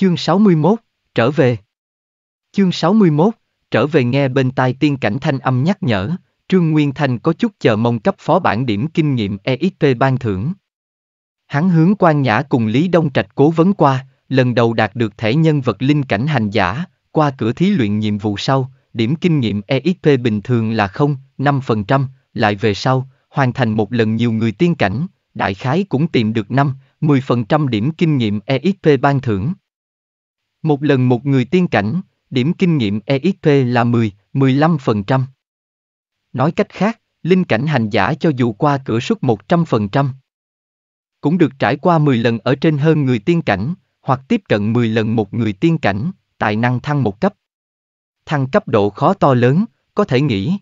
Chương 61, trở về. Chương 61, trở về nghe bên tai tiên cảnh thanh âm nhắc nhở, Trương Nguyên Thanh có chút chờ mong cấp phó bản điểm kinh nghiệm EXP ban thưởng. Hắn hướng quan nhã cùng Lý Đông Trạch cố vấn qua, lần đầu đạt được thể nhân vật linh cảnh hành giả, qua cửa thí luyện nhiệm vụ sau, điểm kinh nghiệm EXP bình thường là 0, 5%, lại về sau, hoàn thành một lần nhiều người tiên cảnh, đại khái cũng tìm được 5, 10% điểm kinh nghiệm EXP ban thưởng. Một lần một người tiên cảnh, điểm kinh nghiệm EXP là 10, 15%. Nói cách khác, linh cảnh hành giả cho dù qua cửa suất 100%, cũng được trải qua 10 lần ở trên hơn người tiên cảnh, hoặc tiếp cận 10 lần một người tiên cảnh, tài năng thăng một cấp. Thăng cấp độ khó to lớn, có thể nghĩ.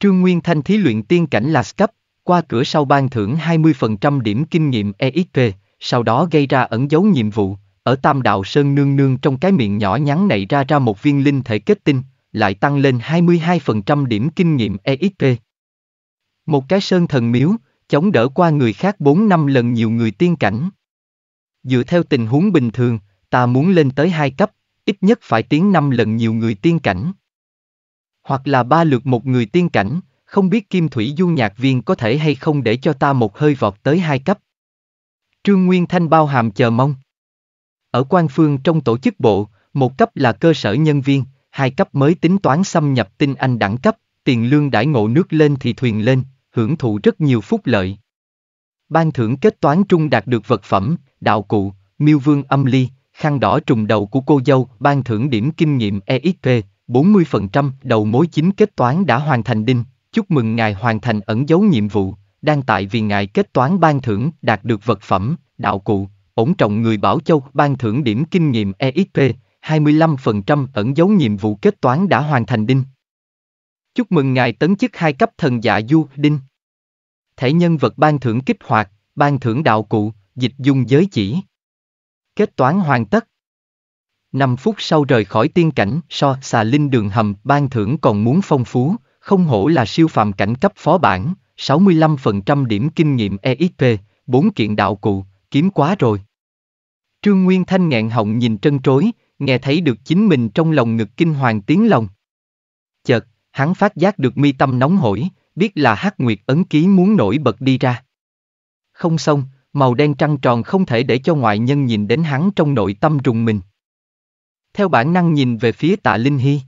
Trương Nguyên Thanh thí luyện tiên cảnh là cấp, qua cửa sau ban thưởng 20% điểm kinh nghiệm EXP, sau đó gây ra ẩn dấu nhiệm vụ, ở tam đạo sơn nương nương trong cái miệng nhỏ nhắn này ra ra một viên linh thể kết tinh, lại tăng lên 22% điểm kinh nghiệm EXP. Một cái sơn thần miếu, chống đỡ qua người khác 4 năm lần nhiều người tiên cảnh. Dựa theo tình huống bình thường, ta muốn lên tới hai cấp, ít nhất phải tiến 5 lần nhiều người tiên cảnh. Hoặc là ba lượt một người tiên cảnh, không biết kim thủy du nhạc viên có thể hay không để cho ta một hơi vọt tới hai cấp. Trương Nguyên Thanh bao hàm chờ mong. Ở quan phương trong tổ chức bộ, một cấp là cơ sở nhân viên, hai cấp mới tính toán xâm nhập tinh anh đẳng cấp, tiền lương đãi ngộ nước lên thì thuyền lên, hưởng thụ rất nhiều phúc lợi. Ban thưởng kết toán trung đạt được vật phẩm, đạo cụ, miêu vương âm ly, khăn đỏ trùng đầu của cô dâu, ban thưởng điểm kinh nghiệm EXP, 40% đầu mối chính kết toán đã hoàn thành đinh, chúc mừng ngài hoàn thành ẩn dấu nhiệm vụ, đang tại vì ngài kết toán ban thưởng đạt được vật phẩm, đạo cụ, ổn trọng người Bảo Châu ban thưởng điểm kinh nghiệm EXP, 25% ẩn dấu nhiệm vụ kết toán đã hoàn thành Đinh. Chúc mừng ngài tấn chức hai cấp thần dạ du Đinh. Thể nhân vật ban thưởng kích hoạt, ban thưởng đạo cụ, dịch dung giới chỉ. Kết toán hoàn tất. 5 phút sau rời khỏi tiên cảnh, so xà linh đường hầm, ban thưởng còn muốn phong phú, không hổ là siêu phàm cảnh cấp phó bản, 65% điểm kinh nghiệm EXP, 4 kiện đạo cụ, kiếm quá rồi. Trương Nguyên Thanh nghẹn họng nhìn trân trối, nghe thấy được chính mình trong lòng ngực kinh hoàng tiếng lòng. Chợt, hắn phát giác được mi tâm nóng hổi, biết là hắc nguyệt ấn ký muốn nổi bật đi ra. Không xong, màu đen trăng tròn không thể để cho ngoại nhân nhìn đến hắn trong nội tâm trùng mình. Theo bản năng nhìn về phía tạ Linh Hy.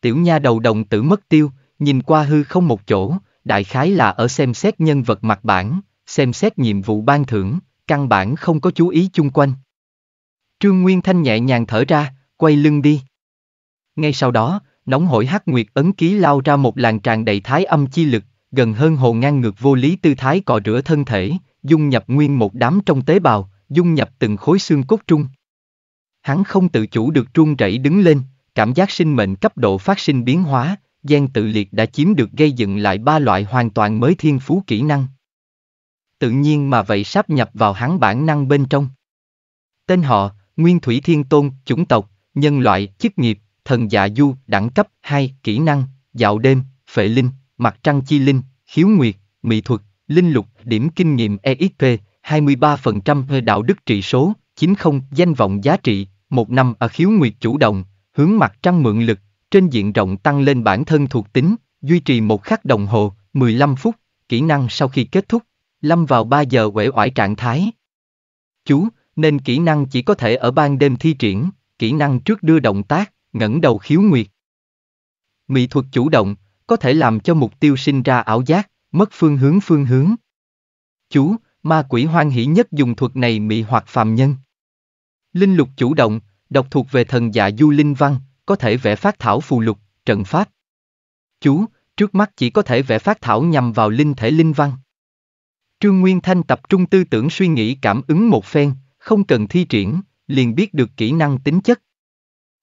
Tiểu nha đầu đồng tử mất tiêu, nhìn qua hư không một chỗ, đại khái là ở xem xét nhân vật mặt bản, xem xét nhiệm vụ ban thưởng, căn bản không có chú ý chung quanh. Trương Nguyên Thanh nhẹ nhàng thở ra, quay lưng đi. Ngay sau đó, nóng hổi hắc nguyệt ấn ký lao ra một làn tràn đầy thái âm chi lực, gần hơn hồ ngang ngược vô lý tư thái cọ rửa thân thể, dung nhập nguyên một đám trong tế bào, dung nhập từng khối xương cốt trung. Hắn không tự chủ được trung rẩy đứng lên, cảm giác sinh mệnh cấp độ phát sinh biến hóa, gian tự liệt đã chiếm được gây dựng lại ba loại hoàn toàn mới thiên phú kỹ năng tự nhiên mà vậy sáp nhập vào hắn bản năng bên trong. Tên họ, Nguyên Thủy Thiên Tôn, chủng tộc, nhân loại, chức nghiệp, thần dạ du, đẳng cấp, hai kỹ năng, dạo đêm, phệ linh, mặt trăng chi linh, khiếu nguyệt, mỹ thuật, linh lục, điểm kinh nghiệm EXP, 23% đạo đức trị số, 90 danh vọng giá trị, một năm ở khiếu nguyệt chủ động, hướng mặt trăng mượn lực, trên diện rộng tăng lên bản thân thuộc tính, duy trì một khắc đồng hồ, 15 phút, kỹ năng sau khi kết thúc, lâm vào 3 giờ uể oải trạng thái. Chú, nên kỹ năng chỉ có thể ở ban đêm thi triển, kỹ năng trước đưa động tác, ngẩng đầu khiếu nguyệt. Mỹ thuật chủ động, có thể làm cho mục tiêu sinh ra ảo giác, mất phương hướng phương hướng. Chú, ma quỷ hoan hỷ nhất dùng thuật này mị hoặc phàm nhân. Linh lục chủ động, độc thuộc về thần dạ du linh văn, có thể vẽ phát thảo phù lục, trận pháp. Chú, trước mắt chỉ có thể vẽ phát thảo nhằm vào linh thể linh văn. Trương Nguyên Thanh tập trung tư tưởng suy nghĩ cảm ứng một phen, không cần thi triển, liền biết được kỹ năng tính chất.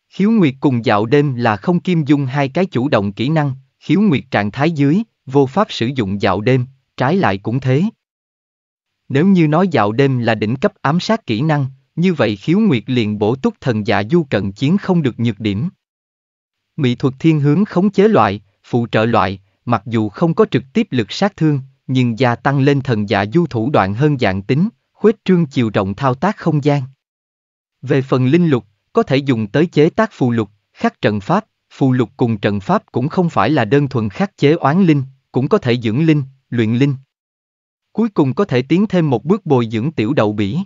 Khiếu Nguyệt cùng dạo đêm là không kim dung hai cái chủ động kỹ năng, Khiếu Nguyệt trạng thái dưới, vô pháp sử dụng dạo đêm, trái lại cũng thế. Nếu như nói dạo đêm là đỉnh cấp ám sát kỹ năng, như vậy Khiếu Nguyệt liền bổ túc thần dạ du cận chiến không được nhược điểm. Mỹ thuật thiên hướng khống chế loại, phụ trợ loại, mặc dù không có trực tiếp lực sát thương, nhưng gia tăng lên thần giả du thủ đoạn hơn dạng tính, khuếch trương chiều rộng thao tác không gian. Về phần linh lục, có thể dùng tới chế tác phù lục, khắc trận pháp, phù lục cùng trận pháp cũng không phải là đơn thuần khắc chế oán linh, cũng có thể dưỡng linh, luyện linh. Cuối cùng có thể tiến thêm một bước bồi dưỡng tiểu đậu bỉ.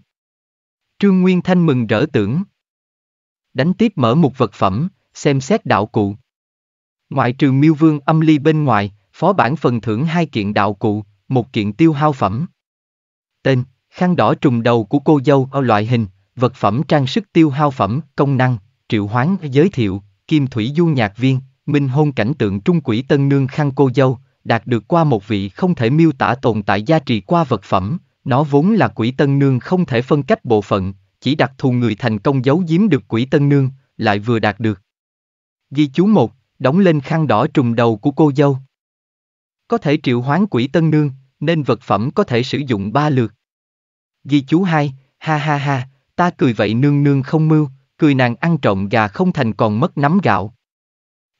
Trương Nguyên Thanh mừng rỡ tưởng. Đánh tiếp mở một vật phẩm, xem xét đạo cụ. Ngoại trừ miêu vương âm ly bên ngoài, phó bản phần thưởng hai kiện đạo cụ, một kiện tiêu hao phẩm. Tên, khăn đỏ trùng đầu của cô dâu ở loại hình, vật phẩm trang sức tiêu hao phẩm, công năng, triệu hoán giới thiệu, kim thủy du nhạc viên, minh hôn cảnh tượng trung quỷ tân nương khăn cô dâu, đạt được qua một vị không thể miêu tả tồn tại giá trị qua vật phẩm, nó vốn là quỷ tân nương không thể phân cách bộ phận, chỉ đặc thù người thành công giấu giếm được quỷ tân nương, lại vừa đạt được. Ghi chú một, đóng lên khăn đỏ trùng đầu của cô dâu. Có thể triệu hoán quỷ tân nương, nên vật phẩm có thể sử dụng ba lượt. Ghi chú hai, ha ha ha, ta cười vậy nương nương không mưu, cười nàng ăn trộm gà không thành còn mất nắm gạo.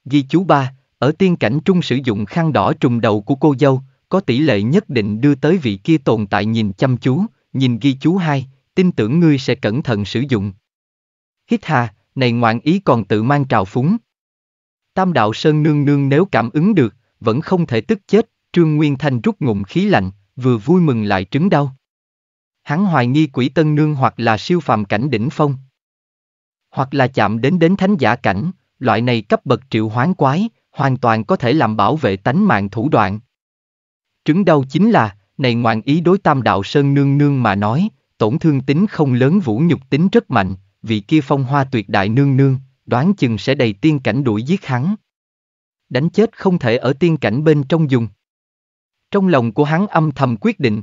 Ghi chú ba, ở tiên cảnh trung sử dụng khăn đỏ trùng đầu của cô dâu, có tỷ lệ nhất định đưa tới vị kia tồn tại nhìn chăm chú, nhìn ghi chú hai, tin tưởng ngươi sẽ cẩn thận sử dụng. Hít hà, này ngoạn ý còn tự mang trào phúng. Tam đạo sơn nương nương nếu cảm ứng được, vẫn không thể tức chết, Trương Nguyên Thanh rút ngụm khí lạnh, vừa vui mừng lại trứng đau. Hắn hoài nghi quỷ tân nương hoặc là siêu phàm cảnh đỉnh phong. Hoặc là chạm đến đến thánh giả cảnh, loại này cấp bậc triệu hoán quái, hoàn toàn có thể làm bảo vệ tánh mạng thủ đoạn. Trứng đau chính là, này ngoạn ý đối tam đạo sơn nương nương mà nói, tổn thương tính không lớn vũ nhục tính rất mạnh, vị kia phong hoa tuyệt đại nương nương, đoán chừng sẽ đầy tiên cảnh đuổi giết hắn. Đánh chết không thể ở tiên cảnh bên trong dùng. Trong lòng của hắn âm thầm quyết định.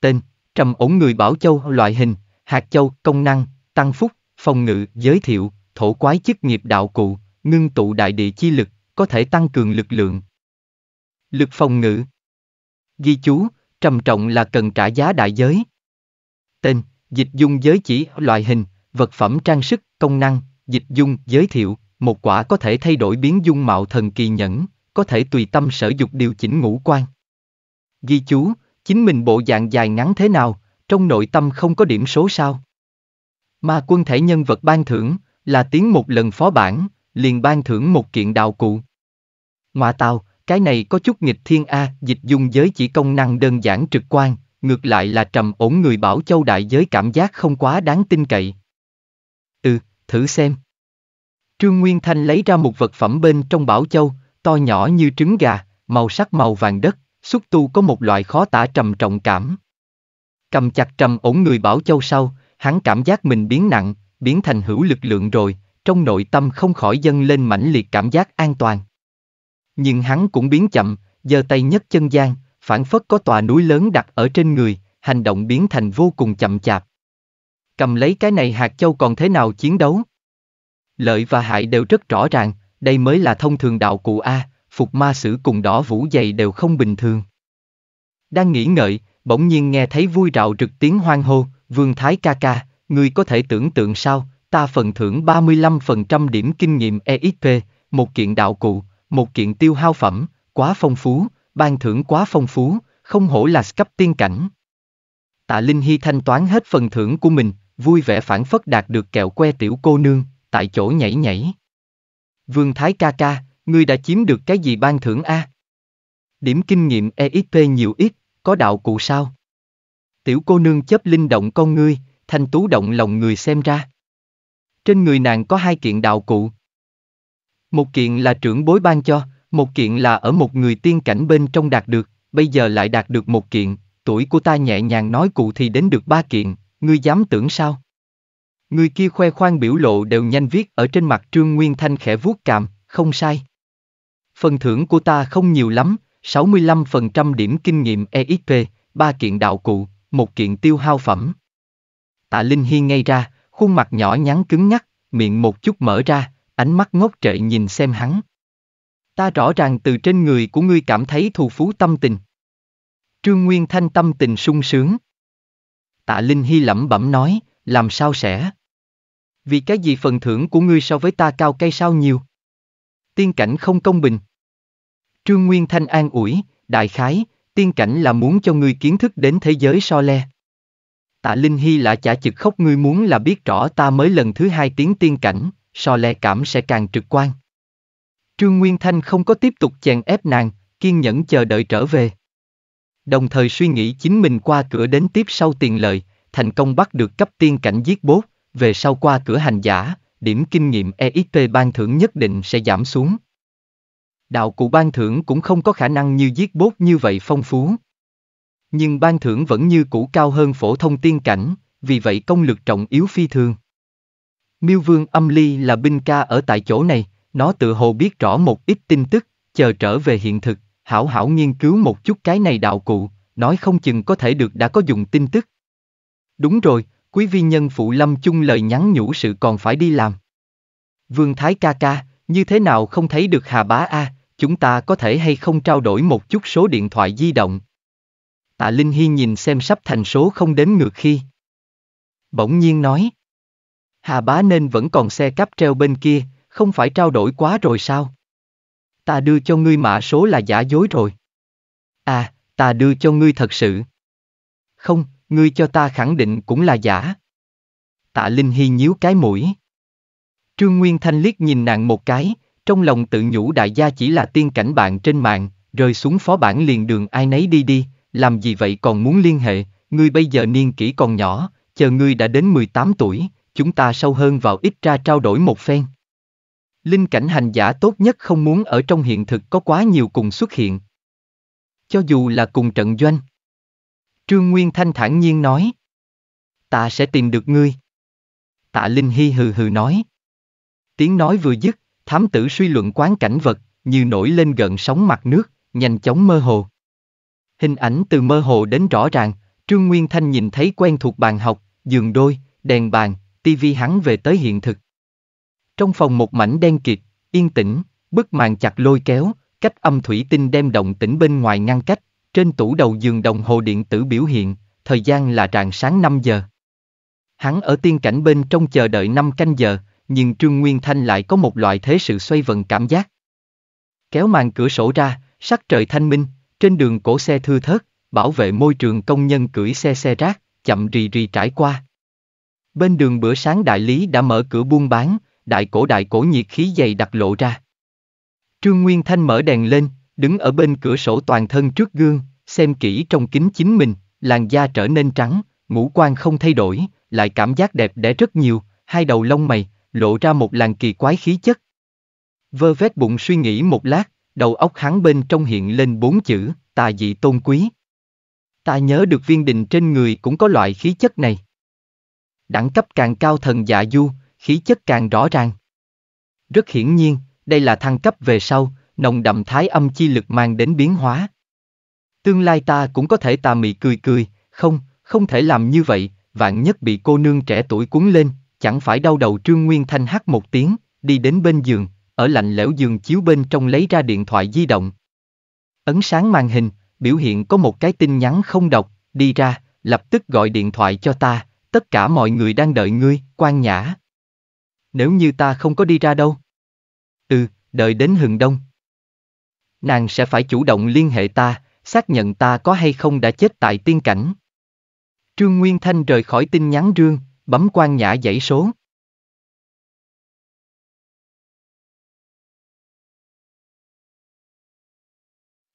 Tên, trầm ổn người Bảo Châu, loại hình, hạt châu, công năng, tăng phúc, phòng ngự, giới thiệu, thổ quái chức nghiệp đạo cụ, ngưng tụ đại địa chi lực, có thể tăng cường lực lượng. Lực phòng ngự Ghi chú, trầm trọng là cần trả giá đại giới. Tên, dịch dung giới chỉ, loại hình, vật phẩm trang sức, công năng, dịch dung, giới thiệu, một quả có thể thay đổi biến dung mạo thần kỳ nhẫn, có thể tùy tâm sở dục điều chỉnh ngũ quan ghi chú, chính mình bộ dạng dài ngắn thế nào, trong nội tâm không có điểm số sao. Mà quân thể nhân vật ban thưởng, là tiếng một lần phó bản, liền ban thưởng một kiện đạo cụ. Ngoạ tàu, cái này có chút nghịch thiên A, dịch dung giới chỉ công năng đơn giản trực quan, ngược lại là trầm ổn người bảo châu đại giới cảm giác không quá đáng tin cậy. Ừ, thử xem. Trương Nguyên Thanh lấy ra một vật phẩm bên trong bảo châu, to nhỏ như trứng gà, màu sắc màu vàng đất, Xúc tu có một loại khó tả trầm trọng cảm. Cầm chặt trầm ổn người Bảo Châu sau, hắn cảm giác mình biến nặng, biến thành hữu lực lượng rồi, trong nội tâm không khỏi dâng lên mãnh liệt cảm giác an toàn. Nhưng hắn cũng biến chậm, giơ tay nhấc chân gian, phản phất có tòa núi lớn đặt ở trên người, hành động biến thành vô cùng chậm chạp. Cầm lấy cái này hạt châu còn thế nào chiến đấu? Lợi và hại đều rất rõ ràng, đây mới là thông thường đạo cụ A, phục ma sử cùng đỏ vũ dày đều không bình thường. Đang nghĩ ngợi, bỗng nhiên nghe thấy vui rạo rực tiếng hoang hô, vương thái ca ca, ngươi có thể tưởng tượng sao, ta phần thưởng 35% điểm kinh nghiệm EXP, một kiện đạo cụ, một kiện tiêu hao phẩm, quá phong phú, ban thưởng quá phong phú, không hổ là cấp tiên cảnh. Tạ Linh Hy thanh toán hết phần thưởng của mình, vui vẻ phản phất đạt được kẹo que tiểu cô nương, tại chỗ nhảy nhảy. Vương Thái ca ca, ngươi đã chiếm được cái gì ban thưởng a? Điểm kinh nghiệm EXP nhiều ít, có đạo cụ sao? Tiểu cô nương chớp linh động con ngươi, thanh tú động lòng người xem ra. Trên người nàng có hai kiện đạo cụ. Một kiện là trưởng bối ban cho, một kiện là ở một người tiên cảnh bên trong đạt được, bây giờ lại đạt được một kiện, tuổi của ta nhẹ nhàng nói cụ thì đến được ba kiện, ngươi dám tưởng sao? Người kia khoe khoang biểu lộ đều nhanh viết ở trên mặt Trương Nguyên Thanh khẽ vuốt cằm, không sai. Phần thưởng của ta không nhiều lắm, 65% điểm kinh nghiệm EXP, 3 kiện đạo cụ, một kiện tiêu hao phẩm. Tạ Linh Hi ngay ra, khuôn mặt nhỏ nhắn cứng nhắc, miệng một chút mở ra, ánh mắt ngốc trệ nhìn xem hắn. Ta rõ ràng từ trên người của ngươi cảm thấy thù phú tâm tình. Trương Nguyên Thanh tâm tình sung sướng. Tạ Linh Hy lẩm bẩm nói, làm sao sẽ? Vì cái gì phần thưởng của ngươi so với ta cao cây sao nhiều? tiên cảnh không công bình. Trương Nguyên Thanh an ủi, đại khái, tiên cảnh là muốn cho ngươi kiến thức đến thế giới so le. Tạ Linh Hy lại chả trực khóc ngươi muốn là biết rõ ta mới lần thứ hai tiếng tiên cảnh, so le cảm sẽ càng trực quan. Trương Nguyên Thanh không có tiếp tục chèn ép nàng, kiên nhẫn chờ đợi trở về. Đồng thời suy nghĩ chính mình qua cửa đến tiếp sau tiền lợi, thành công bắt được cấp tiên cảnh giết bốt, về sau qua cửa hành giả, điểm kinh nghiệm EXP ban thưởng nhất định sẽ giảm xuống. Đạo cụ ban thưởng cũng không có khả năng như giết bốt như vậy phong phú. Nhưng ban thưởng vẫn như cũ cao hơn phổ thông tiên cảnh, vì vậy công lực trọng yếu phi thường. Miêu vương âm ly là binh ca ở tại chỗ này, nó tự hồ biết rõ một ít tin tức, chờ trở về hiện thực, hảo hảo nghiên cứu một chút cái này đạo cụ, nói không chừng có thể được đã có dùng tin tức. Đúng rồi, Quý vi nhân phụ lâm chung lời nhắn nhủ sự còn phải đi làm. Vương Thái ca ca, như thế nào không thấy được Hà Bá A, chúng ta có thể hay không trao đổi một chút số điện thoại di động. Tạ Linh Hy nhìn xem sắp thành số không đến ngược khi. Bỗng nhiên nói. Hà Bá nên vẫn còn xe cáp treo bên kia, không phải trao đổi quá rồi sao? Ta đưa cho ngươi mã số là giả dối rồi. À, ta đưa cho ngươi thật sự. Không, ngươi cho ta khẳng định cũng là giả. Tạ Linh Hy nhíu cái mũi. Trương Nguyên Thanh liếc nhìn nàng một cái, trong lòng tự nhủ đại gia chỉ là tiên cảnh bạn trên mạng, rơi xuống phó bản liền đường ai nấy đi đi, làm gì vậy còn muốn liên hệ, ngươi bây giờ niên kỷ còn nhỏ, chờ ngươi đã đến 18 tuổi, chúng ta sâu hơn vào ít ra trao đổi một phen. Linh cảnh hành giả tốt nhất không muốn ở trong hiện thực có quá nhiều cùng xuất hiện. Cho dù là cùng trận doanh. Trương Nguyên Thanh thản nhiên nói. Ta sẽ tìm được ngươi. Tạ Linh Hy hừ hừ nói. Tiếng nói vừa dứt, thám tử suy luận quán cảnh vật, như nổi lên gần sóng mặt nước, nhanh chóng mơ hồ. Hình ảnh từ mơ hồ đến rõ ràng, Trương Nguyên Thanh nhìn thấy quen thuộc bàn học, giường đôi, đèn bàn, tivi hắn về tới hiện thực. Trong phòng một mảnh đen kịt, yên tĩnh, bức màn chặt lôi kéo, cách âm thủy tinh đem động tĩnh bên ngoài ngăn cách, trên tủ đầu giường đồng hồ điện tử biểu hiện, thời gian là rạng sáng 5 giờ. Hắn ở tiên cảnh bên trong chờ đợi 5 canh giờ, nhưng Trương Nguyên Thanh lại có một loại thế sự xoay vần cảm giác. Kéo màn cửa sổ ra, sắc trời thanh minh, trên đường cổ xe thư thớt, bảo vệ môi trường công nhân cưỡi xe xe rác, chậm rì rì trải qua. Bên đường bữa sáng đại lý đã mở cửa buôn bán, đại cổ đại cổ nhiệt khí dày đặc lộ ra. Trương Nguyên Thanh mở đèn lên, đứng ở bên cửa sổ toàn thân trước gương, xem kỹ trong kính chính mình, làn da trở nên trắng, ngũ quan không thay đổi, lại cảm giác đẹp đẽ rất nhiều, hai đầu lông mày, lộ ra một làn kỳ quái khí chất. Vơ vét bụng suy nghĩ một lát, đầu óc hắn bên trong hiện lên bốn chữ, tà dị tôn quý. Ta nhớ được viên đình trên người cũng có loại khí chất này. Đẳng cấp càng cao thần dạ du, khí chất càng rõ ràng. Rất hiển nhiên, đây là thăng cấp về sau, nồng đậm thái âm chi lực mang đến biến hóa. Tương lai ta cũng có thể tà mị cười cười, không, không thể làm như vậy, vạn nhất bị cô nương trẻ tuổi cuốn lên, chẳng phải đau đầu Trương Nguyên Thanh hát một tiếng, đi đến bên giường, ở lạnh lẽo giường chiếu bên trong lấy ra điện thoại di động. Ấn sáng màn hình, biểu hiện có một cái tin nhắn không đọc, đi ra, lập tức gọi điện thoại cho ta, tất cả mọi người đang đợi ngươi, quan nhã. Nếu như ta không có đi ra đâu. Ừ, đợi đến hừng đông, nàng sẽ phải chủ động liên hệ ta, xác nhận ta có hay không đã chết tại tiên cảnh. Trương Nguyên Thanh rời khỏi tin nhắn rương, bấm quan nhã dãy số.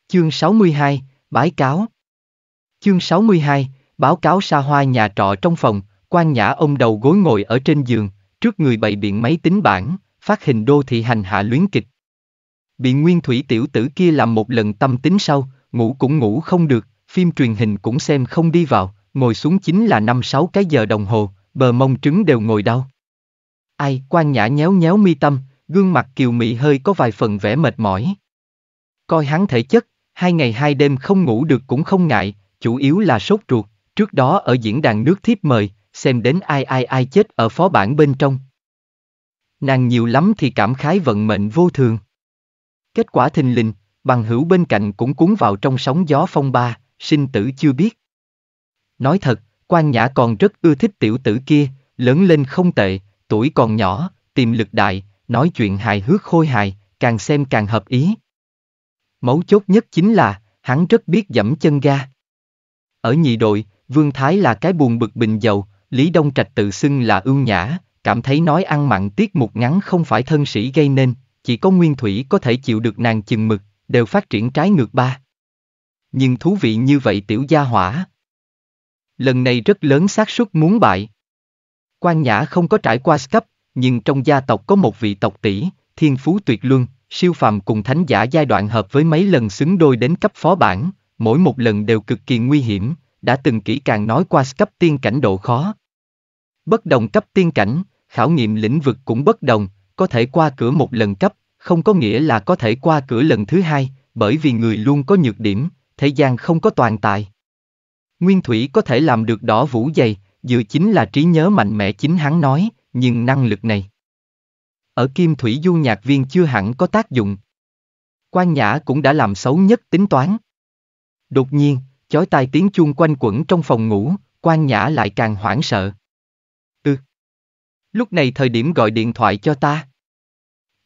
Chương 62, Bái cáo Chương 62, báo cáo xa hoa nhà trọ trong phòng, quan nhã ông đầu gối ngồi ở trên giường, trước người bày biện máy tính bảng, phát hình đô thị hành hạ luyến kịch, bị nguyên thủy tiểu tử kia làm một lần tâm tính sau, ngủ cũng ngủ không được, phim truyền hình cũng xem không đi vào, ngồi xuống chính là 5-6 cái giờ đồng hồ, bờ mông trứng đều ngồi đau. Ai, quan nhã nhéo nhéo mi tâm, gương mặt kiều mị hơi có vài phần vẻ mệt mỏi. Coi hắn thể chất, hai ngày hai đêm không ngủ được cũng không ngại, chủ yếu là sốt ruột, trước đó ở diễn đàn nước thiếp mời, xem đến ai ai ai chết ở phó bản bên trong. Nàng nhiều lắm thì cảm khái vận mệnh vô thường. Kết quả thình lình, bằng hữu bên cạnh cũng cuốn vào trong sóng gió phong ba, sinh tử chưa biết. Nói thật, quan nhã còn rất ưa thích tiểu tử kia, lớn lên không tệ, tuổi còn nhỏ, tiềm lực đại, nói chuyện hài hước khôi hài, càng xem càng hợp ý. Mấu chốt nhất chính là, hắn rất biết dẫm chân ga. Ở nhị đội, Vương Thái là cái buồn bực bình dầu, Lý Đông Trạch tự xưng là ưu nhã, cảm thấy nói ăn mặn tiết mục ngắn không phải thân sĩ gây nên, chỉ có nguyên thủy có thể chịu được nàng chừng mực, đều phát triển trái ngược ba. Nhưng thú vị như vậy tiểu gia hỏa. Lần này rất lớn xác suất muốn bại. Quan Nhã không có trải qua cấp, nhưng trong gia tộc có một vị tộc tỷ, thiên phú tuyệt luân, siêu phàm cùng thánh giả giai đoạn hợp với mấy lần xứng đôi đến cấp phó bản, mỗi một lần đều cực kỳ nguy hiểm, đã từng kỹ càng nói qua cấp tiên cảnh độ khó. Bất đồng cấp tiên cảnh, khảo nghiệm lĩnh vực cũng bất đồng, có thể qua cửa một lần cấp, không có nghĩa là có thể qua cửa lần thứ hai, bởi vì người luôn có nhược điểm, thế gian không có toàn tài. Nguyên Thủy có thể làm được đỏ vũ dày, dựa chính là trí nhớ mạnh mẽ chính hắn nói, nhưng năng lực này. Ở Kim Thủy Du nhạc viên chưa hẳn có tác dụng. Quan Nhã cũng đã làm xấu nhất tính toán. Đột nhiên, chói tai tiếng chuông quanh quẩn trong phòng ngủ, Quan Nhã lại càng hoảng sợ. Ừ. Lúc này thời điểm gọi điện thoại cho ta.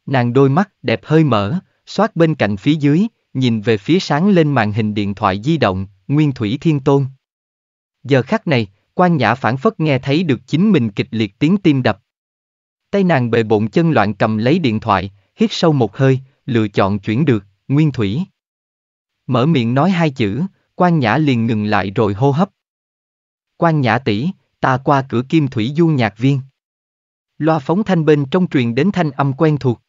Nàng đôi mắt đẹp hơi mở, xoát bên cạnh phía dưới, nhìn về phía sáng lên màn hình điện thoại di động, Nguyên Thủy Thiên Tôn. Giờ khắc này, quan nhã phản phất nghe thấy được chính mình kịch liệt tiếng tim đập. Tay nàng bề bộn chân loạn cầm lấy điện thoại, hít sâu một hơi, lựa chọn chuyển được, Nguyên Thủy. Mở miệng nói hai chữ, quan nhã liền ngừng lại rồi hô hấp. Quan nhã tỷ, ta qua cửa kim thủy du nhạc viên. Loa phóng thanh bên trong truyền đến thanh âm quen thuộc.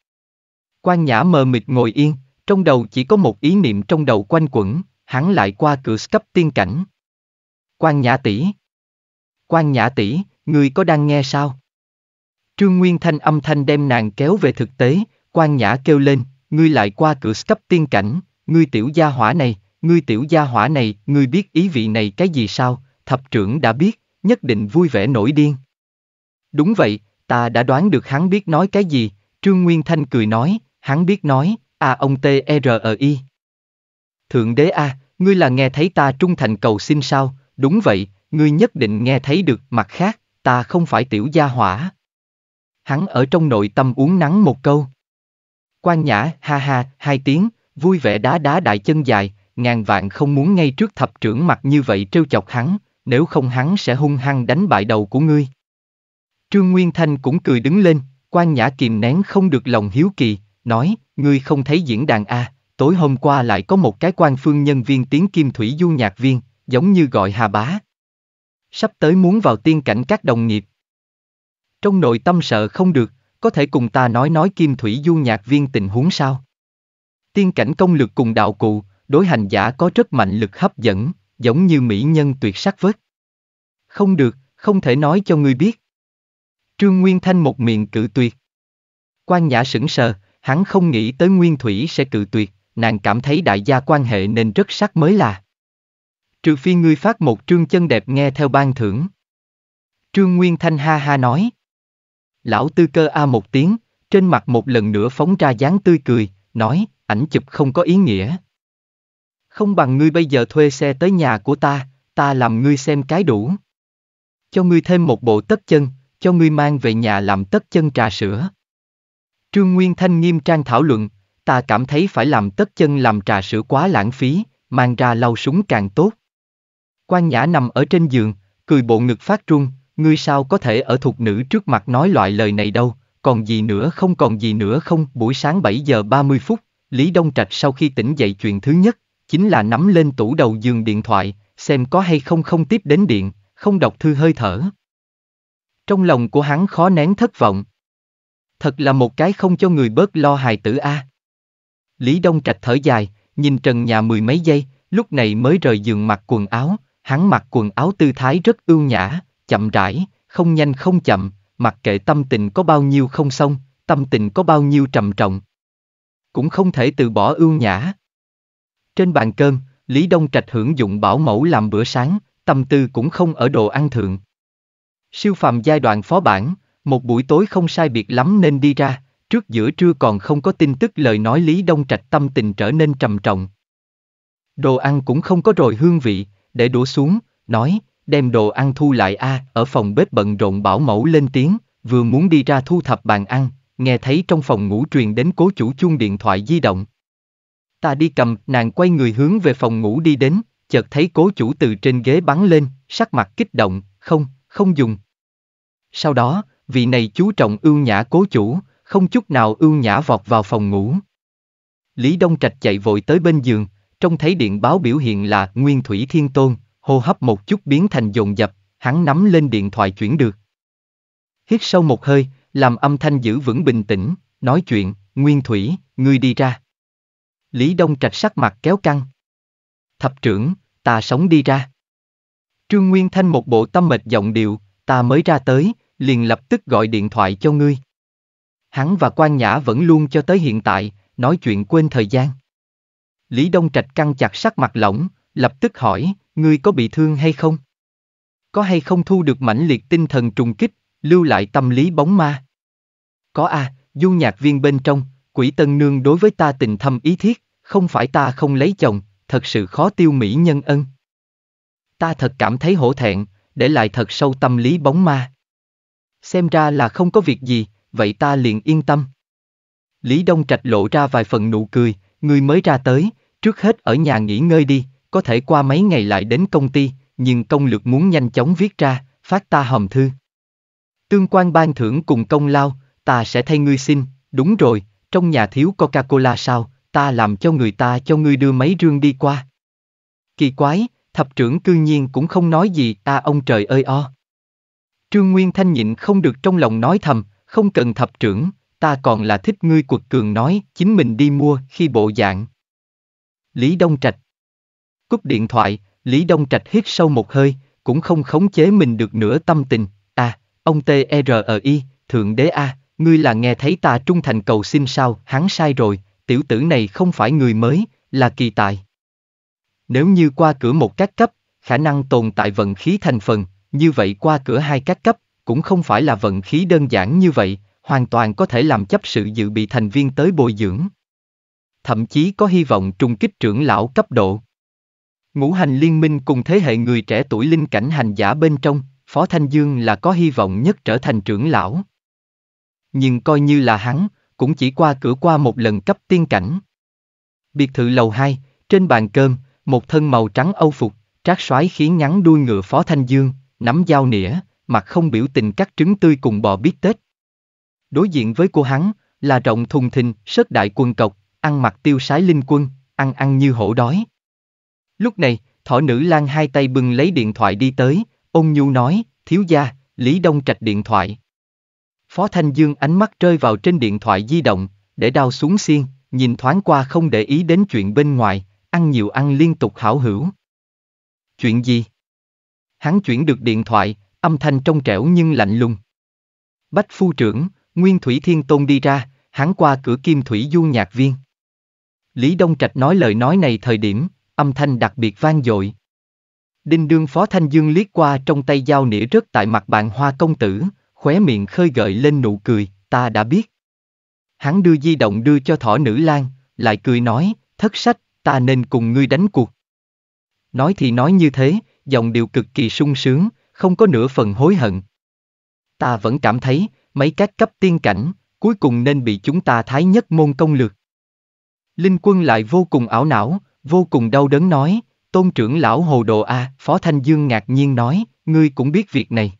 Quan Nhã mờ mịt ngồi yên, trong đầu chỉ có một ý niệm trong đầu quanh quẩn, hắn lại qua cửa cấp tiên cảnh. Quan Nhã tỷ, Quan Nhã tỷ, người có đang nghe sao? Trương Nguyên Thanh âm thanh đem nàng kéo về thực tế, Quan Nhã kêu lên, ngươi lại qua cửa cấp tiên cảnh, ngươi tiểu gia hỏa này, ngươi tiểu gia hỏa này, ngươi biết ý vị này cái gì sao, thập trưởng đã biết, nhất định vui vẻ nổi điên. Đúng vậy, ta đã đoán được hắn biết nói cái gì, Trương Nguyên Thanh cười nói, hắn biết nói, à ông T.R.I. E e Thượng đế a, ngươi là nghe thấy ta trung thành cầu xin sao, đúng vậy, ngươi nhất định nghe thấy được, mặt khác, ta không phải tiểu gia hỏa. Hắn ở trong nội tâm uống nắng một câu. Quan nhã, ha ha, hai tiếng, vui vẻ đá đá đại chân dài, ngàn vạn không muốn ngay trước thập trưởng mặt như vậy trêu chọc hắn, nếu không hắn sẽ hung hăng đánh bại đầu của ngươi. Trương Nguyên Thanh cũng cười đứng lên, quan nhã kìm nén không được lòng hiếu kỳ, nói, ngươi không thấy diễn đàn A, tối hôm qua lại có một cái quan phương nhân viên tiếng kim thủy du nhạc viên, giống như gọi hà bá. Sắp tới muốn vào tiên cảnh các đồng nghiệp. Trong nội tâm sợ không được, có thể cùng ta nói nói kim thủy du nhạc viên tình huống sao? Tiên cảnh công lực cùng đạo cụ, đối hành giả có rất mạnh lực hấp dẫn, giống như mỹ nhân tuyệt sắc vớt. Không được, không thể nói cho ngươi biết. Trương Nguyên Thanh một miệng cự tuyệt. Quan Nhã sững sờ, hắn không nghĩ tới Nguyên Thủy sẽ cự tuyệt, nàng cảm thấy đại gia quan hệ nên rất sắc mới là. Trừ phi ngươi phát một trương chân đẹp nghe theo ban thưởng. Trương Nguyên Thanh ha ha nói. Lão tư cơ a một tiếng, trên mặt một lần nữa phóng ra dáng tươi cười, nói, ảnh chụp không có ý nghĩa. Không bằng ngươi bây giờ thuê xe tới nhà của ta, ta làm ngươi xem cái đủ. Cho ngươi thêm một bộ tất chân, cho ngươi mang về nhà làm tất chân trà sữa. Trương Nguyên Thanh nghiêm trang thảo luận, ta cảm thấy phải làm tất chân làm trà sữa quá lãng phí, mang ra lau súng càng tốt. Quan Nhã nằm ở trên giường, cười bộ ngực phát trung, ngươi sao có thể ở thuộc nữ trước mặt nói loại lời này đâu, còn gì nữa không còn gì nữa không, buổi sáng 7 giờ 30 phút, Lý Đông Trạch sau khi tỉnh dậy chuyện thứ nhất, chính là nắm lên tủ đầu giường điện thoại, xem có hay không không tiếp đến điện, không đọc thư hơi thở. Trong lòng của hắn khó nén thất vọng. Thật là một cái không cho người bớt lo hài tử a. À. Lý Đông Trạch thở dài, nhìn trần nhà mười mấy giây, lúc này mới rời giường mặc quần áo, hắn mặc quần áo tư thái rất ưu nhã, chậm rãi, không nhanh không chậm, mặc kệ tâm tình có bao nhiêu không xong, tâm tình có bao nhiêu trầm trọng. Cũng không thể từ bỏ ưu nhã. Trên bàn cơm, Lý Đông Trạch hưởng dụng bảo mẫu làm bữa sáng, tâm tư cũng không ở đồ ăn thượng. Siêu phàm giai đoạn phó bản, một buổi tối không sai biệt lắm nên đi ra, trước giữa trưa còn không có tin tức lời nói Lý Đông Trạch tâm tình trở nên trầm trọng. Đồ ăn cũng không có rồi hương vị, để đổ xuống, nói, đem đồ ăn thu lại a à, ở phòng bếp bận rộn bảo mẫu lên tiếng, vừa muốn đi ra thu thập bàn ăn, nghe thấy trong phòng ngủ truyền đến cố chủ chuông điện thoại di động. Ta đi cầm, nàng quay người hướng về phòng ngủ đi đến, chợt thấy cố chủ từ trên ghế bắn lên, sắc mặt kích động, không, không dùng. Sau đó, vị này chú trọng ưu nhã cố chủ, không chút nào ưu nhã vọt vào phòng ngủ. Lý Đông Trạch chạy vội tới bên giường, trông thấy điện báo biểu hiện là Nguyên Thủy Thiên Tôn, hô hấp một chút biến thành dồn dập, hắn nắm lên điện thoại chuyển được. Hít sâu một hơi, làm âm thanh giữ vững bình tĩnh, nói chuyện, Nguyên Thủy, ngươi đi ra. Lý Đông Trạch sắc mặt kéo căng. Thập trưởng, ta sống đi ra. Trương Nguyên Thanh một bộ tâm mệt giọng điệu, ta mới ra tới, liền lập tức gọi điện thoại cho ngươi. Hắn và Quan Nhã vẫn luôn cho tới hiện tại, nói chuyện quên thời gian. Lý Đông Trạch căng chặt sắc mặt lỏng, lập tức hỏi, ngươi có bị thương hay không? Có hay không thu được mãnh liệt tinh thần trùng kích, lưu lại tâm lý bóng ma? Có a, à, du nhạc viên bên trong, quỷ tân nương đối với ta tình thâm ý thiết, không phải ta không lấy chồng, thật sự khó tiêu mỹ nhân ân. Ta thật cảm thấy hổ thẹn, để lại thật sâu tâm lý bóng ma xem ra là không có việc gì, vậy ta liền yên tâm. Lý Đông Trạch lộ ra vài phần nụ cười, người mới ra tới, trước hết ở nhà nghỉ ngơi đi, có thể qua mấy ngày lại đến công ty, nhưng công lược muốn nhanh chóng viết ra, phát ta hòm thư. Tương quan ban thưởng cùng công lao, ta sẽ thay ngươi xin, đúng rồi, trong nhà thiếu Coca-Cola sao, ta làm cho người ta cho ngươi đưa mấy rương đi qua. Kỳ quái, thập trưởng cư nhiên cũng không nói gì, ta ông trời ơi o. Trương Nguyên Thanh nhịn không được trong lòng nói thầm, không cần thập trưởng, ta còn là thích ngươi quật cường nói, chính mình đi mua khi bộ dạng. Lý Đông Trạch Cúp điện thoại, Lý Đông Trạch hít sâu một hơi, cũng không khống chế mình được nửa tâm tình. À, ông T.E.R.I, Thượng Đế A, ngươi là nghe thấy ta trung thành cầu xin sao, hắn sai rồi, tiểu tử này không phải người mới, là kỳ tài. Nếu như qua cửa một các cấp, khả năng tồn tại vận khí thành phần, như vậy qua cửa hai các cấp, cũng không phải là vận khí đơn giản như vậy, hoàn toàn có thể làm chấp sự dự bị thành viên tới bồi dưỡng. Thậm chí có hy vọng trùng kích trưởng lão cấp độ. Ngũ hành liên minh cùng thế hệ người trẻ tuổi linh cảnh hành giả bên trong, Phó Thanh Dương là có hy vọng nhất trở thành trưởng lão. Nhưng coi như là hắn, cũng chỉ qua cửa qua một lần cấp tiên cảnh. Biệt thự lầu 2, trên bàn cơm, một thân màu trắng âu phục, trác soái khí ngắn đuôi ngựa Phó Thanh Dương, nắm dao nĩa, mặt không biểu tình cắt trứng tươi cùng bò bít tết. Đối diện với cô hắn, là rộng thùng thình, sớt đại quần cộc, ăn mặc tiêu sái linh quân, ăn ăn như hổ đói. Lúc này, thỏ nữ lan hai tay bưng lấy điện thoại đi tới, ông Nhu nói, thiếu gia, Lý Đông Trạch điện thoại. Phó Thanh Dương ánh mắt rơi vào trên điện thoại di động, để đao xuống xiên, nhìn thoáng qua không để ý đến chuyện bên ngoài, ăn nhiều ăn liên tục hảo hữu. Chuyện gì? hắn chuyển được điện thoại, âm thanh trong trẻo nhưng lạnh lùng. Bách phu trưởng, Nguyên Thủy Thiên Tôn đi ra, hắn qua cửa kim thủy du nhạc viên. Lý Đông Trạch nói lời nói này thời điểm, âm thanh đặc biệt vang dội. Đinh đương phó thanh dương liếc qua trong tay dao nĩa rớt tại mặt bạn hoa công tử, khóe miệng khơi gợi lên nụ cười, ta đã biết. Hắn đưa di động đưa cho thỏ nữ lang, lại cười nói, thất sách, ta nên cùng ngươi đánh cuộc. Nói thì nói như thế, dòng điệu cực kỳ sung sướng, không có nửa phần hối hận. Ta vẫn cảm thấy, mấy các cấp tiên cảnh, cuối cùng nên bị chúng ta thái nhất môn công lược. Linh quân lại vô cùng ảo não, vô cùng đau đớn nói, tôn trưởng lão hồ đồ a phó thanh dương ngạc nhiên nói ngươi cũng biết việc này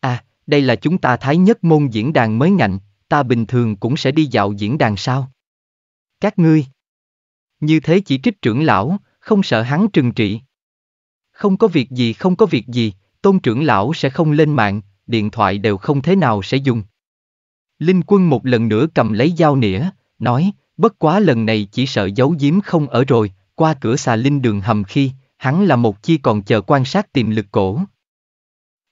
à đây là chúng ta thái nhất môn diễn đàn mới ngạnh ta bình thường cũng sẽ đi dạo diễn đàn sao các ngươi như thế chỉ trích trưởng lão không sợ hắn trừng trị không có việc gì không có việc gì, tôn trưởng lão sẽ không lên mạng, điện thoại đều không thế nào sẽ dùng. Linh quân một lần nữa cầm lấy dao nĩa, nói, bất quá lần này chỉ sợ giấu giếm không ở rồi, qua cửa xà linh đường hầm khi, hắn là một chi còn chờ quan sát tiềm lực cổ.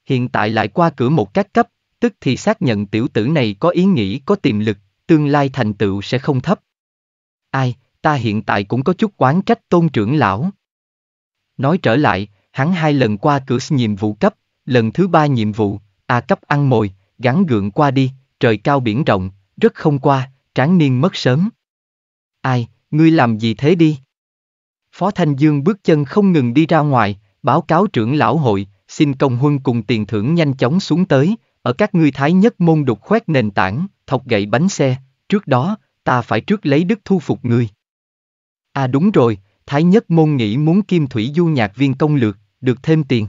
Hiện tại lại qua cửa một các cấp, tức thì xác nhận tiểu tử này có ý nghĩ có tiềm lực, tương lai thành tựu sẽ không thấp. Ai, ta hiện tại cũng có chút oán trách tôn trưởng lão. Nói trở lại, hắn hai lần qua cửa nhiệm vụ cấp, lần thứ ba nhiệm vụ, A cấp ăn mồi, gắn gượng qua đi, trời cao biển rộng, rất không qua, tráng niên mất sớm. Ai, ngươi làm gì thế đi? Phó Thanh Dương bước chân không ngừng đi ra ngoài, báo cáo trưởng lão hội, xin công huân cùng tiền thưởng nhanh chóng xuống tới, ở các ngươi thái nhất môn đục khoét nền tảng, thọc gậy bánh xe, trước đó, ta phải trước lấy đức thu phục ngươi. À đúng rồi, thái nhất môn nghĩ muốn kim thủy du nhạc viên công lược, được thêm tiền.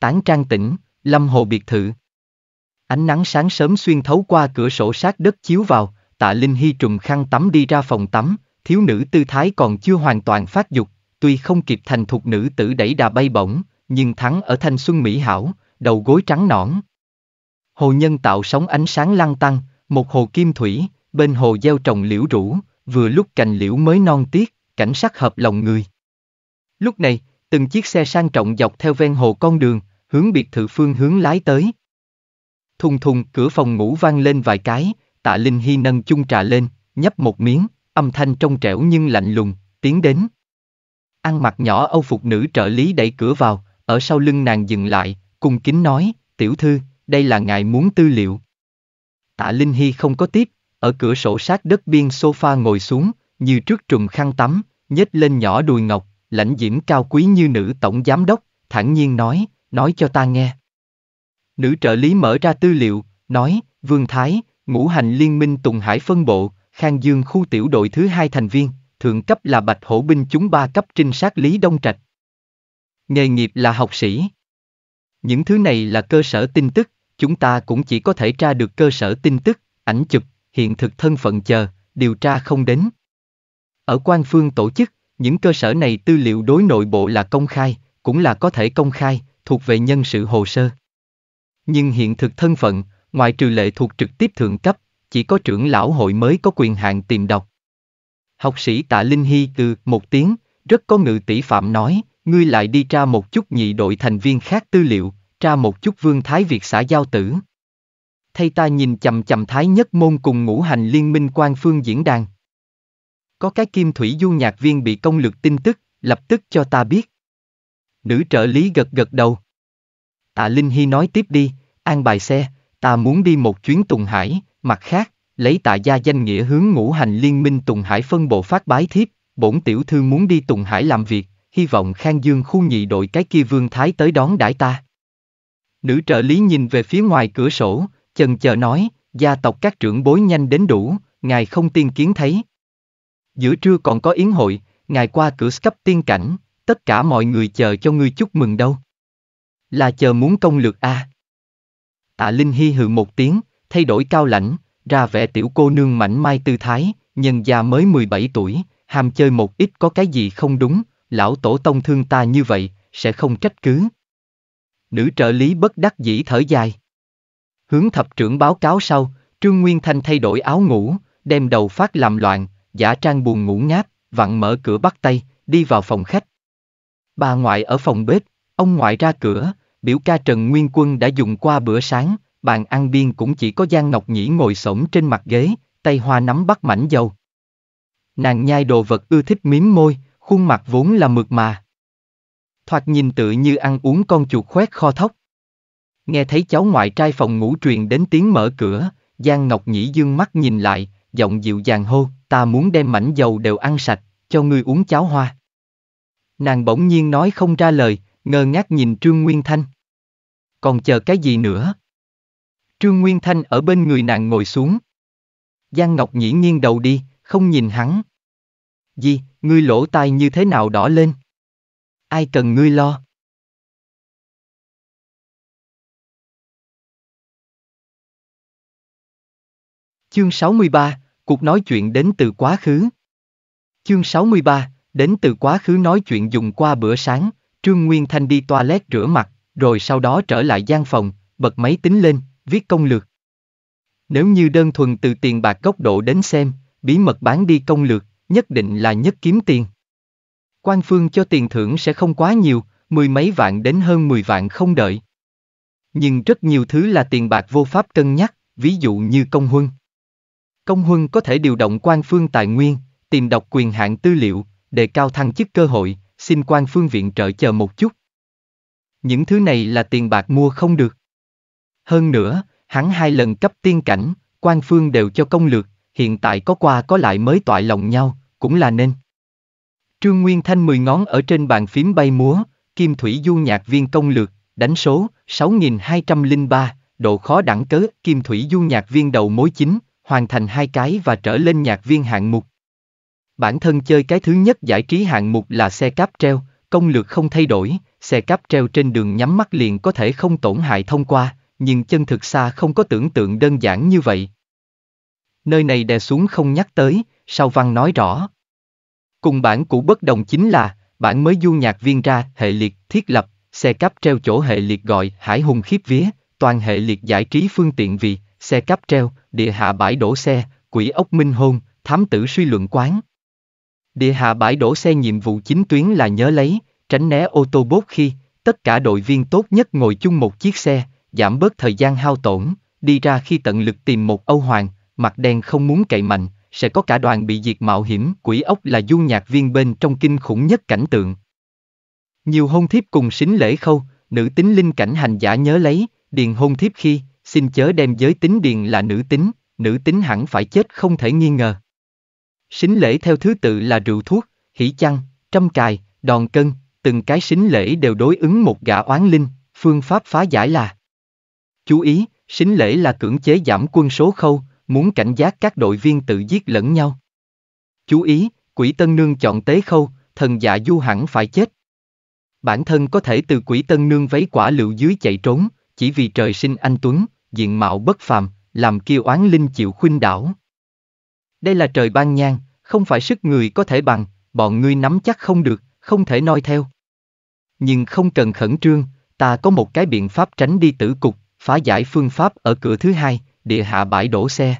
Tán trang tỉnh, Lâm Hồ biệt thự. Ánh nắng sáng sớm xuyên thấu qua cửa sổ sát đất chiếu vào, tạ Linh Hy trùm khăn tắm đi ra phòng tắm, thiếu nữ tư thái còn chưa hoàn toàn phát dục, tuy không kịp thành thục nữ tử đẩy đà bay bổng, nhưng thắng ở thanh xuân mỹ hảo, đầu gối trắng nõn. Hồ nhân tạo sóng ánh sáng lăng tăng, một hồ kim thủy, bên hồ gieo trồng liễu rũ, vừa lúc cành liễu mới non tiết, cảnh sắc hợp lòng người. Lúc này, từng chiếc xe sang trọng dọc theo ven hồ con đường, hướng biệt thự phương hướng lái tới. Thùng thùng, cửa phòng ngủ vang lên vài cái, tạ Linh Hy nâng chung trà lên, nhấp một miếng, âm thanh trong trẻo nhưng lạnh lùng, tiến đến. Ăn mặc nhỏ âu phục nữ trợ lý đẩy cửa vào, ở sau lưng nàng dừng lại, cung kính nói, tiểu thư, đây là ngài muốn tư liệu. Tạ Linh Hy không có tiếp, ở cửa sổ sát đất biên sofa ngồi xuống, như trước trùm khăn tắm, nhếch lên nhỏ đùi ngọc, lãnh diễm cao quý như nữ tổng giám đốc, thản nhiên nói, nói cho ta nghe. Nữ trợ lý mở ra tư liệu, nói, Vương Thái, ngũ hành liên minh Tùng Hải phân bộ, Khang Dương khu tiểu đội thứ hai thành viên, thượng cấp là bạch hổ binh chúng ba cấp trinh sát Lý Đông Trạch. Nghề nghiệp là học sĩ. Những thứ này là cơ sở tin tức, chúng ta cũng chỉ có thể tra được cơ sở tin tức, ảnh chụp, hiện thực thân phận chờ, điều tra không đến. Ở quan phương tổ chức, những cơ sở này tư liệu đối nội bộ là công khai, cũng là có thể công khai, thuộc về nhân sự hồ sơ. Nhưng hiện thực thân phận, ngoài trừ lệ thuộc trực tiếp thượng cấp, chỉ có trưởng lão hội mới có quyền hạn tìm đọc. Học sĩ Tạ Linh Hy từ một tiếng, rất có ngự tỷ phạm nói, ngươi lại đi tra một chút nhị đội thành viên khác tư liệu, tra một chút vương thái Việt xã giao tử. Thay ta nhìn chầm chầm thái nhất môn cùng ngũ hành liên minh quan phương diễn đàn. Có cái kim thủy du nhạc viên bị công lược tin tức, lập tức cho ta biết. Nữ trợ lý gật gật đầu. Tạ Linh Hy nói tiếp đi, an bài xe, ta muốn đi một chuyến Tùng Hải, mặt khác, lấy tạ gia danh nghĩa hướng ngũ hành liên minh Tùng Hải phân bộ phát bái thiếp, bổn tiểu thư muốn đi Tùng Hải làm việc, hy vọng Khang Dương khu nhị đội cái kia vương thái tới đón đãi ta. Nữ trợ lý nhìn về phía ngoài cửa sổ, chần chờ nói, gia tộc các trưởng bối nhanh đến đủ, ngài không tiên kiến thấy. Giữa trưa còn có yến hội, ngày qua cửa cấp tiên cảnh, tất cả mọi người chờ cho ngươi chúc mừng đâu. Là chờ muốn công lược a. À. Tạ Linh Hy hừ một tiếng, thay đổi cao lãnh, ra vẻ tiểu cô nương mảnh mai tư thái, nhân già mới 17 tuổi, ham chơi một ít có cái gì không đúng, lão tổ tông thương ta như vậy, sẽ không trách cứ. Nữ trợ lý bất đắc dĩ thở dài. Hướng thập trưởng báo cáo sau, Trương Nguyên Thanh thay đổi áo ngủ, đem đầu phát làm loạn, giả trang buồn ngủ ngáp, vặn mở cửa bắt tay, đi vào phòng khách. Bà ngoại ở phòng bếp, ông ngoại ra cửa, biểu ca Trần Nguyên Quân đã dùng qua bữa sáng, bàn ăn biên cũng chỉ có Giang Ngọc Nhĩ ngồi xổm trên mặt ghế, tay hoa nắm bắt mảnh dầu. Nàng nhai đồ vật ưa thích miếm môi, khuôn mặt vốn là mượt mà. Thoạt nhìn tự như ăn uống con chuột khoét kho thóc. Nghe thấy cháu ngoại trai phòng ngủ truyền đến tiếng mở cửa, Giang Ngọc Nhĩ dương mắt nhìn lại, giọng dịu dàng hô, ta muốn đem mảnh dầu đều ăn sạch, cho ngươi uống cháo hoa. Nàng bỗng nhiên nói không ra lời, ngơ ngác nhìn Trương Nguyên Thanh. Còn chờ cái gì nữa? Trương Nguyên Thanh ở bên người nàng ngồi xuống. Giang Ngọc Nhĩ nghiêng đầu đi, không nhìn hắn. Gì, ngươi lỗ tai như thế nào đỏ lên? Ai cần ngươi lo? Chương 63, Cuộc nói chuyện đến từ quá khứ. Chương 63, đến từ quá khứ nói chuyện dùng qua bữa sáng, Trương Nguyên Thanh đi toilet rửa mặt, rồi sau đó trở lại gian phòng, bật máy tính lên, viết công lược. Nếu như đơn thuần từ tiền bạc góc độ đến xem, bí mật bán đi công lược, nhất định là nhất kiếm tiền. Quan phương cho tiền thưởng sẽ không quá nhiều, mười mấy vạn đến hơn mười vạn không đợi. Nhưng rất nhiều thứ là tiền bạc vô pháp cân nhắc, ví dụ như công huân. Công huân có thể điều động quan phương tài nguyên, tìm đọc quyền hạn tư liệu, đề cao thăng chức cơ hội, xin quan phương viện trợ chờ một chút. Những thứ này là tiền bạc mua không được. Hơn nữa, hắn hai lần cấp tiên cảnh, quan phương đều cho công lược, hiện tại có qua có lại mới toại lòng nhau, cũng là nên. Trương Nguyên Thanh mười ngón ở trên bàn phím bay múa, kim thủy du nhạc viên công lược, đánh số 6203, độ khó đẳng cớ, kim thủy du nhạc viên đầu mối chính, hoàn thành hai cái và trở lên nhạc viên hạng mục. Bản thân chơi cái thứ nhất giải trí hạng mục là xe cáp treo, công lược không thay đổi, xe cáp treo trên đường nhắm mắt liền có thể không tổn hại thông qua, nhưng chân thực xa không có tưởng tượng đơn giản như vậy. Nơi này đè xuống không nhắc tới, sau văn nói rõ. Cùng bản cũ bất đồng chính là, bản mới du nhạc viên ra hệ liệt thiết lập, xe cáp treo chỗ hệ liệt gọi hải hùng khiếp vía, toàn hệ liệt giải trí phương tiện vì, xe cáp treo, địa hạ bãi đổ xe, quỷ ốc minh hôn, thám tử suy luận quán. Địa hạ bãi đổ xe nhiệm vụ chính tuyến là nhớ lấy, tránh né ô tô bốt khi, tất cả đội viên tốt nhất ngồi chung một chiếc xe, giảm bớt thời gian hao tổn, đi ra khi tận lực tìm một Âu Hoàng, mặt đen không muốn cậy mạnh, sẽ có cả đoàn bị diệt mạo hiểm, quỷ ốc là du nhạc viên bên trong kinh khủng nhất cảnh tượng. Nhiều hôn thiếp cùng xính lễ khâu, nữ tính linh cảnh hành giả nhớ lấy, điền hôn thiếp khi, xin chớ đem giới tính điền là nữ tính, nữ tính hẳn phải chết không thể nghi ngờ. Sính lễ theo thứ tự là rượu thuốc, hỉ chăn, trăm cài, đòn cân, từng cái sính lễ đều đối ứng một gã oán linh, phương pháp phá giải là. Chú ý, sính lễ là cưỡng chế giảm quân số khâu, muốn cảnh giác các đội viên tự giết lẫn nhau. Chú ý, quỷ tân nương chọn tế khâu, thần dạ du hẳn phải chết. Bản thân có thể từ quỷ tân nương váy quả lựu dưới chạy trốn, chỉ vì trời sinh anh Tuấn, diện mạo bất phàm, làm kêu oán linh chịu khuynh đảo. Đây là trời ban nhang, không phải sức người có thể bằng, bọn ngươi nắm chắc không được, không thể noi theo. Nhưng không cần khẩn trương, ta có một cái biện pháp tránh đi tử cục, phá giải phương pháp ở cửa thứ hai, địa hạ bãi đổ xe.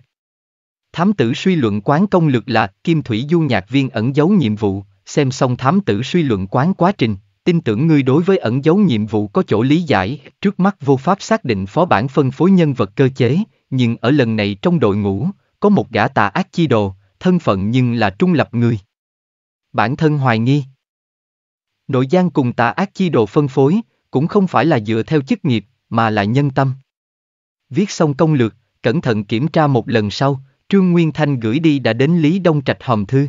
Thám tử suy luận quán công lực là kim thủy du nhạc viên ẩn giấu nhiệm vụ, xem xong thám tử suy luận quán quá trình, tin tưởng ngươi đối với ẩn dấu nhiệm vụ có chỗ lý giải, trước mắt vô pháp xác định phó bản phân phối nhân vật cơ chế, nhưng ở lần này trong đội ngũ, có một gã tà ác chi đồ, thân phận nhưng là trung lập người. Bản thân hoài nghi. Nội gian cùng tà ác chi đồ phân phối, cũng không phải là dựa theo chức nghiệp, mà là nhân tâm. Viết xong công lược, cẩn thận kiểm tra một lần sau, Trương Nguyên Thanh gửi đi đã đến Lý Đông Trạch hòm thư.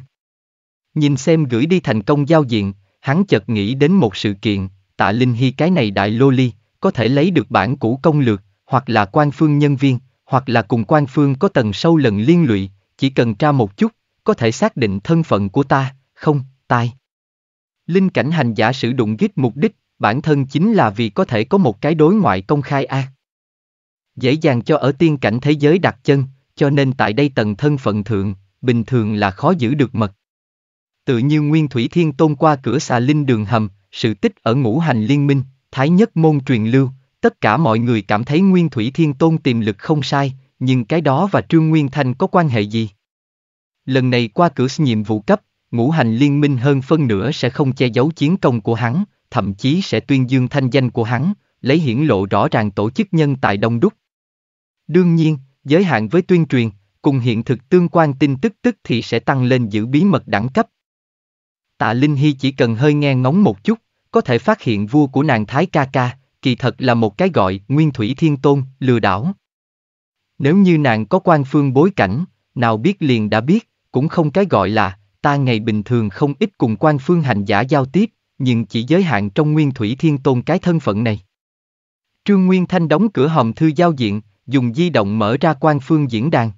Nhìn xem gửi đi thành công giao diện, hắn chợt nghĩ đến một sự kiện, tạ Linh Hy cái này đại lô ly, có thể lấy được bản cũ công lược, hoặc là quan phương nhân viên, hoặc là cùng quan phương có tầng sâu lần liên lụy, chỉ cần tra một chút, có thể xác định thân phận của ta, không, tai. Linh cảnh hành giả sử dụng gít mục đích, bản thân chính là vì có thể có một cái đối ngoại công khai a. Dễ dàng cho ở tiên cảnh thế giới đặt chân, cho nên tại đây tầng thân phận thượng, bình thường là khó giữ được mật tự như Nguyên Thủy Thiên Tôn qua cửa xà linh đường hầm, sự tích ở ngũ hành liên minh, thái nhất môn truyền lưu, tất cả mọi người cảm thấy Nguyên Thủy Thiên Tôn tiềm lực không sai, nhưng cái đó và Trương Nguyên Thanh có quan hệ gì? Lần này qua cửa nhiệm vụ cấp, ngũ hành liên minh hơn phân nửa sẽ không che giấu chiến công của hắn, thậm chí sẽ tuyên dương thanh danh của hắn, lấy hiển lộ rõ ràng tổ chức nhân tại Đông Đúc. Đương nhiên, giới hạn với tuyên truyền, cùng hiện thực tương quan tin tức tức thì sẽ tăng lên giữ bí mật đẳng cấp, Tạ Linh Hy chỉ cần hơi nghe ngóng một chút, có thể phát hiện vua của nàng Thái Ca Ca, kỳ thật là một cái gọi Nguyên Thủy Thiên Tôn, lừa đảo. Nếu như nàng có quan phương bối cảnh, nào biết liền đã biết, cũng không cái gọi là, ta ngày bình thường không ít cùng quan phương hành giả giao tiếp, nhưng chỉ giới hạn trong Nguyên Thủy Thiên Tôn cái thân phận này. Trương Nguyên Thanh đóng cửa hòm thư giao diện, dùng di động mở ra quan phương diễn đàn.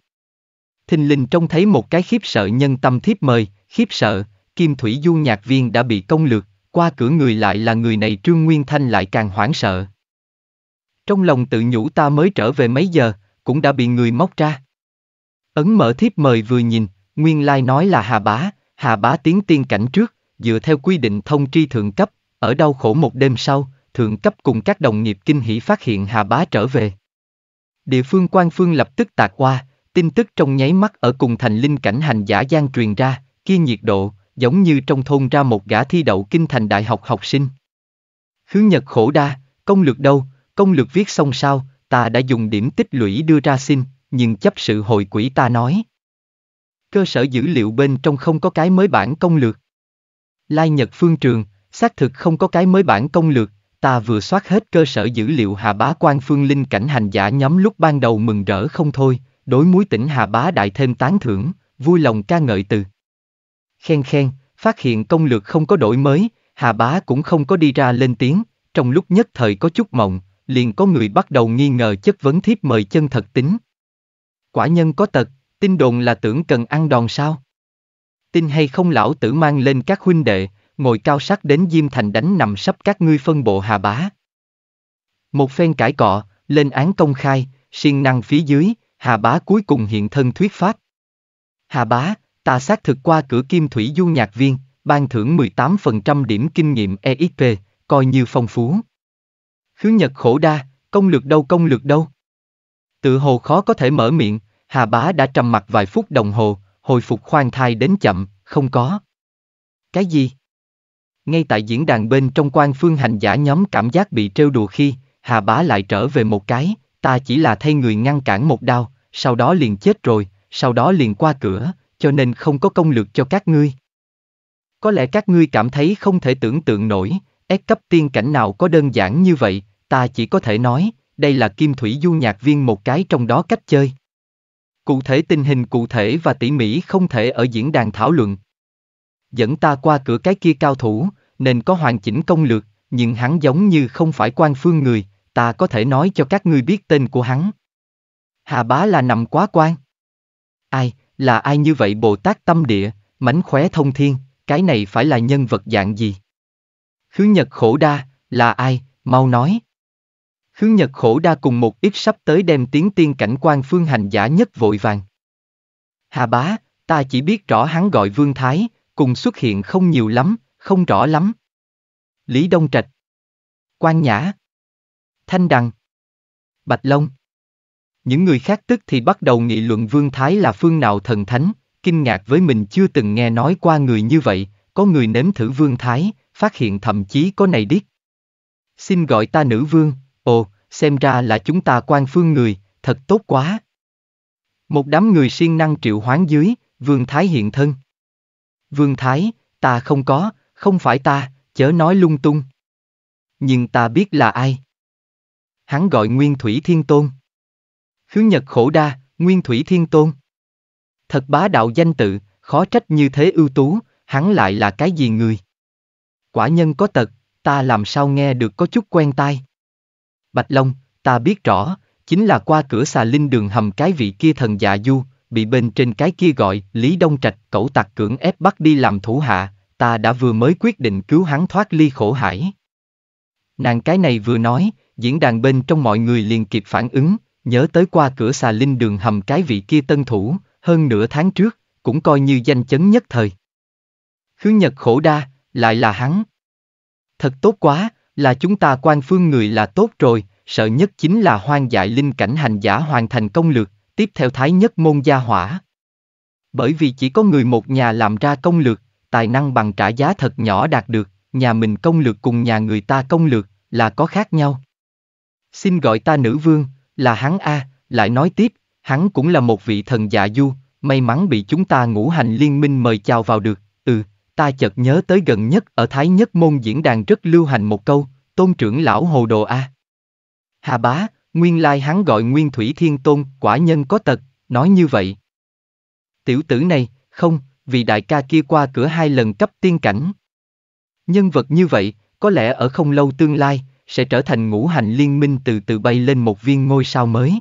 Thình Linh trông thấy một cái khiếp sợ nhân tâm thiếp mời, khiếp sợ, Kim Thủy Du nhạc viên đã bị công lược, qua cửa người lại là người này Trương Nguyên Thanh lại càng hoảng sợ. Trong lòng tự nhủ ta mới trở về mấy giờ, cũng đã bị người móc ra. Ấn mở thiếp mời vừa nhìn, Nguyên Lai nói là Hà Bá, Hà Bá tiến tiên cảnh trước, dựa theo quy định thông tri thượng cấp, ở đau khổ một đêm sau, thượng cấp cùng các đồng nghiệp kinh hỷ phát hiện Hà Bá trở về. Địa phương quan phương lập tức tạc qua, tin tức trong nháy mắt ở cùng thành linh cảnh hành giả gian truyền ra, kia nhiệt độ, giống như trong thôn ra một gã thi đậu kinh thành đại học học sinh. Hứa Nhật khổ đa, công lược đâu, công lược viết xong sao, ta đã dùng điểm tích lũy đưa ra xin, nhưng chấp sự hồi quỷ ta nói. Cơ sở dữ liệu bên trong không có cái mới bản công lược. Lai Nhật Phương Trường, xác thực không có cái mới bản công lược, ta vừa soát hết cơ sở dữ liệu Hà Bá quan Phương Linh cảnh hành giả nhóm lúc ban đầu mừng rỡ không thôi, đối muối tỉnh Hà Bá đại thêm tán thưởng, vui lòng ca ngợi từ. Khen khen, phát hiện công lược không có đổi mới, Hà Bá cũng không có đi ra lên tiếng, trong lúc nhất thời có chút mộng, liền có người bắt đầu nghi ngờ chất vấn thiếp mời chân thật tính. Quả nhân có tật, tin đồn là tưởng cần ăn đòn sao? Tin hay không lão tử mang lên các huynh đệ, ngồi cao sắc đến Diêm Thành đánh nằm sắp các ngươi phân bộ Hà Bá. Một phen cãi cọ, lên án công khai, siêng năng phía dưới, Hà Bá cuối cùng hiện thân thuyết pháp. Hà Bá, ta xác thực qua cửa kim thủy du nhạc viên, ban thưởng 18% điểm kinh nghiệm EXP, coi như phong phú. Khứ Nhật khổ đa, công lược đâu công lược đâu. Tự hồ khó có thể mở miệng, Hà Bá đã trầm mặt vài phút đồng hồ, hồi phục khoan thai đến chậm, không có. Cái gì? Ngay tại diễn đàn bên trong quan phương hành giả nhóm cảm giác bị trêu đùa khi, Hà Bá lại trở về một cái, ta chỉ là thay người ngăn cản một đau, sau đó liền chết rồi, sau đó liền qua cửa, cho nên không có công lược cho các ngươi. Có lẽ các ngươi cảm thấy không thể tưởng tượng nổi, ép cấp tiên cảnh nào có đơn giản như vậy, ta chỉ có thể nói, đây là kim thủy du nhạc viên một cái trong đó cách chơi. Cụ thể tình hình cụ thể và tỉ mỉ không thể ở diễn đàn thảo luận. Dẫn ta qua cửa cái kia cao thủ, nên có hoàn chỉnh công lược, nhưng hắn giống như không phải quan phương người, ta có thể nói cho các ngươi biết tên của hắn. Hà bá là nằm quá quan. Ai, là ai như vậy Bồ Tát tâm địa, mánh khóe thông thiên, cái này phải là nhân vật dạng gì? Khứ Nhật Khổ Đa, là ai, mau nói. Khứ Nhật Khổ Đa cùng một ít sắp tới đem tiếng tiên cảnh quan phương hành giả nhất vội vàng. Hà bá, ta chỉ biết rõ hắn gọi Vương Thái, cùng xuất hiện không nhiều lắm, không rõ lắm. Lý Đông Trạch. Quan Nhã. Thanh Đằng. Bạch Long. Những người khác tức thì bắt đầu nghị luận Vương Thái là phương nào thần thánh, kinh ngạc với mình chưa từng nghe nói qua người như vậy, có người nếm thử Vương Thái, phát hiện thậm chí có này điếc. Xin gọi ta nữ vương, ồ, xem ra là chúng ta quan phương người, thật tốt quá. Một đám người siêng năng triệu hoán dưới, Vương Thái hiện thân. Vương Thái, ta không có, không phải ta, chớ nói lung tung. Nhưng ta biết là ai. Hắn gọi Nguyên Thủy Thiên Tôn. Hướng Nhật Khổ Đa, Nguyên Thủy Thiên Tôn. Thật bá đạo danh tự, khó trách như thế ưu tú, hắn lại là cái gì người? Quả nhân có tật, ta làm sao nghe được có chút quen tai? Bạch Long, ta biết rõ, chính là qua cửa xà linh đường hầm cái vị kia thần dạ du, bị bên trên cái kia gọi Lý Đông Trạch cẩu tặc cưỡng ép bắt đi làm thủ hạ, ta đã vừa mới quyết định cứu hắn thoát ly khổ hải. Nàng cái này vừa nói, diễn đàn bên trong mọi người liền kịp phản ứng, nhớ tới qua cửa xà linh đường hầm cái vị kia tân thủ, hơn nửa tháng trước, cũng coi như danh chấn nhất thời. Khứ Nhật khổ đa, lại là hắn. Thật tốt quá, là chúng ta quan phương người là tốt rồi, sợ nhất chính là hoang dại linh cảnh hành giả hoàn thành công lược, tiếp theo thái nhất môn gia hỏa. Bởi vì chỉ có người một nhà làm ra công lược, tài năng bằng trả giá thật nhỏ đạt được, nhà mình công lược cùng nhà người ta công lược, là có khác nhau. Xin gọi ta nữ vương, là hắn a, à, lại nói tiếp, hắn cũng là một vị thần dạ du, may mắn bị chúng ta ngũ hành liên minh mời chào vào được, ừ, ta chợt nhớ tới gần nhất ở Thái Nhất Môn diễn đàn rất lưu hành một câu, tôn trưởng lão hồ đồ a. À. Hà bá, nguyên lai hắn gọi nguyên thủy thiên tôn, quả nhân có tật, nói như vậy. Tiểu tử này, không, vì đại ca kia qua cửa hai lần cấp tiên cảnh. Nhân vật như vậy, có lẽ ở không lâu tương lai, sẽ trở thành ngũ hành liên minh từ từ bay lên một viên ngôi sao mới.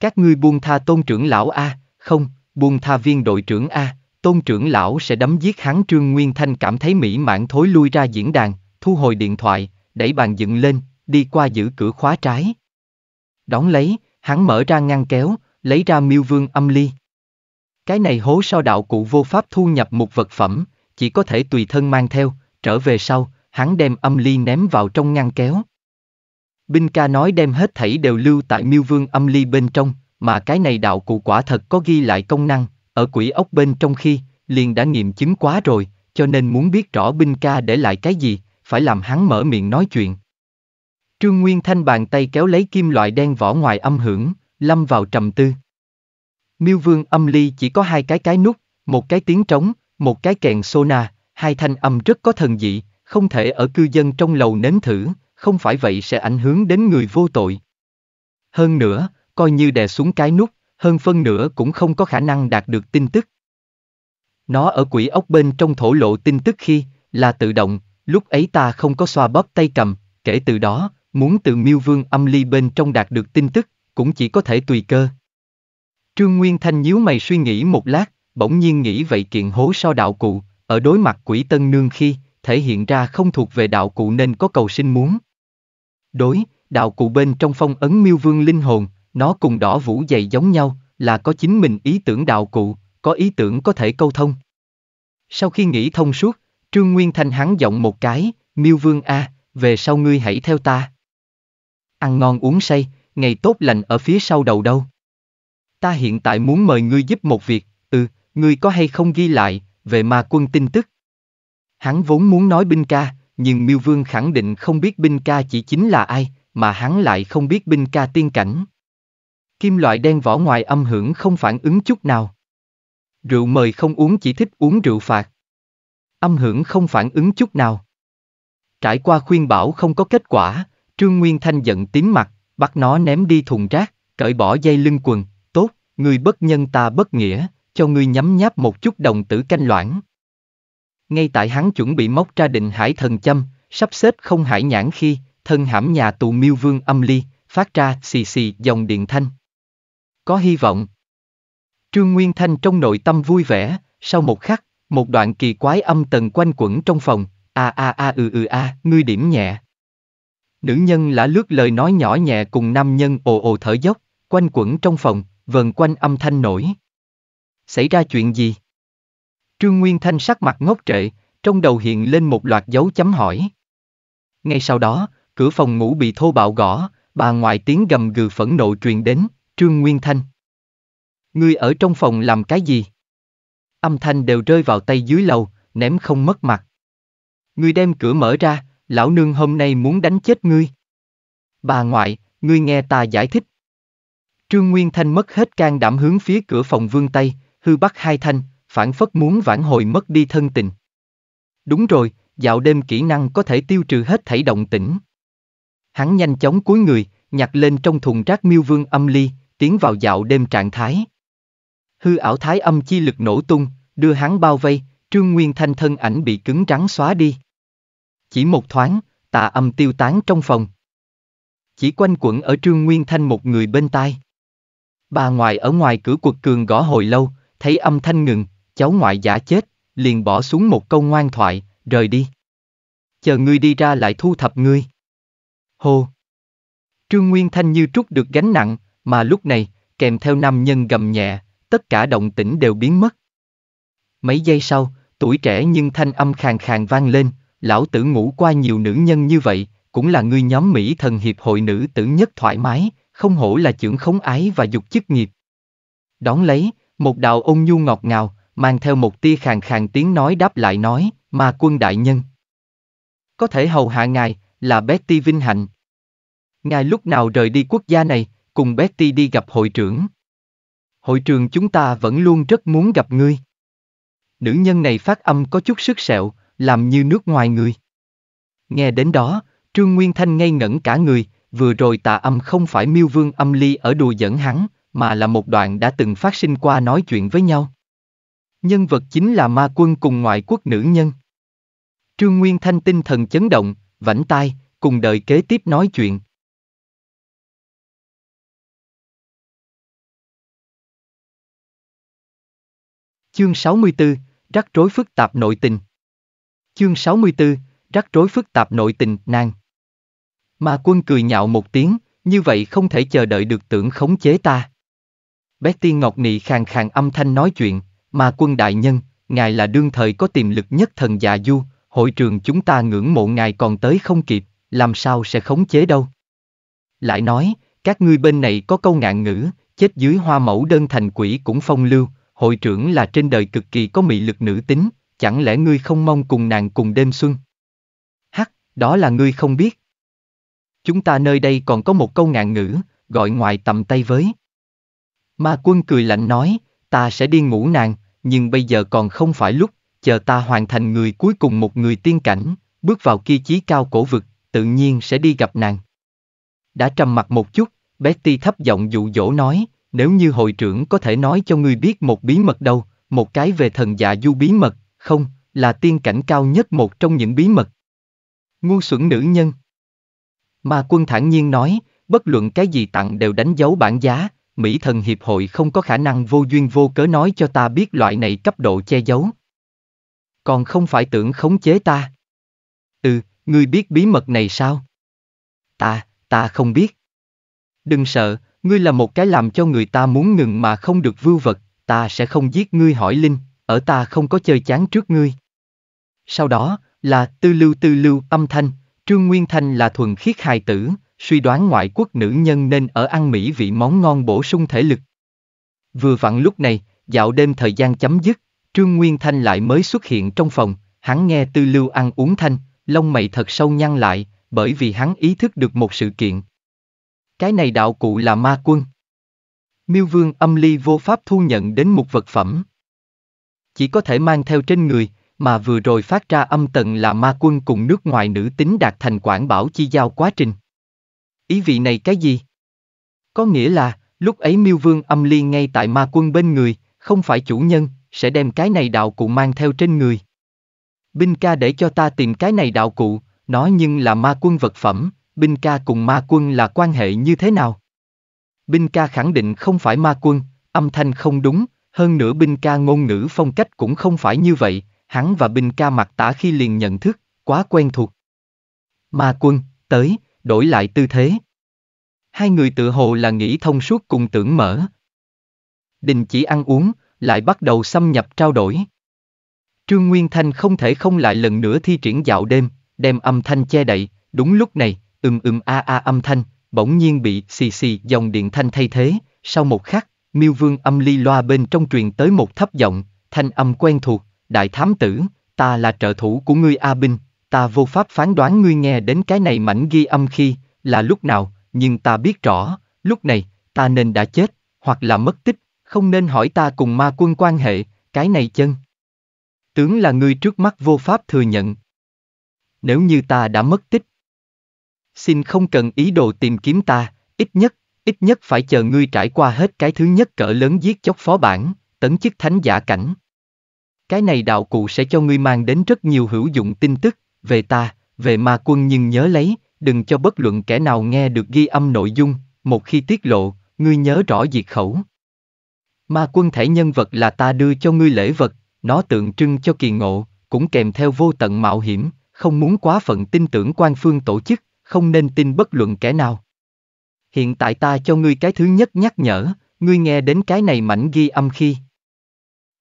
Các ngươi buông tha tôn trưởng lão A, không, buông tha viên đội trưởng A, tôn trưởng lão sẽ đấm giết hắn Trương Nguyên Thanh cảm thấy mỹ mãn thối lui ra diễn đàn, thu hồi điện thoại, đẩy bàn dựng lên, đi qua giữ cửa khóa trái. đóng lấy, hắn mở ra ngăn kéo, lấy ra miêu vương âm ly. Cái này hố so đạo cụ vô pháp thu nhập một vật phẩm, chỉ có thể tùy thân mang theo, trở về sau, hắn đem âm ly ném vào trong ngăn kéo. Binh ca nói đem hết thảy đều lưu tại miêu vương âm ly bên trong, mà cái này đạo cụ quả thật có ghi lại công năng, ở quỷ ốc bên trong khi, liền đã nghiệm chứng quá rồi, cho nên muốn biết rõ binh ca để lại cái gì, phải làm hắn mở miệng nói chuyện. Trương Nguyên Thanh bàn tay kéo lấy kim loại đen vỏ ngoài âm hưởng, lâm vào trầm tư. Miêu vương âm ly chỉ có hai cái cái nút, một cái tiếng trống, một cái kèn sona, hai thanh âm rất có thần dị, không thể ở cư dân trong lầu nếm thử, không phải vậy sẽ ảnh hưởng đến người vô tội. Hơn nữa, coi như đè xuống cái nút, hơn phân nửa cũng không có khả năng đạt được tin tức. Nó ở quỷ ốc bên trong thổ lộ tin tức khi, là tự động, lúc ấy ta không có xoa bóp tay cầm, kể từ đó, muốn từ miêu vương âm ly bên trong đạt được tin tức, cũng chỉ có thể tùy cơ. Trương Nguyên Thanh nhíu mày suy nghĩ một lát, bỗng nhiên nghĩ vậy kiện hố so đạo cụ, ở đối mặt quỷ tân nương khi, thể hiện ra không thuộc về đạo cụ nên có cầu sinh muốn. Đối, đạo cụ bên trong phong ấn miêu vương linh hồn, nó cùng đỏ vũ dày giống nhau, là có chính mình ý tưởng đạo cụ, có ý tưởng có thể câu thông. Sau khi nghĩ thông suốt, Trương Nguyên Thanh hắn giọng một cái, miêu vương A, à, về sau ngươi hãy theo ta. Ăn ngon uống say, ngày tốt lành ở phía sau đầu đâu. Ta hiện tại muốn mời ngươi giúp một việc, ừ, ngươi có hay không ghi lại, về ma quân tin tức. Hắn vốn muốn nói Binh Ca, nhưng Miêu Vương khẳng định không biết Binh Ca chỉ chính là ai, mà hắn lại không biết Binh Ca tiên cảnh. Kim loại đen vỏ ngoài âm hưởng không phản ứng chút nào. Rượu mời không uống chỉ thích uống rượu phạt. Âm hưởng không phản ứng chút nào. Trải qua khuyên bảo không có kết quả, Trương Nguyên Thanh giận tím mặt, bắt nó ném đi thùng rác, cởi bỏ dây lưng quần, tốt, người bất nhân ta bất nghĩa, cho ngươi nhấm nháp một chút đồng tử canh loãng ngay tại hắn chuẩn bị móc ra định hải thần châm, sắp xếp không hải nhãn khi, thân hãm nhà tù miêu vương âm ly, phát ra xì xì dòng điện thanh. Có hy vọng. Trương Nguyên Thanh trong nội tâm vui vẻ, sau một khắc, một đoạn kỳ quái âm tần quanh quẩn trong phòng, a a a ư ừ ư ừ a, ngươi điểm nhẹ. Nữ nhân lã lướt lời nói nhỏ nhẹ cùng nam nhân ồ ồ thở dốc, quanh quẩn trong phòng, vần quanh âm thanh nổi. Xảy ra chuyện gì? Trương Nguyên Thanh sắc mặt ngốc trệ, trong đầu hiện lên một loạt dấu chấm hỏi. Ngay sau đó, cửa phòng ngủ bị thô bạo gõ, bà ngoại tiếng gầm gừ phẫn nộ truyền đến, Trương Nguyên Thanh. Ngươi ở trong phòng làm cái gì? Âm thanh đều rơi vào tay dưới lầu, ném không mất mặt. Ngươi đem cửa mở ra, lão nương hôm nay muốn đánh chết ngươi. Bà ngoại, ngươi nghe ta giải thích. Trương Nguyên Thanh mất hết can đảm hướng phía cửa phòng vương tay, hư bắt hai thanh, phản phất muốn vãn hồi mất đi thân tình. Đúng rồi, dạo đêm kỹ năng có thể tiêu trừ hết thảy động tĩnh. Hắn nhanh chóng cúi người, nhặt lên trong thùng rác miêu vương âm ly, tiến vào dạo đêm trạng thái. Hư ảo thái âm chi lực nổ tung, đưa hắn bao vây, trương nguyên thanh thân ảnh bị cứng trắng xóa đi. Chỉ một thoáng, tà âm tiêu tán trong phòng. Chỉ quanh quẩn ở trương nguyên thanh một người bên tai. Bà ngoài ở ngoài cửa cuộc cường gõ hồi lâu, thấy âm thanh ngừng, cháu ngoại giả chết, liền bỏ xuống một câu ngoan thoại, rời đi. Chờ ngươi đi ra lại thu thập ngươi. Hô! Trương Nguyên Thanh như trút được gánh nặng, mà lúc này, kèm theo nam nhân gầm nhẹ, tất cả động tĩnh đều biến mất. Mấy giây sau, tuổi trẻ nhưng thanh âm khàn khàn vang lên, lão tử ngủ qua nhiều nữ nhân như vậy, cũng là ngươi nhóm Mỹ thần hiệp hội nữ tử nhất thoải mái, không hổ là trưởng khống ái và dục chức nghiệp. Đón lấy, một đạo ôn nhu ngọt ngào, mang theo một tia khàn khàn tiếng nói đáp lại nói, mà quân đại nhân. Có thể hầu hạ ngài, là Betty vinh hạnh. Ngài lúc nào rời đi quốc gia này, cùng Betty đi gặp hội trưởng. Hội trưởng chúng ta vẫn luôn rất muốn gặp ngươi. Nữ nhân này phát âm có chút sức sẹo, làm như nước ngoài người. Nghe đến đó, Trương Nguyên Thanh ngây ngẩn cả người, vừa rồi tà âm không phải miêu vương âm ly ở đùa dẫn hắn, mà là một đoạn đã từng phát sinh qua nói chuyện với nhau. Nhân vật chính là ma quân cùng ngoại quốc nữ nhân. Trương Nguyên Thanh tinh thần chấn động, vảnh tai, cùng đợi kế tiếp nói chuyện. Chương 64, rắc rối phức tạp nội tình. Chương 64, rắc rối phức tạp nội tình, nàng. Ma quân cười nhạo một tiếng, như vậy không thể chờ đợi được tưởng khống chế ta. Bé Tiên Ngọc Nị khàn khàn âm thanh nói chuyện, mà quân đại nhân, ngài là đương thời có tiềm lực nhất thần già du, hội trường chúng ta ngưỡng mộ ngài còn tới không kịp, làm sao sẽ khống chế đâu. Lại nói, các ngươi bên này có câu ngạn ngữ, chết dưới hoa mẫu đơn thành quỷ cũng phong lưu, hội trưởng là trên đời cực kỳ có mị lực nữ tính, chẳng lẽ ngươi không mong cùng nàng cùng đêm xuân? Hắc, đó là ngươi không biết. Chúng ta nơi đây còn có một câu ngạn ngữ, gọi ngoài tầm tay với. Ma quân cười lạnh nói, ta sẽ đi ngủ nàng, nhưng bây giờ còn không phải lúc, chờ ta hoàn thành người cuối cùng một người tiên cảnh, bước vào kia chí cao cổ vực, tự nhiên sẽ đi gặp nàng. Đã trầm mặt một chút, Betty thấp giọng dụ dỗ nói, nếu như hội trưởng có thể nói cho ngươi biết một bí mật đâu, một cái về thần dạ du bí mật, không, là tiên cảnh cao nhất một trong những bí mật. Ngu xuẩn nữ nhân. Mà quân thản nhiên nói, bất luận cái gì tặng đều đánh dấu bản giá, Mỹ thần hiệp hội không có khả năng vô duyên vô cớ nói cho ta biết loại này cấp độ che giấu. Còn không phải tưởng khống chế ta. Ừ, ngươi biết bí mật này sao? Ta, ta không biết. Đừng sợ, ngươi là một cái làm cho người ta muốn ngừng mà không được vưu vật, ta sẽ không giết ngươi hỏi Linh, ở ta không có chơi chán trước ngươi. Sau đó, là tư lưu tư lưu âm thanh, Trương Nguyên Thanh là thuần khiết hài tử, suy đoán ngoại quốc nữ nhân nên ở ăn mỹ vị món ngon bổ sung thể lực. Vừa vặn lúc này, dạo đêm thời gian chấm dứt, Trương Nguyên Thanh lại mới xuất hiện trong phòng, hắn nghe tư lưu ăn uống thanh, lông mày thật sâu nhăn lại, bởi vì hắn ý thức được một sự kiện. Cái này đạo cụ là ma quân. Miêu vương âm ly vô pháp thu nhận đến một vật phẩm. Chỉ có thể mang theo trên người, mà vừa rồi phát ra âm tần là ma quân cùng nước ngoài nữ tính đạt thành quảng bảo chi giao quá trình. Ý vị này cái gì? Có nghĩa là, lúc ấy miêu vương âm ly ngay tại ma quân bên người, không phải chủ nhân, sẽ đem cái này đạo cụ mang theo trên người. Binh ca để cho ta tìm cái này đạo cụ, nó nhưng là ma quân vật phẩm, binh ca cùng ma quân là quan hệ như thế nào? Binh ca khẳng định không phải ma quân, âm thanh không đúng, hơn nữa binh ca ngôn ngữ phong cách cũng không phải như vậy, hắn và binh ca mặc tả khi liền nhận thức, quá quen thuộc. Ma quân, tới, đổi lại tư thế. Hai người tự hồ là nghĩ thông suốt cùng tưởng mở. Đình chỉ ăn uống, lại bắt đầu xâm nhập trao đổi. Trương Nguyên Thanh không thể không lại lần nữa thi triển dạo đêm, đem âm thanh che đậy, đúng lúc này, ừm ừm a a âm thanh, bỗng nhiên bị xì xì dòng điện thanh thay thế, sau một khắc, miêu vương âm ly loa bên trong truyền tới một thấp giọng, thanh âm quen thuộc, đại thám tử, ta là trợ thủ của ngươi A Binh, Ta vô pháp phán đoán ngươi nghe đến cái này mảnh ghi âm khi, là lúc nào, nhưng ta biết rõ, lúc này, ta nên đã chết, hoặc là mất tích, không nên hỏi ta cùng ma quân quan hệ, cái này chân. Tướng là ngươi trước mắt vô pháp thừa nhận. Nếu như ta đã mất tích, xin không cần ý đồ tìm kiếm ta, ít nhất, ít nhất phải chờ ngươi trải qua hết cái thứ nhất cỡ lớn giết chóc phó bản, tấn chức thánh giả cảnh. Cái này đạo cụ sẽ cho ngươi mang đến rất nhiều hữu dụng tin tức, về ta, về ma quân nhưng nhớ lấy, đừng cho bất luận kẻ nào nghe được ghi âm nội dung, một khi tiết lộ, ngươi nhớ rõ diệt khẩu. Ma quân thể nhân vật là ta đưa cho ngươi lễ vật, nó tượng trưng cho kỳ ngộ, cũng kèm theo vô tận mạo hiểm, không muốn quá phận tin tưởng quan phương tổ chức, không nên tin bất luận kẻ nào. Hiện tại ta cho ngươi cái thứ nhất nhắc nhở, ngươi nghe đến cái này mảnh ghi âm khi.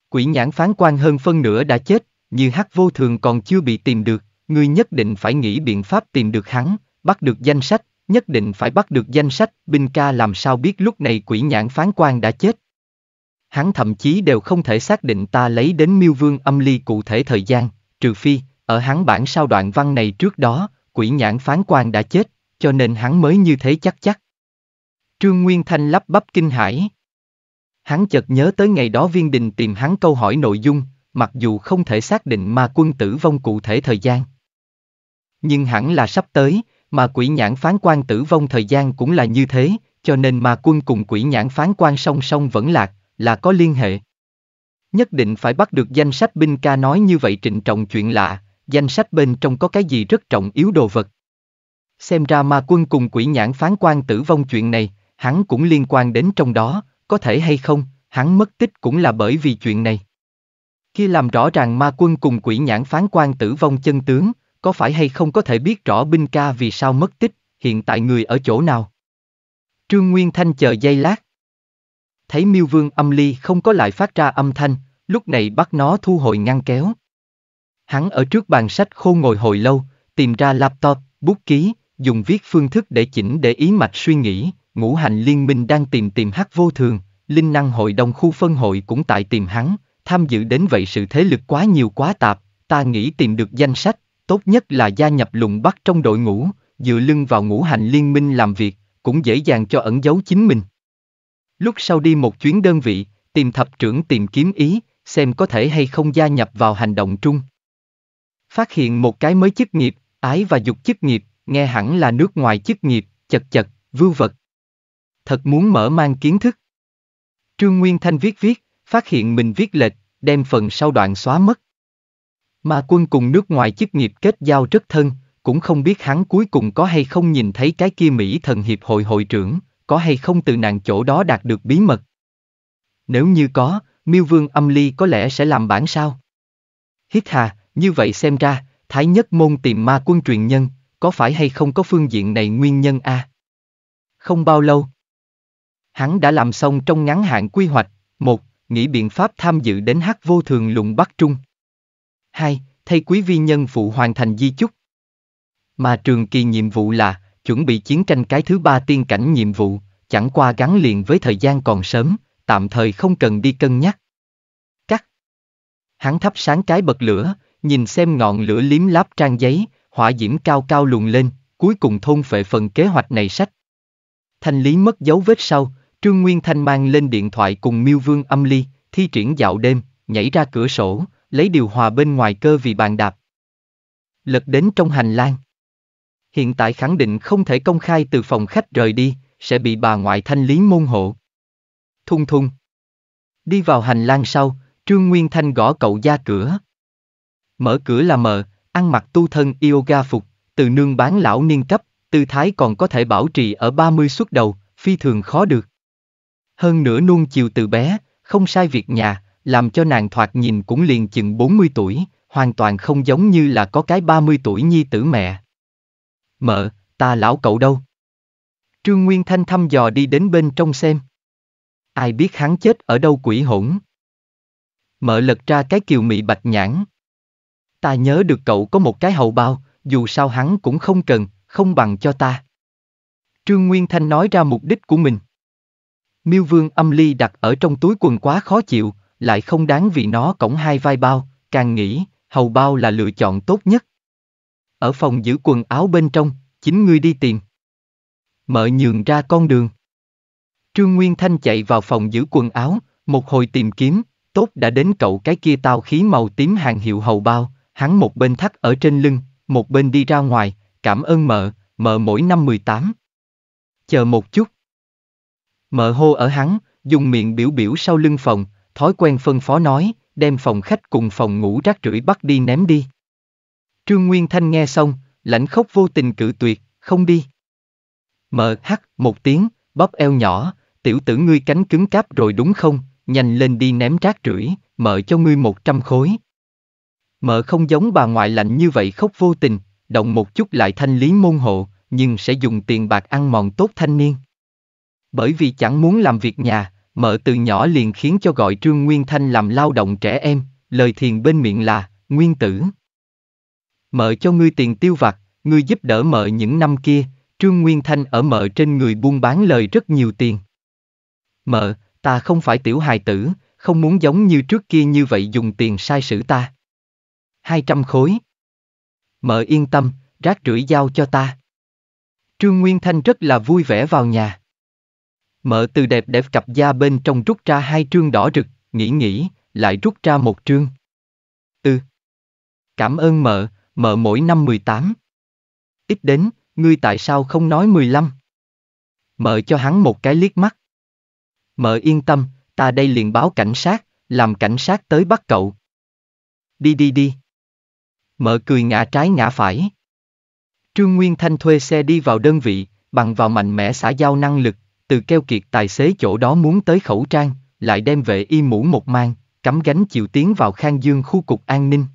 Quỷ nhãn phán quan hơn phân nửa đã chết, như hắc vô thường còn chưa bị tìm được, ngươi nhất định phải nghĩ biện pháp tìm được hắn, bắt được danh sách, nhất định phải bắt được danh sách, Binh ca làm sao biết lúc này quỷ nhãn phán quan đã chết. Hắn thậm chí đều không thể xác định ta lấy đến miêu vương âm ly cụ thể thời gian, trừ phi, ở hắn bản sao đoạn văn này trước đó, quỷ nhãn phán quan đã chết, cho nên hắn mới như thế chắc chắc. Trương Nguyên Thanh lắp bắp kinh hãi. Hắn chợt nhớ tới ngày đó viên đình tìm hắn câu hỏi nội dung, mặc dù không thể xác định mà quân tử vong cụ thể thời gian, nhưng hẳn là sắp tới, mà quỷ nhãn phán quan tử vong thời gian cũng là như thế, cho nên mà quân cùng quỷ nhãn phán quan song song vẫn lạc, là có liên hệ. Nhất định phải bắt được danh sách binh ca nói như vậy trịnh trọng chuyện lạ, danh sách bên trong có cái gì rất trọng yếu đồ vật. Xem ra ma quân cùng quỷ nhãn phán quan tử vong chuyện này, hắn cũng liên quan đến trong đó, có thể hay không, hắn mất tích cũng là bởi vì chuyện này. Khi làm rõ ràng ma quân cùng quỷ nhãn phán quan tử vong chân tướng, có phải hay không có thể biết rõ binh ca vì sao mất tích, hiện tại người ở chỗ nào? Trương Nguyên Thanh chờ giây lát. Thấy miêu vương âm ly không có lại phát ra âm thanh, lúc này bắt nó thu hồi ngăn kéo. Hắn ở trước bàn sách khô ngồi hồi lâu, tìm ra laptop, bút ký, dùng viết phương thức để chỉnh để ý mạch suy nghĩ, ngũ hành liên minh đang tìm tìm hắc vô thường, linh năng hội đồng khu phân hội cũng tại tìm hắn, tham dự đến vậy sự thế lực quá nhiều quá tạp, ta nghĩ tìm được danh sách, tốt nhất là gia nhập lùng bắt trong đội ngũ, dựa lưng vào ngũ hành liên minh làm việc, cũng dễ dàng cho ẩn giấu chính mình. Lúc sau đi một chuyến đơn vị, tìm thập trưởng tìm kiếm ý, xem có thể hay không gia nhập vào hành động chung. Phát hiện một cái mới chức nghiệp, ái và dục chức nghiệp, nghe hẳn là nước ngoài chức nghiệp, chật chật, vưu vật. Thật muốn mở mang kiến thức. Trương Nguyên Thanh viết viết, phát hiện mình viết lệch, đem phần sau đoạn xóa mất. Mà quân cùng nước ngoài chức nghiệp kết giao rất thân, cũng không biết hắn cuối cùng có hay không nhìn thấy cái kia Mỹ thần hiệp hội hội trưởng, có hay không từ nàng chỗ đó đạt được bí mật. Nếu như có, miêu vương âm ly có lẽ sẽ làm bản sao? Hít hà, như vậy xem ra, Thái Nhất Môn tìm ma quân truyền nhân, có phải hay không có phương diện này nguyên nhân a? À? Không bao lâu, hắn đã làm xong trong ngắn hạn quy hoạch, một, nghĩ biện pháp tham dự đến hát vô thường lùng Bắc Trung. 2. Thay quý vi nhân phụ hoàn thành di chúc. Mà trường kỳ nhiệm vụ là chuẩn bị chiến tranh cái thứ ba tiên cảnh nhiệm vụ, chẳng qua gắn liền với thời gian còn sớm, tạm thời không cần đi cân nhắc. Cắt. Hắn thắp sáng cái bật lửa, nhìn xem ngọn lửa liếm láp trang giấy, hỏa diễm cao cao luồn lên, cuối cùng thôn phệ phần kế hoạch này sách. Thanh lý mất dấu vết sau, Trương Nguyên Thanh mang lên điện thoại cùng Miêu Vương âm ly, thi triển dạo đêm, nhảy ra cửa sổ, lấy điều hòa bên ngoài cơ vì bàn đạp. Lật đến trong hành lang. Hiện tại khẳng định không thể công khai từ phòng khách rời đi, sẽ bị bà ngoại thanh lý môn hộ. Thung thung. Đi vào hành lang sau, Trương Nguyên Thanh gõ cậu ra cửa. Mở cửa là mờ, ăn mặc tu thân yoga phục, từ nương bán lão niên cấp, tư thái còn có thể bảo trì ở 30 xuất đầu, phi thường khó được. Hơn nữa nuông chiều từ bé, không sai việc nhà, làm cho nàng thoạt nhìn cũng liền chừng 40 tuổi, hoàn toàn không giống như là có cái 30 tuổi nhi tử mẹ. Mợ, ta lão cậu đâu? Trương Nguyên Thanh thăm dò đi đến bên trong xem. Ai biết hắn chết ở đâu quỷ hỗn. Mợ lật ra cái kiều mị bạch nhãn. Ta nhớ được cậu có một cái hậu bao, dù sao hắn cũng không cần, không bằng cho ta. Trương Nguyên Thanh nói ra mục đích của mình. Miêu Vương âm ly đặt ở trong túi quần quá khó chịu, lại không đáng vì nó cổng hai vai bao, càng nghĩ, hầu bao là lựa chọn tốt nhất. Ở phòng giữ quần áo bên trong, chính ngươi đi tìm. mở nhường ra con đường. Trương Nguyên Thanh chạy vào phòng giữ quần áo, một hồi tìm kiếm, tốt đã đến cậu cái kia tao khí màu tím hàng hiệu hầu bao, hắn một bên thắt ở trên lưng, một bên đi ra ngoài, cảm ơn mợ, mợ mỗi năm 18. Chờ một chút. Mợ hô ở hắn, dùng miệng biểu biểu sau lưng phòng, thói quen phân phó nói, đem phòng khách cùng phòng ngủ rác rưởi bắt đi ném đi. Trương Nguyên Thanh nghe xong, lãnh khóc vô tình cự tuyệt, không đi. Mờ hắt một tiếng, bóp eo nhỏ, tiểu tử ngươi cánh cứng cáp rồi đúng không, nhanh lên đi ném rác rưởi, mợ cho ngươi một trăm khối. Mợ không giống bà ngoại lạnh như vậy khóc vô tình, động một chút lại thanh lý môn hộ, nhưng sẽ dùng tiền bạc ăn mòn tốt thanh niên. Bởi vì chẳng muốn làm việc nhà, Mở từ nhỏ liền khiến cho gọi Trương Nguyên Thanh làm lao động trẻ em, lời thiền bên miệng là, Nguyên tử. Mợ cho ngươi tiền tiêu vặt, ngươi giúp đỡ mợ những năm kia, Trương Nguyên Thanh ở mợ trên người buôn bán lời rất nhiều tiền. Mợ, ta không phải tiểu hài tử, không muốn giống như trước kia như vậy dùng tiền sai sử ta. 200 khối. Mợ yên tâm, rác rưỡi giao cho ta. Trương Nguyên Thanh rất là vui vẻ vào nhà. Mở từ đẹp đẹp cặp da bên trong rút ra hai trương đỏ rực, nghĩ nghĩ, lại rút ra một trương. Từ. Cảm ơn mợ, mợ mỗi năm 18. Ít đến, ngươi tại sao không nói 15? Mợ cho hắn một cái liếc mắt. Mợ yên tâm, ta đây liền báo cảnh sát, làm cảnh sát tới bắt cậu. Đi đi đi. Mợ cười ngã trái ngã phải. Trương Nguyên Thanh thuê xe đi vào đơn vị, bằng vào mạnh mẽ xã giao năng lực, từ keo kiệt tài xế chỗ đó muốn tới khẩu trang, lại đem về y mũ một mang, cắm gánh chịu tiến vào khang dương khu cục an ninh.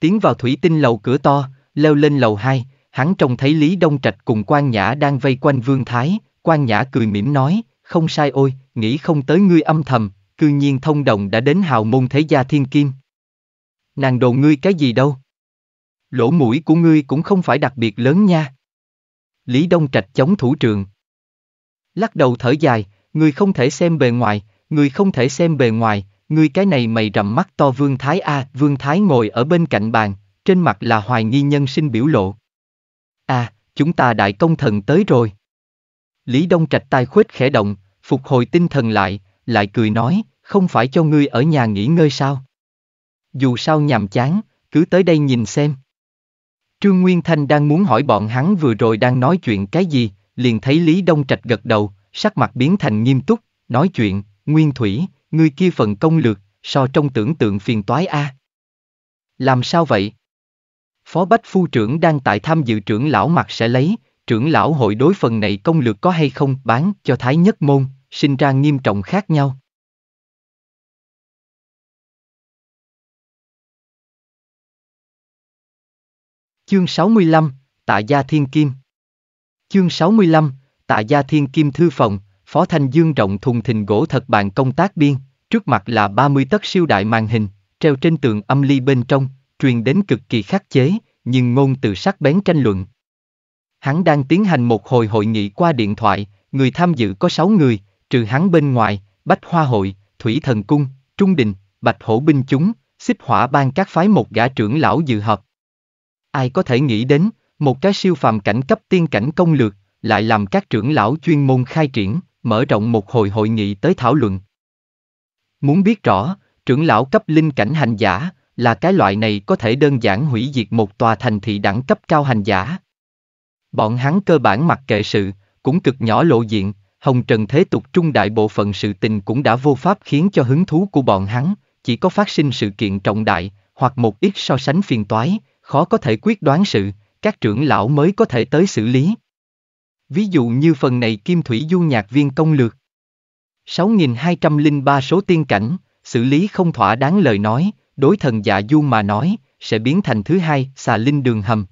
Tiến vào thủy tinh lầu cửa to, leo lên lầu hai hắn trông thấy Lý Đông Trạch cùng quan Nhã đang vây quanh Vương Thái, quan Nhã cười mỉm nói, không sai ôi, nghĩ không tới ngươi âm thầm, cư nhiên thông đồng đã đến hào môn thế gia thiên kim. Nàng đồ ngươi cái gì đâu? Lỗ mũi của ngươi cũng không phải đặc biệt lớn nha. Lý Đông Trạch chống thủ trường, Lắc đầu thở dài, người không thể xem bề ngoài, người không thể xem bề ngoài, người cái này mày rậm mắt to Vương Thái A, Vương Thái ngồi ở bên cạnh bàn, trên mặt là hoài nghi nhân sinh biểu lộ. À, chúng ta đại công thần tới rồi. Lý Đông Trạch tai khuếch khẽ động, phục hồi tinh thần lại, lại cười nói, không phải cho ngươi ở nhà nghỉ ngơi sao? Dù sao nhàm chán, cứ tới đây nhìn xem. Trương Nguyên Thanh đang muốn hỏi bọn hắn vừa rồi đang nói chuyện cái gì, liền thấy Lý Đông Trạch gật đầu, sắc mặt biến thành nghiêm túc, nói chuyện, Nguyên Thủy, ngươi kia phần công lược, so trong tưởng tượng phiền toái a. Làm sao vậy? Phó Bách Phu trưởng đang tại tham dự trưởng lão mặt sẽ lấy, trưởng lão hội đối phần này công lược có hay không bán cho Thái Nhất Môn, sinh ra nghiêm trọng khác nhau. Chương 65, Tạ Gia Thiên Kim Chương 65, Tạ Gia Thiên Kim Thư Phòng, Phó Thanh Dương rộng thùng thình gỗ thật bàn công tác biên, trước mặt là 30 tấc siêu đại màn hình, treo trên tường âm ly bên trong, truyền đến cực kỳ khắc chế, nhưng ngôn từ sắc bén tranh luận. Hắn đang tiến hành một hồi hội nghị qua điện thoại, người tham dự có 6 người, trừ hắn bên ngoài, Bách Hoa Hội, Thủy Thần Cung, Trung Đình, Bạch Hổ Binh Chúng, Xích Hỏa Ban các phái một gã trưởng lão dự họp. Ai có thể nghĩ đến, một cái siêu phàm cảnh cấp tiên cảnh công lược, lại làm các trưởng lão chuyên môn khai triển, mở rộng một hồi hội nghị tới thảo luận. Muốn biết rõ, trưởng lão cấp linh cảnh hành giả, là cái loại này có thể đơn giản hủy diệt một tòa thành thị đẳng cấp cao hành giả. Bọn hắn cơ bản mặc kệ sự, cũng cực nhỏ lộ diện, hồng trần thế tục trung đại bộ phận sự tình cũng đã vô pháp khiến cho hứng thú của bọn hắn, chỉ có phát sinh sự kiện trọng đại, hoặc một ít so sánh phiền toái, khó có thể quyết đoán sự, các trưởng lão mới có thể tới xử lý. Ví dụ như phần này Kim Thủy Du nhạc viên công lược. 6.203 số tiên cảnh, xử lý không thỏa đáng lời nói, đối thần dạ du mà nói, sẽ biến thành thứ hai, xà linh đường hầm.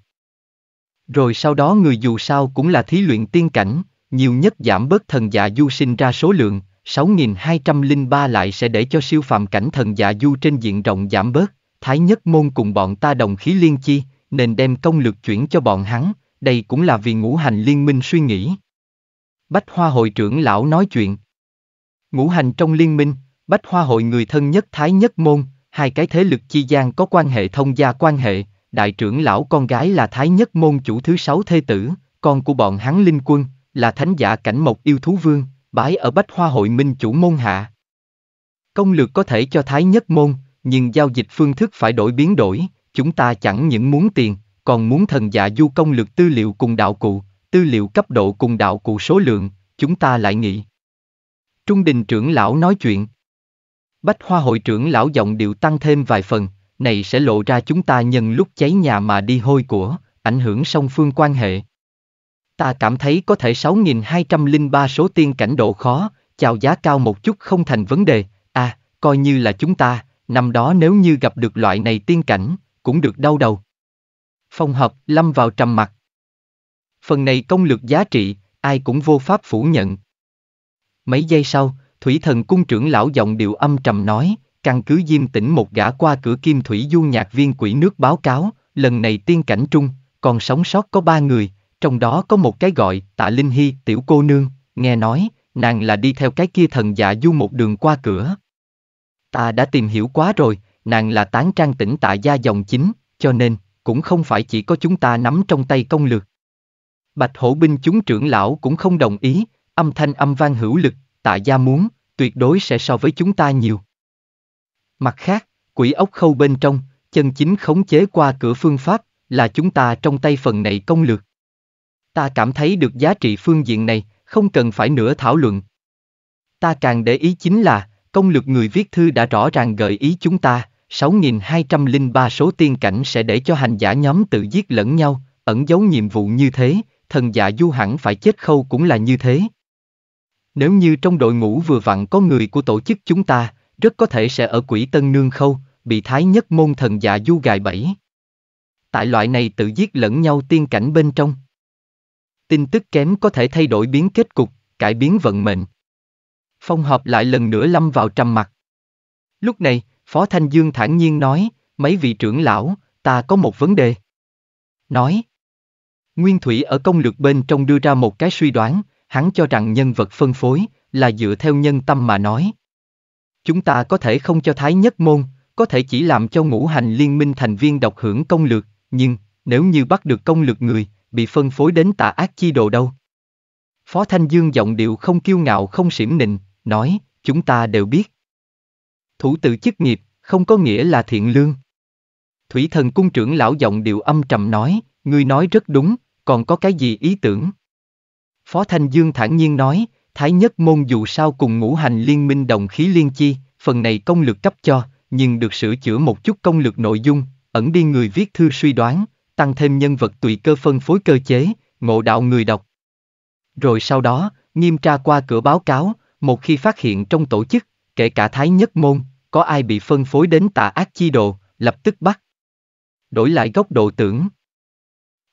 Rồi sau đó người dù sao cũng là thí luyện tiên cảnh, nhiều nhất giảm bớt thần dạ du sinh ra số lượng, 6.203 lại sẽ để cho siêu phàm cảnh thần dạ du trên diện rộng giảm bớt, thái nhất môn cùng bọn ta đồng khí liên chi, nên đem công lực chuyển cho bọn hắn, đây cũng là vì ngũ hành liên minh suy nghĩ. Bách Hoa hội trưởng lão nói chuyện. Ngũ hành trong liên minh, Bách Hoa hội người thân nhất thái nhất môn, hai cái thế lực chi gian có quan hệ thông gia quan hệ, đại trưởng lão con gái là thái nhất môn chủ thứ sáu thê tử, con của bọn hắn linh quân, là thánh giả cảnh mộc yêu thú vương, bái ở Bách Hoa hội minh chủ môn hạ. Công lược có thể cho thái nhất môn, nhưng giao dịch phương thức phải đổi biến đổi, chúng ta chẳng những muốn tiền, còn muốn thần dạ du công lược tư liệu cùng đạo cụ, tư liệu cấp độ cùng đạo cụ số lượng, chúng ta lại nghĩ. Trung đình trưởng lão nói chuyện. Bách hoa hội trưởng lão giọng điệu tăng thêm vài phần, này sẽ lộ ra chúng ta nhân lúc cháy nhà mà đi hôi của, ảnh hưởng song phương quan hệ. Ta cảm thấy có thể 6.203 số tiên cảnh độ khó, chào giá cao một chút không thành vấn đề, à, coi như là chúng ta, năm đó nếu như gặp được loại này tiên cảnh, cũng được đau đầu. Phong hợp lâm vào trầm mặt. Phần này công lược giá trị, ai cũng vô pháp phủ nhận. Mấy giây sau, thủy thần cung trưởng lão giọng điệu âm trầm nói, căn cứ diêm tỉnh một gã qua cửa kim thủy du nhạc viên quỷ nước báo cáo, lần này tiên cảnh trung, còn sống sót có ba người, trong đó có một cái gọi tạ Linh Hy tiểu cô nương, nghe nói, nàng là đi theo cái kia thần dạ du một đường qua cửa. Ta đã tìm hiểu quá rồi, nàng là tán trang tỉnh tạ gia dòng chính, cho nên, cũng không phải chỉ có chúng ta nắm trong tay công lược. Bạch hổ binh chúng trưởng lão cũng không đồng ý, âm thanh âm vang hữu lực, tạ gia muốn, tuyệt đối sẽ so với chúng ta nhiều. Mặt khác, quỷ ốc khâu bên trong, chân chính khống chế qua cửa phương pháp, là chúng ta trong tay phần này công lược. Ta cảm thấy được giá trị phương diện này, không cần phải nữa thảo luận. Ta càng để ý chính là, công lược người viết thư đã rõ ràng gợi ý chúng ta, 6203 số tiên cảnh sẽ để cho hành giả nhóm tự giết lẫn nhau, ẩn giấu nhiệm vụ như thế, thần giả du hẳn phải chết khâu cũng là như thế. Nếu như trong đội ngũ vừa vặn có người của tổ chức chúng ta, rất có thể sẽ ở quỷ tân nương khâu, bị thái nhất môn thần giả du gài bẫy. Tại loại này tự giết lẫn nhau tiên cảnh bên trong. Tin tức kém có thể thay đổi biến kết cục, cải biến vận mệnh. Phong hợp lại lần nữa lâm vào trầm mặt. Lúc này, Phó Thanh Dương thản nhiên nói, mấy vị trưởng lão, ta có một vấn đề. Nói. Nguyên Thủy ở công lược bên trong đưa ra một cái suy đoán, hắn cho rằng nhân vật phân phối là dựa theo nhân tâm mà nói. Chúng ta có thể không cho Thái Nhất Môn, có thể chỉ làm cho ngũ hành liên minh thành viên độc hưởng công lược, nhưng nếu như bắt được công lược người, bị phân phối đến tà ác chi đồ đâu. Phó Thanh Dương giọng điệu không kiêu ngạo không xỉm nịnh, nói, chúng ta đều biết. Thủ tự chức nghiệp, không có nghĩa là thiện lương. Thủy thần cung trưởng lão giọng điệu âm trầm nói, ngươi nói rất đúng, còn có cái gì ý tưởng? Phó Thanh Dương thản nhiên nói, Thái Nhất Môn dù sao cùng ngũ hành liên minh đồng khí liên chi, phần này công lực cấp cho, nhưng được sửa chữa một chút công lực nội dung, ẩn đi người viết thư suy đoán, tăng thêm nhân vật tùy cơ phân phối cơ chế, ngộ đạo người đọc. Rồi sau đó, nghiêm tra qua cửa báo cáo, một khi phát hiện trong tổ chức, kể cả Thái Nhất Môn, có ai bị phân phối đến tà ác chi đồ, lập tức bắt. Đổi lại góc độ tưởng.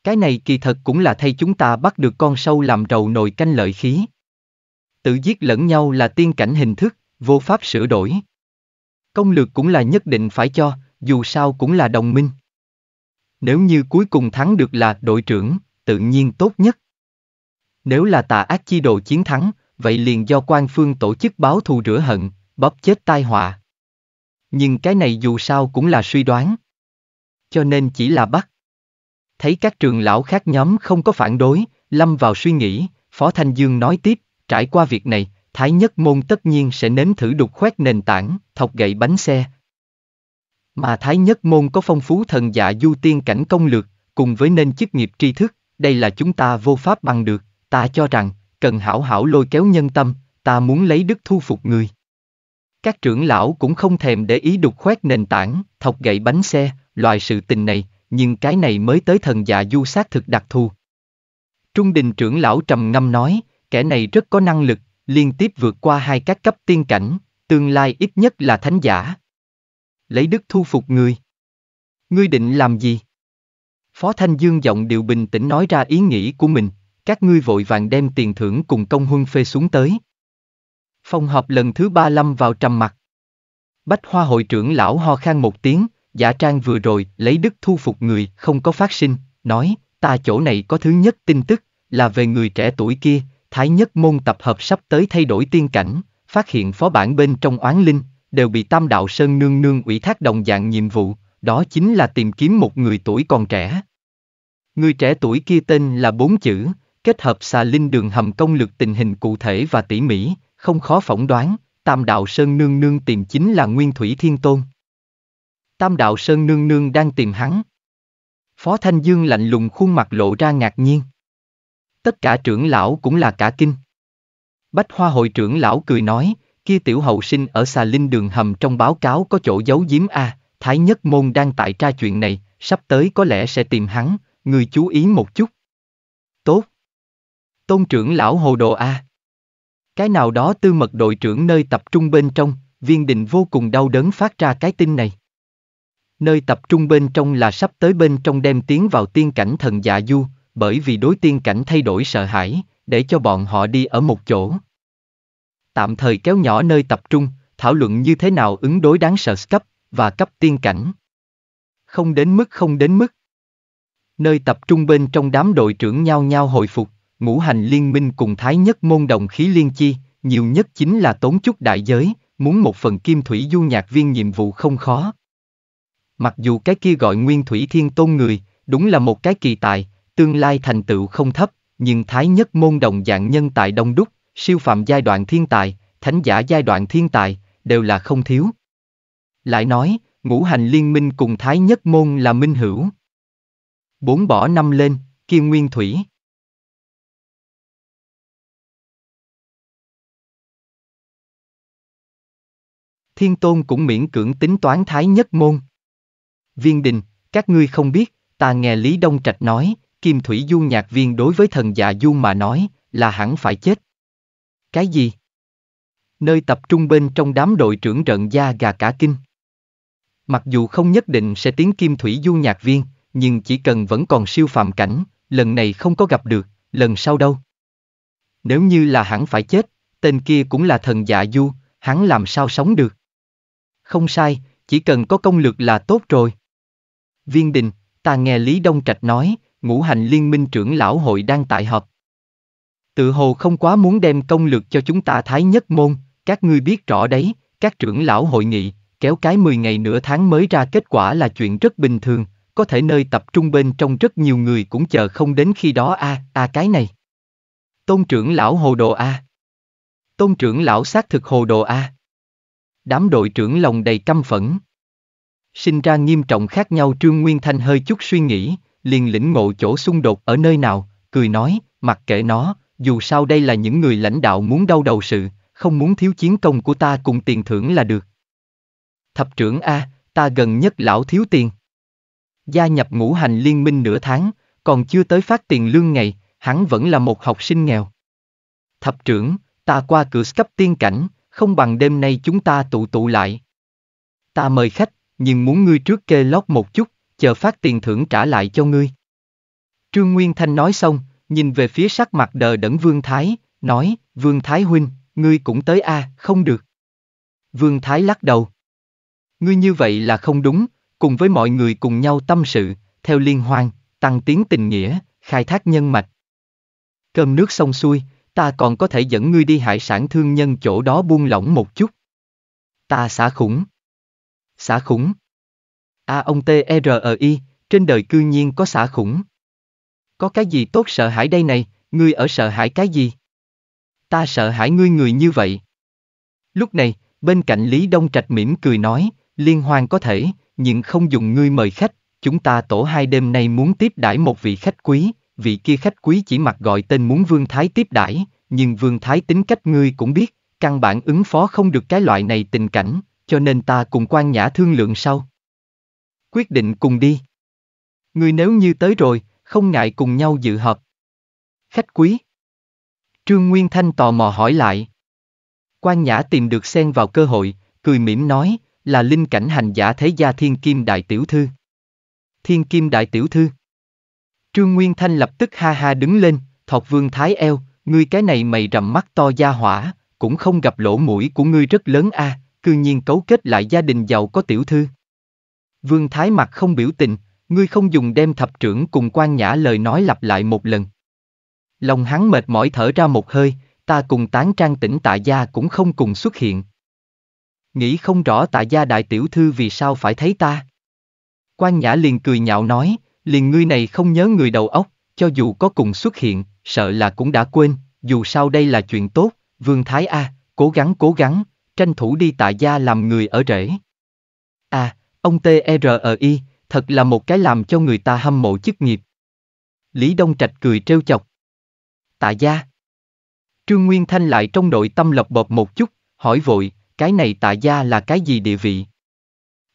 Cái này kỳ thật cũng là thay chúng ta bắt được con sâu làm rầu nồi canh lợi khí. Tự giết lẫn nhau là tiên cảnh hình thức, vô pháp sửa đổi. Công lược cũng là nhất định phải cho, dù sao cũng là đồng minh. Nếu như cuối cùng thắng được là đội trưởng, tự nhiên tốt nhất. Nếu là tà ác chi đồ chiến thắng, vậy liền do quan phương tổ chức báo thù rửa hận, bóp chết tai họa. Nhưng cái này dù sao cũng là suy đoán. Cho nên chỉ là bắt. Thấy các trường lão khác nhóm không có phản đối, lâm vào suy nghĩ, Phó Thanh Dương nói tiếp, trải qua việc này, Thái Nhất Môn tất nhiên sẽ nếm thử đục khoét nền tảng, thọc gậy bánh xe. Mà Thái Nhất Môn có phong phú thần dạ du tiên cảnh công lược, cùng với nên chức nghiệp tri thức, đây là chúng ta vô pháp bằng được, ta cho rằng, cần hảo hảo lôi kéo nhân tâm, ta muốn lấy đức thu phục người. Các trưởng lão cũng không thèm để ý đục khoét nền tảng, thọc gậy bánh xe, loại sự tình này, nhưng cái này mới tới thần dạ du sát thực đặc thù. Trung đình trưởng lão trầm ngâm nói, kẻ này rất có năng lực, liên tiếp vượt qua hai các cấp tiên cảnh, tương lai ít nhất là thánh giả. Lấy đức thu phục người. Ngươi định làm gì? Phó Thanh Dương giọng điệu bình tĩnh nói ra ý nghĩ của mình, các ngươi vội vàng đem tiền thưởng cùng công huân phê xuống tới. Phòng họp lần thứ ba lâm vào trầm mặc. Bách hoa hội trưởng lão ho khan một tiếng, giả trang vừa rồi lấy đức thu phục người không có phát sinh, nói, ta chỗ này có thứ nhất tin tức, là về người trẻ tuổi kia, thái nhất môn tập hợp sắp tới thay đổi tiên cảnh, phát hiện phó bản bên trong oán linh, đều bị tam đạo sơn nương nương ủy thác đồng dạng nhiệm vụ, đó chính là tìm kiếm một người tuổi còn trẻ. Người trẻ tuổi kia tên là bốn chữ, kết hợp xà linh đường hầm công lực tình hình cụ thể và tỉ mỉ, không khó phỏng đoán, Tam Đạo Sơn Nương Nương tìm chính là Nguyên Thủy Thiên Tôn. Tam Đạo Sơn Nương Nương đang tìm hắn. Phó Thanh Dương lạnh lùng khuôn mặt lộ ra ngạc nhiên. Tất cả trưởng lão cũng là cả kinh. Bách Hoa hội trưởng lão cười nói, kia tiểu hậu sinh ở xà linh đường hầm trong báo cáo có chỗ giấu giếm a, Thái Nhất Môn đang tại tra chuyện này, sắp tới có lẽ sẽ tìm hắn, người chú ý một chút. Tốt. Tôn trưởng lão hồ đồ a. À. Cái nào đó tư mật đội trưởng nơi tập trung bên trong, viên định vô cùng đau đớn phát ra cái tin này. Nơi tập trung bên trong là sắp tới bên trong đem tiến vào tiên cảnh thần dạ du, bởi vì đối tiên cảnh thay đổi sợ hãi, để cho bọn họ đi ở một chỗ. Tạm thời kéo nhỏ nơi tập trung, thảo luận như thế nào ứng đối đáng sợ cấp và cấp tiên cảnh. Không đến mức không đến mức. Nơi tập trung bên trong đám đội trưởng nhau nhau hồi phục, ngũ hành liên minh cùng thái nhất môn đồng khí liên chi, nhiều nhất chính là tốn chút đại giới, muốn một phần kim thủy du nhạc viên nhiệm vụ không khó. Mặc dù cái kia gọi nguyên thủy thiên tôn người, đúng là một cái kỳ tài, tương lai thành tựu không thấp, nhưng thái nhất môn đồng dạng nhân tài đông đúc, siêu phạm giai đoạn thiên tài, thánh giả giai đoạn thiên tài, đều là không thiếu. Lại nói, ngũ hành liên minh cùng thái nhất môn là minh hữu. Bốn bỏ năm lên, kia nguyên thủy. Thiên Tôn cũng miễn cưỡng tính toán Thái Nhất Môn. Viên Đình, các ngươi không biết, ta nghe Lý Đông Trạch nói, Kim Thủy Du nhạc viên đối với thần dạ Du mà nói, là hẳn phải chết. Cái gì? Nơi tập trung bên trong đám đội trưởng trận gia gà cả kinh. Mặc dù không nhất định sẽ tiến Kim Thủy Du nhạc viên, nhưng chỉ cần vẫn còn siêu phàm cảnh, lần này không có gặp được, lần sau đâu. Nếu như là hẳn phải chết, tên kia cũng là thần dạ du, hắn làm sao sống được. Không sai, chỉ cần có công lược là tốt rồi. Viên đình, ta nghe Lý Đông Trạch nói, ngũ hành liên minh trưởng lão hội đang tại họp. Tự hồ không quá muốn đem công lược cho chúng ta thái nhất môn, các ngươi biết rõ đấy, các trưởng lão hội nghị, kéo cái 10 ngày nửa tháng mới ra kết quả là chuyện rất bình thường, có thể nơi tập trung bên trong rất nhiều người cũng chờ không đến khi đó a à, a à cái này. Tôn trưởng lão hồ đồ a. À. Tôn trưởng lão xác thực hồ đồ a. Đám đội trưởng lòng đầy căm phẫn. Sinh ra nghiêm trọng khác nhau Trương Nguyên Thanh hơi chút suy nghĩ, liền lĩnh ngộ chỗ xung đột ở nơi nào, cười nói, mặc kệ nó, dù sao đây là những người lãnh đạo muốn đau đầu sự, không muốn thiếu chiến công của ta cùng tiền thưởng là được. Thập trưởng A, ta gần nhất lão thiếu tiền. Gia nhập ngũ hành liên minh nửa tháng, còn chưa tới phát tiền lương ngày, hắn vẫn là một học sinh nghèo. Thập trưởng, ta qua cửa cấp tiên cảnh, không bằng đêm nay chúng ta tụ tụ lại. Ta mời khách, nhưng muốn ngươi trước kê lót một chút, chờ phát tiền thưởng trả lại cho ngươi. Trương Nguyên Thanh nói xong, nhìn về phía sắc mặt đờ đẫn Vương Thái, nói, Vương Thái huynh, ngươi cũng tới a, à, không được. Vương Thái lắc đầu. Ngươi như vậy là không đúng, cùng với mọi người cùng nhau tâm sự, theo liên hoan, tăng tiến tình nghĩa, khai thác nhân mạch. Cơm nước xong xuôi, Ta còn có thể dẫn ngươi đi hải sản thương nhân chỗ đó buông lỏng một chút. Ta xả khủng. Xả khủng. A à ông T-E-R-I, e trên đời cư nhiên có xả khủng. Có cái gì tốt sợ hãi đây này, ngươi ở sợ hãi cái gì? Ta sợ hãi ngươi người như vậy. Lúc này, bên cạnh Lý Đông Trạch mỉm cười nói, liên hoan có thể, nhưng không dùng ngươi mời khách, chúng ta tổ hai đêm nay muốn tiếp đãi một vị khách quý, vị kia khách quý chỉ mặc gọi tên muốn Vương Thái tiếp đãi, nhưng Vương Thái tính cách ngươi cũng biết, căn bản ứng phó không được cái loại này tình cảnh, cho nên ta cùng quan nhã thương lượng sau. Quyết định cùng đi. Ngươi nếu như tới rồi, không ngại cùng nhau dự họp. Khách quý. Trương Nguyên Thanh tò mò hỏi lại. Quan Nhã tìm được xen vào cơ hội, cười mỉm nói, là linh cảnh hành giả thế gia thiên kim đại tiểu thư. Thiên kim đại tiểu thư. Trương Nguyên Thanh lập tức ha ha đứng lên, thọt vương thái eo, ngươi cái này mày rậm mắt to da hỏa, cũng không gặp lỗ mũi của ngươi rất lớn a, à, cư nhiên cấu kết lại gia đình giàu có tiểu thư. Vương thái mặt không biểu tình, ngươi không dùng đem thập trưởng cùng quan nhã lời nói lặp lại một lần. Lòng hắn mệt mỏi thở ra một hơi, ta cùng tán trang tỉnh tạ gia cũng không cùng xuất hiện. Nghĩ không rõ tạ gia đại tiểu thư vì sao phải thấy ta. Quan nhã liền cười nhạo nói, liền ngươi này không nhớ người đầu óc, cho dù có cùng xuất hiện, sợ là cũng đã quên, dù sao đây là chuyện tốt, Vương Thái A, cố gắng cố gắng, tranh thủ đi tại gia làm người ở rễ. À, ông T e R e I, thật là một cái làm cho người ta hâm mộ chức nghiệp. Lý Đông Trạch cười trêu chọc. Tạ gia. Trương Nguyên Thanh lại trong nội tâm lập bộp một chút, hỏi vội, cái này tạ gia là cái gì địa vị?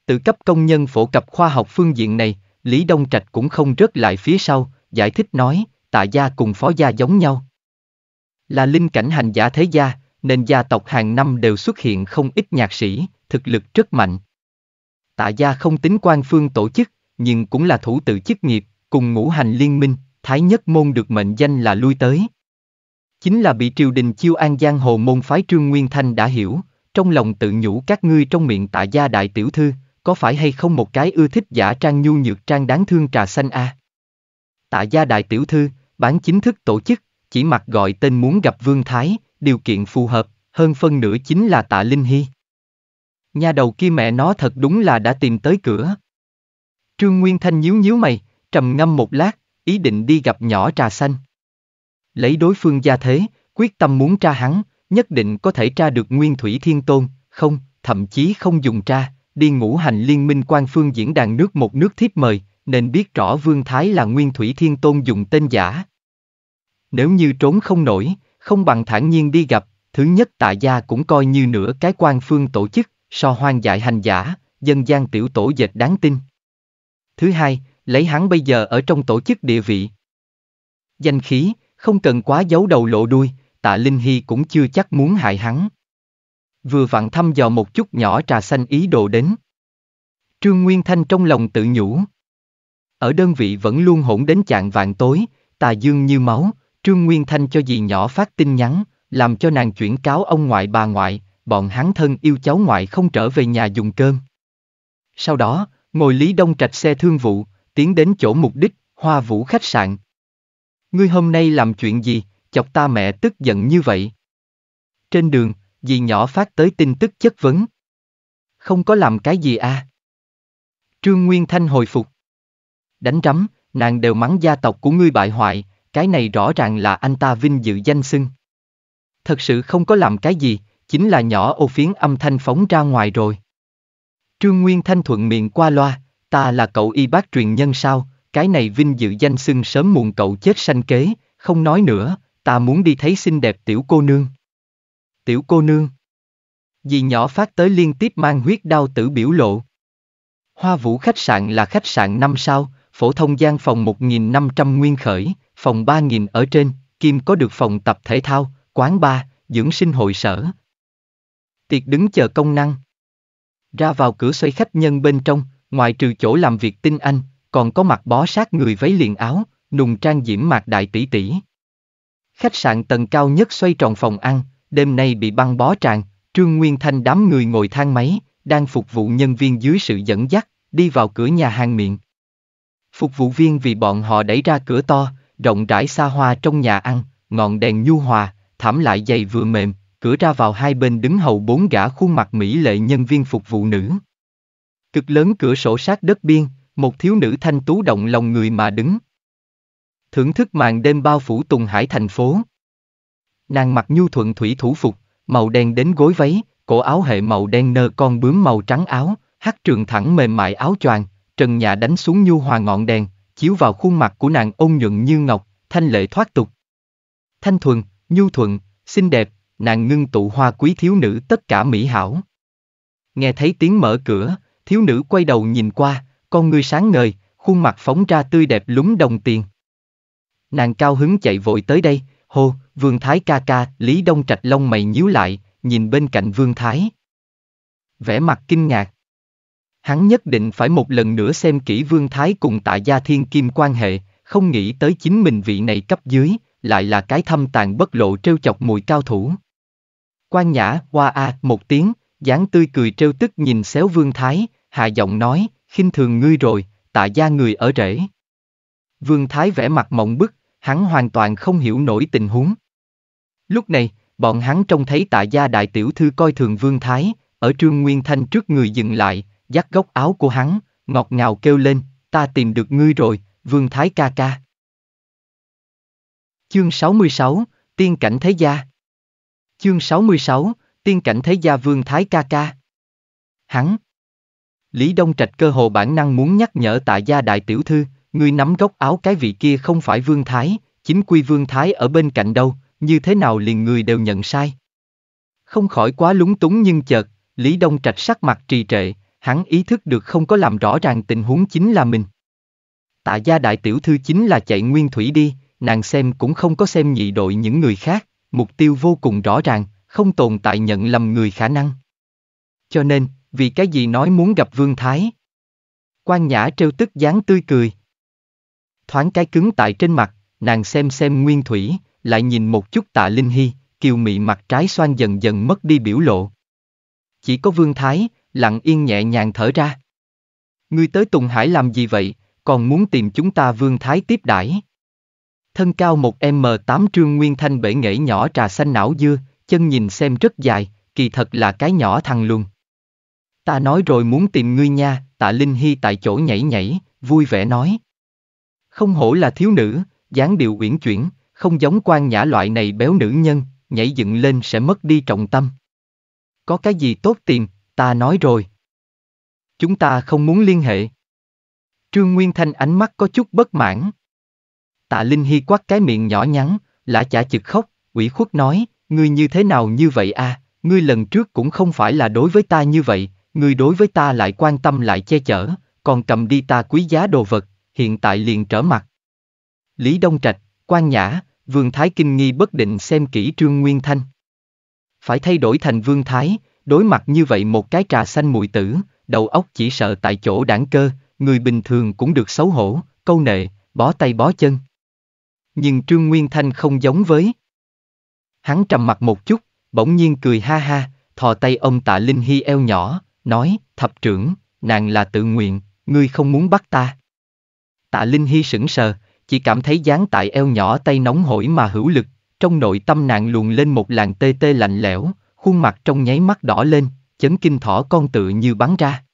Tự cấp công nhân phổ cập khoa học phương diện này, Lý Đông Trạch cũng không rớt lại phía sau, giải thích nói, tạ gia cùng phó gia giống nhau. Là linh cảnh hành giả thế gia, nên gia tộc hàng năm đều xuất hiện không ít nhạc sĩ, thực lực rất mạnh. Tạ gia không tính quan phương tổ chức, nhưng cũng là thủ tự chức nghiệp, cùng ngũ hành liên minh, thái nhất môn được mệnh danh là lui tới. Chính là bị triều đình chiêu an giang hồ môn phái Trương Nguyên Thanh đã hiểu, trong lòng tự nhủ các ngươi trong miệng tạ gia đại tiểu thư, có phải hay không một cái ưa thích giả trang nhu nhược trang đáng thương trà xanh a? À? Tạ gia đại tiểu thư, bán chính thức tổ chức, chỉ mặc gọi tên muốn gặp Vương Thái, điều kiện phù hợp, hơn phân nửa chính là tạ Linh Hy. Nhà đầu kia mẹ nó thật đúng là đã tìm tới cửa. Trương Nguyên Thanh nhíu nhíu mày, trầm ngâm một lát, ý định đi gặp nhỏ trà xanh. Lấy đối phương gia thế, quyết tâm muốn tra hắn, nhất định có thể tra được Nguyên Thủy Thiên Tôn, không, thậm chí không dùng tra, đi ngũ hành liên minh quan phương diễn đàn nước một nước thiếp mời, nên biết rõ Vương Thái là Nguyên Thủy Thiên Tôn dùng tên giả. Nếu như trốn không nổi, không bằng thản nhiên đi gặp, thứ nhất tại gia cũng coi như nửa cái quan phương tổ chức, so hoang dại hành giả, dân gian tiểu tổ dệt đáng tin. Thứ hai, lấy hắn bây giờ ở trong tổ chức địa vị. Danh khí, không cần quá giấu đầu lộ đuôi, tạ Linh Hy cũng chưa chắc muốn hại hắn. Vừa vặn thăm dò một chút nhỏ trà xanh ý đồ đến. Trương Nguyên Thanh trong lòng tự nhủ. Ở đơn vị vẫn luôn hỗn đến chạng vạn tối, tà dương như máu, Trương Nguyên Thanh cho dì nhỏ phát tin nhắn, làm cho nàng chuyển cáo ông ngoại bà ngoại, bọn hắn thân yêu cháu ngoại không trở về nhà dùng cơm. Sau đó, ngồi Lý Đông Trạch xe thương vụ, tiến đến chỗ mục đích, hoa vũ khách sạn. Ngươi hôm nay làm chuyện gì, chọc ta mẹ tức giận như vậy? Trên đường, dì nhỏ phát tới tin tức chất vấn. Không có làm cái gì à? Trương Nguyên Thanh hồi phục. Đánh rắm, nàng đều mắng gia tộc của ngươi bại hoại, cái này rõ ràng là anh ta vinh dự danh xưng. Thật sự không có làm cái gì, chính là nhỏ ô phiến âm thanh phóng ra ngoài rồi. Trương Nguyên Thanh thuận miệng qua loa, ta là cậu y bác truyền nhân sao, cái này vinh dự danh xưng sớm muộn cậu chết sanh kế, không nói nữa, ta muốn đi thấy xinh đẹp tiểu cô nương tiểu cô nương. Dì nhỏ phát tới liên tiếp mang huyết đau tử biểu lộ. Hoa vũ khách sạn là khách sạn 5 sao, phổ thông gian phòng 1.500 nguyên khởi, phòng 3.000 ở trên, kim có được phòng tập thể thao, quán bar, dưỡng sinh hội sở. Tiệc đứng chờ công năng. Ra vào cửa xoay khách nhân bên trong, ngoài trừ chỗ làm việc tinh anh, còn có mặt bó sát người váy liền áo, nùng trang diễm mạc đại tỷ tỷ. Khách sạn tầng cao nhất xoay tròn phòng ăn, đêm nay bị băng bó tràn, Trương Nguyên Thanh đám người ngồi thang máy, đang phục vụ nhân viên dưới sự dẫn dắt, đi vào cửa nhà hàng miệng. Phục vụ viên vì bọn họ đẩy ra cửa to, rộng rãi xa hoa trong nhà ăn, ngọn đèn nhu hòa, thảm lại dày vừa mềm, cửa ra vào hai bên đứng hầu bốn gã khuôn mặt mỹ lệ nhân viên phục vụ nữ. Cực lớn cửa sổ sát đất biên, một thiếu nữ thanh tú động lòng người mà đứng. Thưởng thức màn đêm bao phủ Tùng Hải thành phố nàng mặc nhu thuận thủy thủ phục, màu đen đến gối váy, cổ áo hệ màu đen nơ con bướm màu trắng áo, hát trường thẳng mềm mại áo choàng, trần nhà đánh xuống nhu hòa ngọn đèn, chiếu vào khuôn mặt của nàng ôn nhuận như ngọc, thanh lệ thoát tục. Thanh thuần, nhu thuận, xinh đẹp, nàng ngưng tụ hoa quý thiếu nữ tất cả mỹ hảo. Nghe thấy tiếng mở cửa, thiếu nữ quay đầu nhìn qua, con ngươi sáng ngời, khuôn mặt phóng ra tươi đẹp lúng đồng tiền. Nàng cao hứng chạy vội tới đây, hô, Vương Thái ca ca, Lý Đông Trạch lông mày nhíu lại, nhìn bên cạnh Vương Thái. Vẻ mặt kinh ngạc. Hắn nhất định phải một lần nữa xem kỹ Vương Thái cùng tạ gia thiên kim quan hệ, không nghĩ tới chính mình vị này cấp dưới, lại là cái thâm tàn bất lộ trêu chọc mùi cao thủ. Quan nhã, hoa a, một tiếng, dáng tươi cười trêu tức nhìn xéo Vương Thái, hạ giọng nói, khinh thường ngươi rồi, tạ gia người ở rễ. Vương Thái vẻ mặt mộng bức, hắn hoàn toàn không hiểu nổi tình huống. Lúc này, bọn hắn trông thấy tạ gia đại tiểu thư coi thường vương thái, ở trương nguyên thanh trước người dừng lại, dắt góc áo của hắn, ngọt ngào kêu lên, ta tìm được ngươi rồi, vương thái ca ca. Chương 66, Tiên cảnh thế gia Chương 66, Tiên cảnh thế gia vương thái ca ca. Hắn Lý Đông Trạch cơ hồ bản năng muốn nhắc nhở tạ gia đại tiểu thư, ngươi nắm góc áo cái vị kia không phải vương thái, chính quy vương thái ở bên cạnh đâu, như thế nào liền người đều nhận sai. Không khỏi quá lúng túng nhưng chợt, Lý Đông Trạch sắc mặt trì trệ, hắn ý thức được không có làm rõ ràng tình huống chính là mình. Tạ gia đại tiểu thư chính là chạy nguyên thủy đi, nàng xem cũng không có xem nhị đội những người khác, mục tiêu vô cùng rõ ràng, không tồn tại nhận lầm người khả năng. Cho nên, vì cái gì nói muốn gặp Vương Thái? Quan Nhã trêu tức dáng tươi cười. Thoáng cái cứng tại trên mặt, nàng xem xem Nguyên Thủy, lại nhìn một chút tạ Linh Hy, kiều mị mặt trái xoan dần dần mất đi biểu lộ. Chỉ có Vương Thái, lặng yên nhẹ nhàng thở ra. Ngươi tới Tùng Hải làm gì vậy, còn muốn tìm chúng ta Vương Thái tiếp đãi Thân cao một M8 trương nguyên thanh bể nghệ nhỏ trà xanh não dưa, chân nhìn xem rất dài, kỳ thật là cái nhỏ thằng luôn. Ta nói rồi muốn tìm ngươi nha, tạ Linh Hy tại chỗ nhảy nhảy, vui vẻ nói. Không hổ là thiếu nữ, dáng điệu uyển chuyển, không giống quan nhã loại này béo nữ nhân, nhảy dựng lên sẽ mất đi trọng tâm. Có cái gì tốt tìm, ta nói rồi. Chúng ta không muốn liên hệ. Trương Nguyên Thanh ánh mắt có chút bất mãn. Tạ Linh Hy quát cái miệng nhỏ nhắn, lã chả chực khóc, ủy khuất nói, ngươi như thế nào như vậy a? À? ngươi lần trước cũng không phải là đối với ta như vậy, ngươi đối với ta lại quan tâm lại che chở, còn cầm đi ta quý giá đồ vật, hiện tại liền trở mặt. Lý Đông Trạch, Quan Nhã, Vương Thái kinh nghi bất định xem kỹ Trương Nguyên Thanh. Phải thay đổi thành Vương Thái, đối mặt như vậy một cái trà xanh mùi tử, đầu óc chỉ sợ tại chỗ đảng cơ, người bình thường cũng được xấu hổ, câu nệ, bó tay bó chân. Nhưng Trương Nguyên Thanh không giống với. Hắn trầm mặt một chút, bỗng nhiên cười ha ha, thò tay ông tạ Linh Hy eo nhỏ, nói, thập trưởng, nàng là tự nguyện, ngươi không muốn bắt ta. Tạ Linh Hy sững sờ, chỉ cảm thấy dán tại eo nhỏ tay nóng hổi mà hữu lực, trong nội tâm nàng luồn lên một làn tê tê lạnh lẽo, khuôn mặt trong nháy mắt đỏ lên, chấn kinh thỏ con tự như bắn ra.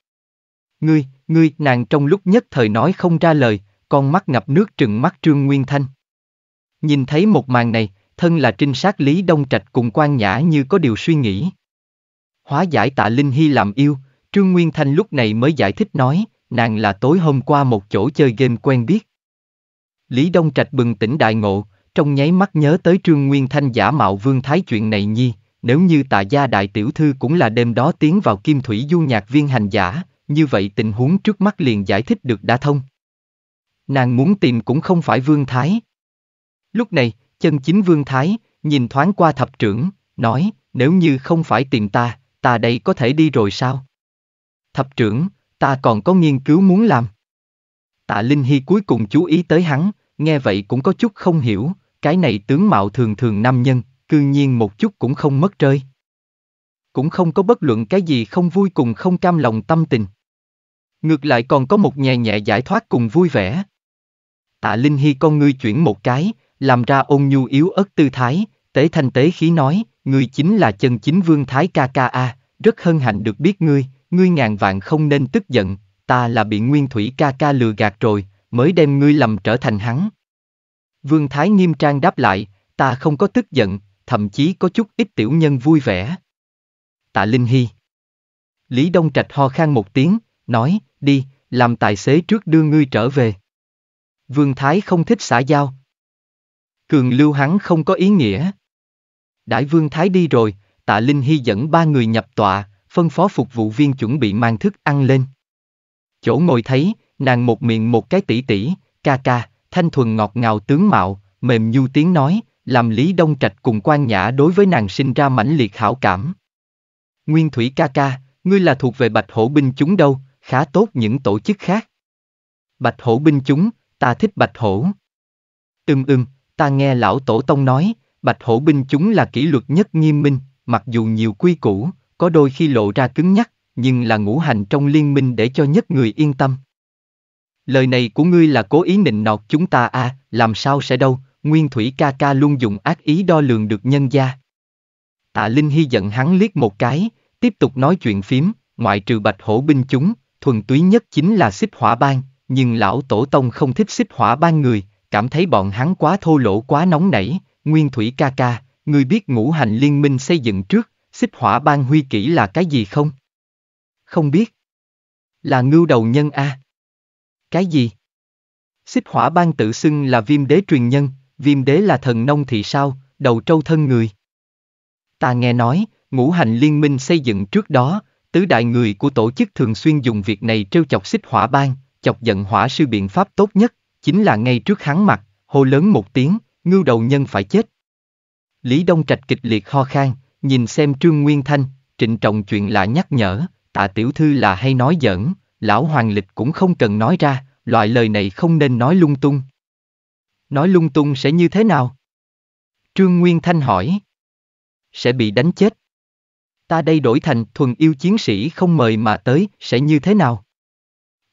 Ngươi, ngươi, nàng trong lúc nhất thời nói không ra lời, con mắt ngập nước trừng mắt Trương Nguyên Thanh. Nhìn thấy một màn này, thân là trinh sát Lý Đông Trạch cùng quan nhã như có điều suy nghĩ. Hóa giải tạ Linh Hy làm yêu, Trương Nguyên Thanh lúc này mới giải thích nói, nàng là tối hôm qua một chỗ chơi game quen biết. Lý Đông Trạch bừng tỉnh đại ngộ, trong nháy mắt nhớ tới Trương Nguyên Thanh giả mạo Vương Thái chuyện này nhi, nếu như tạ gia đại tiểu thư cũng là đêm đó tiến vào kim thủy du nhạc viên hành giả, như vậy tình huống trước mắt liền giải thích được đã thông. Nàng muốn tìm cũng không phải Vương Thái. Lúc này, chân chính Vương Thái, nhìn thoáng qua thập trưởng, nói, nếu như không phải tìm ta, ta đây có thể đi rồi sao? Thập trưởng, ta còn có nghiên cứu muốn làm. Tạ Linh Hy cuối cùng chú ý tới hắn, nghe vậy cũng có chút không hiểu, cái này tướng mạo thường thường nam nhân, cư nhiên một chút cũng không mất rơi. Cũng không có bất luận cái gì không vui cùng không cam lòng tâm tình. Ngược lại còn có một nhẹ nhẹ giải thoát cùng vui vẻ. Tạ Linh Hy con ngươi chuyển một cái, làm ra ôn nhu yếu ớt tư thái, tế thanh tế khí nói, ngươi chính là chân chính vương thái ca ca a, rất hân hạnh được biết ngươi, ngươi ngàn vạn không nên tức giận, ta là bị Nguyên Thủy ca ca lừa gạt rồi, mới đem ngươi lầm trở thành hắn. Vương Thái nghiêm trang đáp lại, ta không có tức giận, thậm chí có chút ít tiểu nhân vui vẻ. Tạ Linh Hy Lý Đông Trạch ho khan một tiếng, nói, đi, làm tài xế trước đưa ngươi trở về. Vương Thái không thích xã giao. Cường lưu hắn không có ý nghĩa. Đại Vương Thái đi rồi, Tạ Linh Hy dẫn ba người nhập tọa, phân phó phục vụ viên chuẩn bị mang thức ăn lên. Chỗ ngồi thấy, nàng một miệng một cái tỉ tỉ, ca ca, thanh thuần ngọt ngào tướng mạo, mềm nhu tiếng nói, làm Lý Đông Trạch cùng quan nhã đối với nàng sinh ra mãnh liệt hảo cảm. Nguyên Thủy ca ca, ngươi là thuộc về bạch hổ binh chúng đâu, khá tốt những tổ chức khác. Bạch hổ binh chúng, ta thích bạch hổ. Ưm ưm, ta nghe lão tổ tông nói, bạch hổ binh chúng là kỷ luật nhất nghiêm minh, mặc dù nhiều quy củ, có đôi khi lộ ra cứng nhắc, nhưng là ngũ hành trong liên minh để cho nhất người yên tâm. Lời này của ngươi là cố ý nịnh nọt chúng ta à, làm sao sẽ đâu, Nguyên Thủy ca ca luôn dùng ác ý đo lường được nhân gia. Tạ Linh Hy giận hắn liếc một cái, tiếp tục nói chuyện phím, ngoại trừ bạch hổ binh chúng, thuần túy nhất chính là xích hỏa ban, nhưng lão tổ tông không thích xích hỏa ban người, cảm thấy bọn hắn quá thô lỗ quá nóng nảy, Nguyên Thủy ca ca, ngươi biết ngũ hành liên minh xây dựng trước, xích hỏa ban huy kỹ là cái gì không? Không biết. Là ngưu đầu nhân a à? Cái gì? Xích hỏa bang tự xưng là viêm đế truyền nhân, viêm đế là thần nông thì sao, đầu trâu thân người. Ta nghe nói, ngũ hành liên minh xây dựng trước đó, tứ đại người của tổ chức thường xuyên dùng việc này trêu chọc xích hỏa bang chọc giận hỏa sư biện pháp tốt nhất, chính là ngay trước hắn mặt, hô lớn một tiếng, ngưu đầu nhân phải chết. Lý Đông Trạch kịch liệt ho khan, nhìn xem Trương Nguyên Thanh, trịnh trọng chuyện lạ nhắc nhở tạ tiểu thư là hay nói giỡn, lão hoàng lịch cũng không cần nói ra, loại lời này không nên nói lung tung. Nói lung tung sẽ như thế nào? Trương Nguyên Thanh hỏi. Sẽ bị đánh chết. Ta đây đổi thành thuần yêu chiến sĩ không mời mà tới, sẽ như thế nào?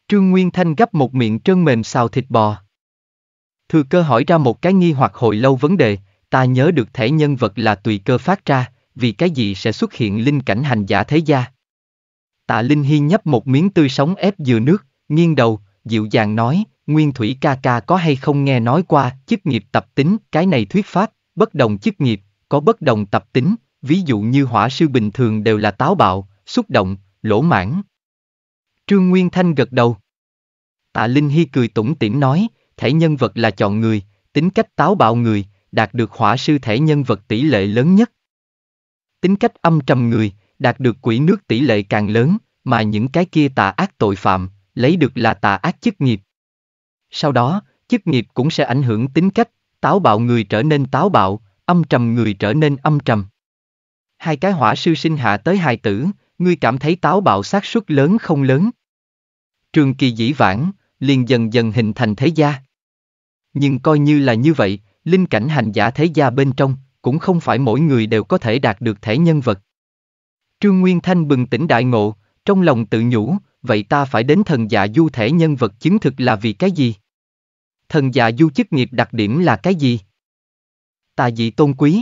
Trương Nguyên Thanh gấp một miệng trơn mềm xào thịt bò. Thừa cơ hỏi ra một cái nghi hoặc hồi lâu vấn đề, ta nhớ được thể nhân vật là tùy cơ phát ra, vì cái gì sẽ xuất hiện linh cảnh hành giả thế gia. Tạ Linh Hi nhấp một miếng tươi sống ép dừa nước, nghiêng đầu, dịu dàng nói, Nguyên Thủy ca ca có hay không nghe nói qua chức nghiệp tập tính, cái này thuyết pháp, bất đồng chức nghiệp, có bất đồng tập tính, ví dụ như hỏa sư bình thường đều là táo bạo, xúc động, lỗ mãn. Trương Nguyên Thanh gật đầu. Tạ Linh Hi cười tủm tỉm nói, thể nhân vật là chọn người, tính cách táo bạo người, đạt được hỏa sư thể nhân vật tỷ lệ lớn nhất. Tính cách âm trầm người, đạt được quỹ nước tỷ lệ càng lớn, mà những cái kia tà ác tội phạm, lấy được là tà ác chức nghiệp. Sau đó, chức nghiệp cũng sẽ ảnh hưởng tính cách, táo bạo người trở nên táo bạo, âm trầm người trở nên âm trầm. Hai cái hỏa sư sinh hạ tới hài tử, ngươi cảm thấy táo bạo xác suất lớn không lớn. Trường kỳ dĩ vãng, liền dần dần hình thành thế gia. Nhưng coi như là như vậy, linh cảnh hành giả thế gia bên trong, cũng không phải mỗi người đều có thể đạt được thể nhân vật. Trương Nguyên Thanh bừng tỉnh đại ngộ, trong lòng tự nhủ, vậy ta phải đến thần dạ du thể nhân vật chứng thực là vì cái gì? Thần dạ du chức nghiệp đặc điểm là cái gì? Tà dị tôn quý.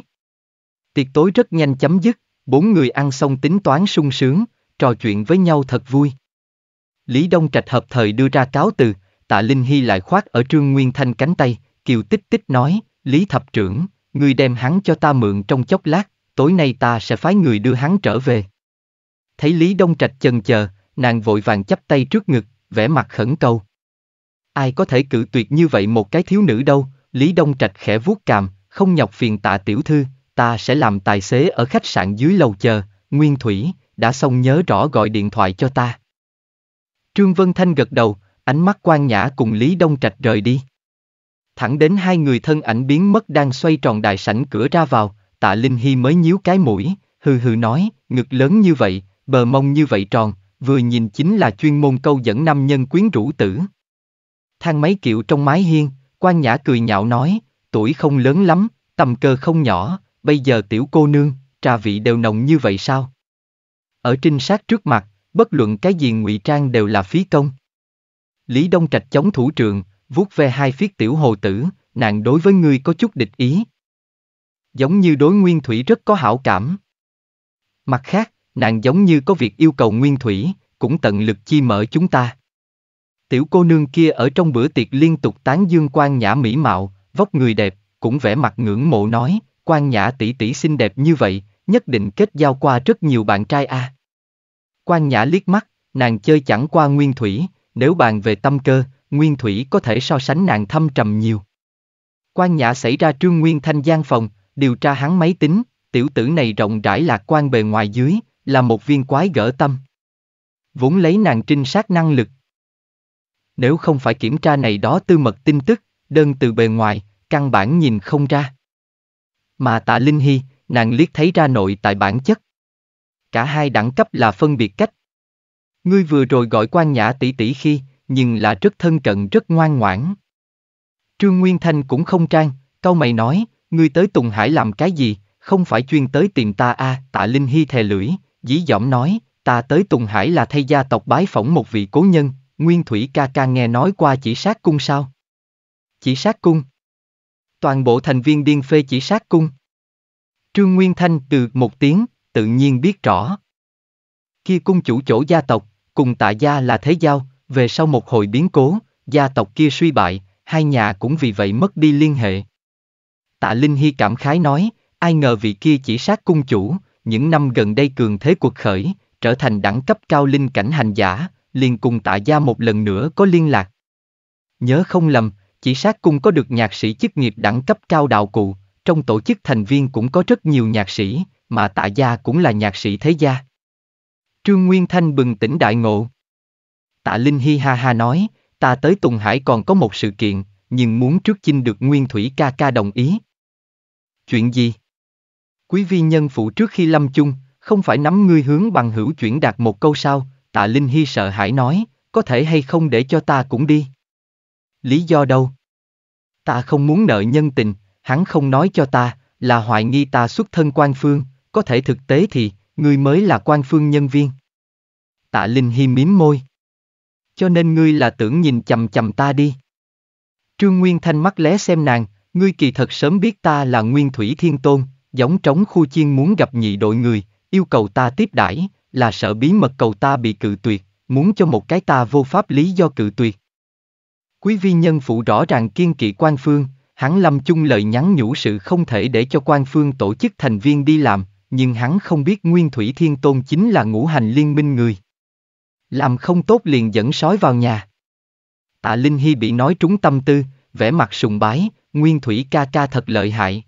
Tiệc tối rất nhanh chấm dứt, bốn người ăn xong tính toán sung sướng, trò chuyện với nhau thật vui. Lý Đông Trạch hợp thời đưa ra cáo từ, tạ Linh Hy lại khoác ở Trương Nguyên Thanh cánh tay, kiều tích tích nói, Lý Thập Trưởng, người đem hắn cho ta mượn trong chốc lát, tối nay ta sẽ phái người đưa hắn trở về. Thấy Lý Đông Trạch chần chờ, nàng vội vàng chắp tay trước ngực, vẻ mặt khẩn cầu. Ai có thể cự tuyệt như vậy một cái thiếu nữ đâu, Lý Đông Trạch khẽ vuốt càm, không nhọc phiền tạ tiểu thư, ta sẽ làm tài xế ở khách sạn dưới lầu chờ, Nguyên Thủy, đã xong nhớ rõ gọi điện thoại cho ta. Trương Vân Thanh gật đầu, ánh mắt quan nhã cùng Lý Đông Trạch rời đi. Thẳng đến hai người thân ảnh biến mất đang xoay tròn đại sảnh cửa ra vào, tạ Linh Hy mới nhíu cái mũi, hừ hừ nói, ngực lớn như vậy, bờ mông như vậy tròn, vừa nhìn chính là chuyên môn câu dẫn nam nhân quyến rũ tử. Thang máy kiệu trong mái hiên, quan nhã cười nhạo nói, tuổi không lớn lắm, tầm cơ không nhỏ, bây giờ tiểu cô nương, trà vị đều nồng như vậy sao? Ở trinh sát trước mặt, bất luận cái gì ngụy trang đều là phí công. Lý Đông Trạch chống thủ trường, vuốt ve hai phiết tiểu hồ tử, nàng đối với ngươi có chút địch ý. Giống như đối nguyên thủy rất có hảo cảm. Mặt khác, nàng giống như có việc yêu cầu nguyên thủy, cũng tận lực chi mở chúng ta. Tiểu cô nương kia ở trong bữa tiệc liên tục tán dương quan nhã mỹ mạo, vóc người đẹp, cũng vẻ mặt ngưỡng mộ nói, quan nhã tỷ tỷ xinh đẹp như vậy, nhất định kết giao qua rất nhiều bạn trai a. À. Quan nhã liếc mắt, nàng chơi chẳng qua nguyên thủy, nếu bàn về tâm cơ, nguyên thủy có thể so sánh nàng thâm trầm nhiều. Quan nhã xảy ra trương nguyên thanh gian phòng, điều tra hắn máy tính, tiểu tử này rộng rãi lạc quan bề ngoài dưới, là một viên quái gỡ tâm. Vốn lấy nàng trinh sát năng lực. Nếu không phải kiểm tra này đó tư mật tin tức, đơn từ bề ngoài, căn bản nhìn không ra. Mà tạ Linh Hy, nàng liếc thấy ra nội tại bản chất. Cả hai đẳng cấp là phân biệt cách. Ngươi vừa rồi gọi quan nhã tỷ tỷ khi, nhưng là rất thân cận rất ngoan ngoãn. Trương Nguyên Thanh cũng không trang, câu mày nói, ngươi tới Tùng Hải làm cái gì, không phải chuyên tới tìm ta a à, tạ Linh Hy thè lưỡi, dí dỏm nói, ta tới Tùng Hải là thay gia tộc bái phỏng một vị cố nhân, Nguyên Thủy ca ca nghe nói qua chỉ sát cung sao? Chỉ sát cung. Toàn bộ thành viên điên phê chỉ sát cung. Trương Nguyên Thanh từ một tiếng, tự nhiên biết rõ. Kia cung chủ chỗ gia tộc, cùng tạ gia là thế giao, về sau một hồi biến cố, gia tộc kia suy bại, hai nhà cũng vì vậy mất đi liên hệ. Tạ Linh Hy cảm khái nói, ai ngờ vị kia chỉ sát cung chủ, những năm gần đây cường thế cuộc khởi, trở thành đẳng cấp cao linh cảnh hành giả, liền cùng tạ gia một lần nữa có liên lạc. Nhớ không lầm, chỉ sát cung có được nhạc sĩ chức nghiệp đẳng cấp cao đạo cụ, trong tổ chức thành viên cũng có rất nhiều nhạc sĩ, mà tạ gia cũng là nhạc sĩ thế gia. Trương Nguyên Thanh bừng tỉnh đại ngộ. Tạ Linh Hi ha ha nói, ta tới Tùng Hải còn có một sự kiện, nhưng muốn trước chinh được Nguyên Thủy ca ca đồng ý. Chuyện gì? Quý vi nhân phụ trước khi lâm chung, không phải nắm ngươi hướng bằng hữu chuyển đạt một câu sao, tạ Linh Hy sợ hãi nói, có thể hay không để cho ta cũng đi. Lý do đâu? Ta không muốn nợ nhân tình, hắn không nói cho ta, là hoài nghi ta xuất thân quan phương, có thể thực tế thì, ngươi mới là quan phương nhân viên. Tạ Linh Hi mím môi. Cho nên ngươi là tưởng nhìn chầm chầm ta đi. Trương Nguyên Thanh mắt lé xem nàng, ngươi kỳ thật sớm biết ta là Nguyên Thủy Thiên Tôn, Giống trống khu chiên muốn gặp nhị đội người, yêu cầu ta tiếp đãi, là sợ bí mật cầu ta bị cự tuyệt, muốn cho một cái ta vô pháp lý do cự tuyệt. Quý vi nhân phụ rõ ràng kiên kỵ quan phương, hắn lâm chung lời nhắn nhủ sự không thể để cho quan phương tổ chức thành viên đi làm, nhưng hắn không biết Nguyên Thủy Thiên Tôn chính là ngũ hành liên minh người. Làm không tốt liền dẫn sói vào nhà. Tạ Linh Hy bị nói trúng tâm tư, vẻ mặt sùng bái, Nguyên Thủy ca ca thật lợi hại,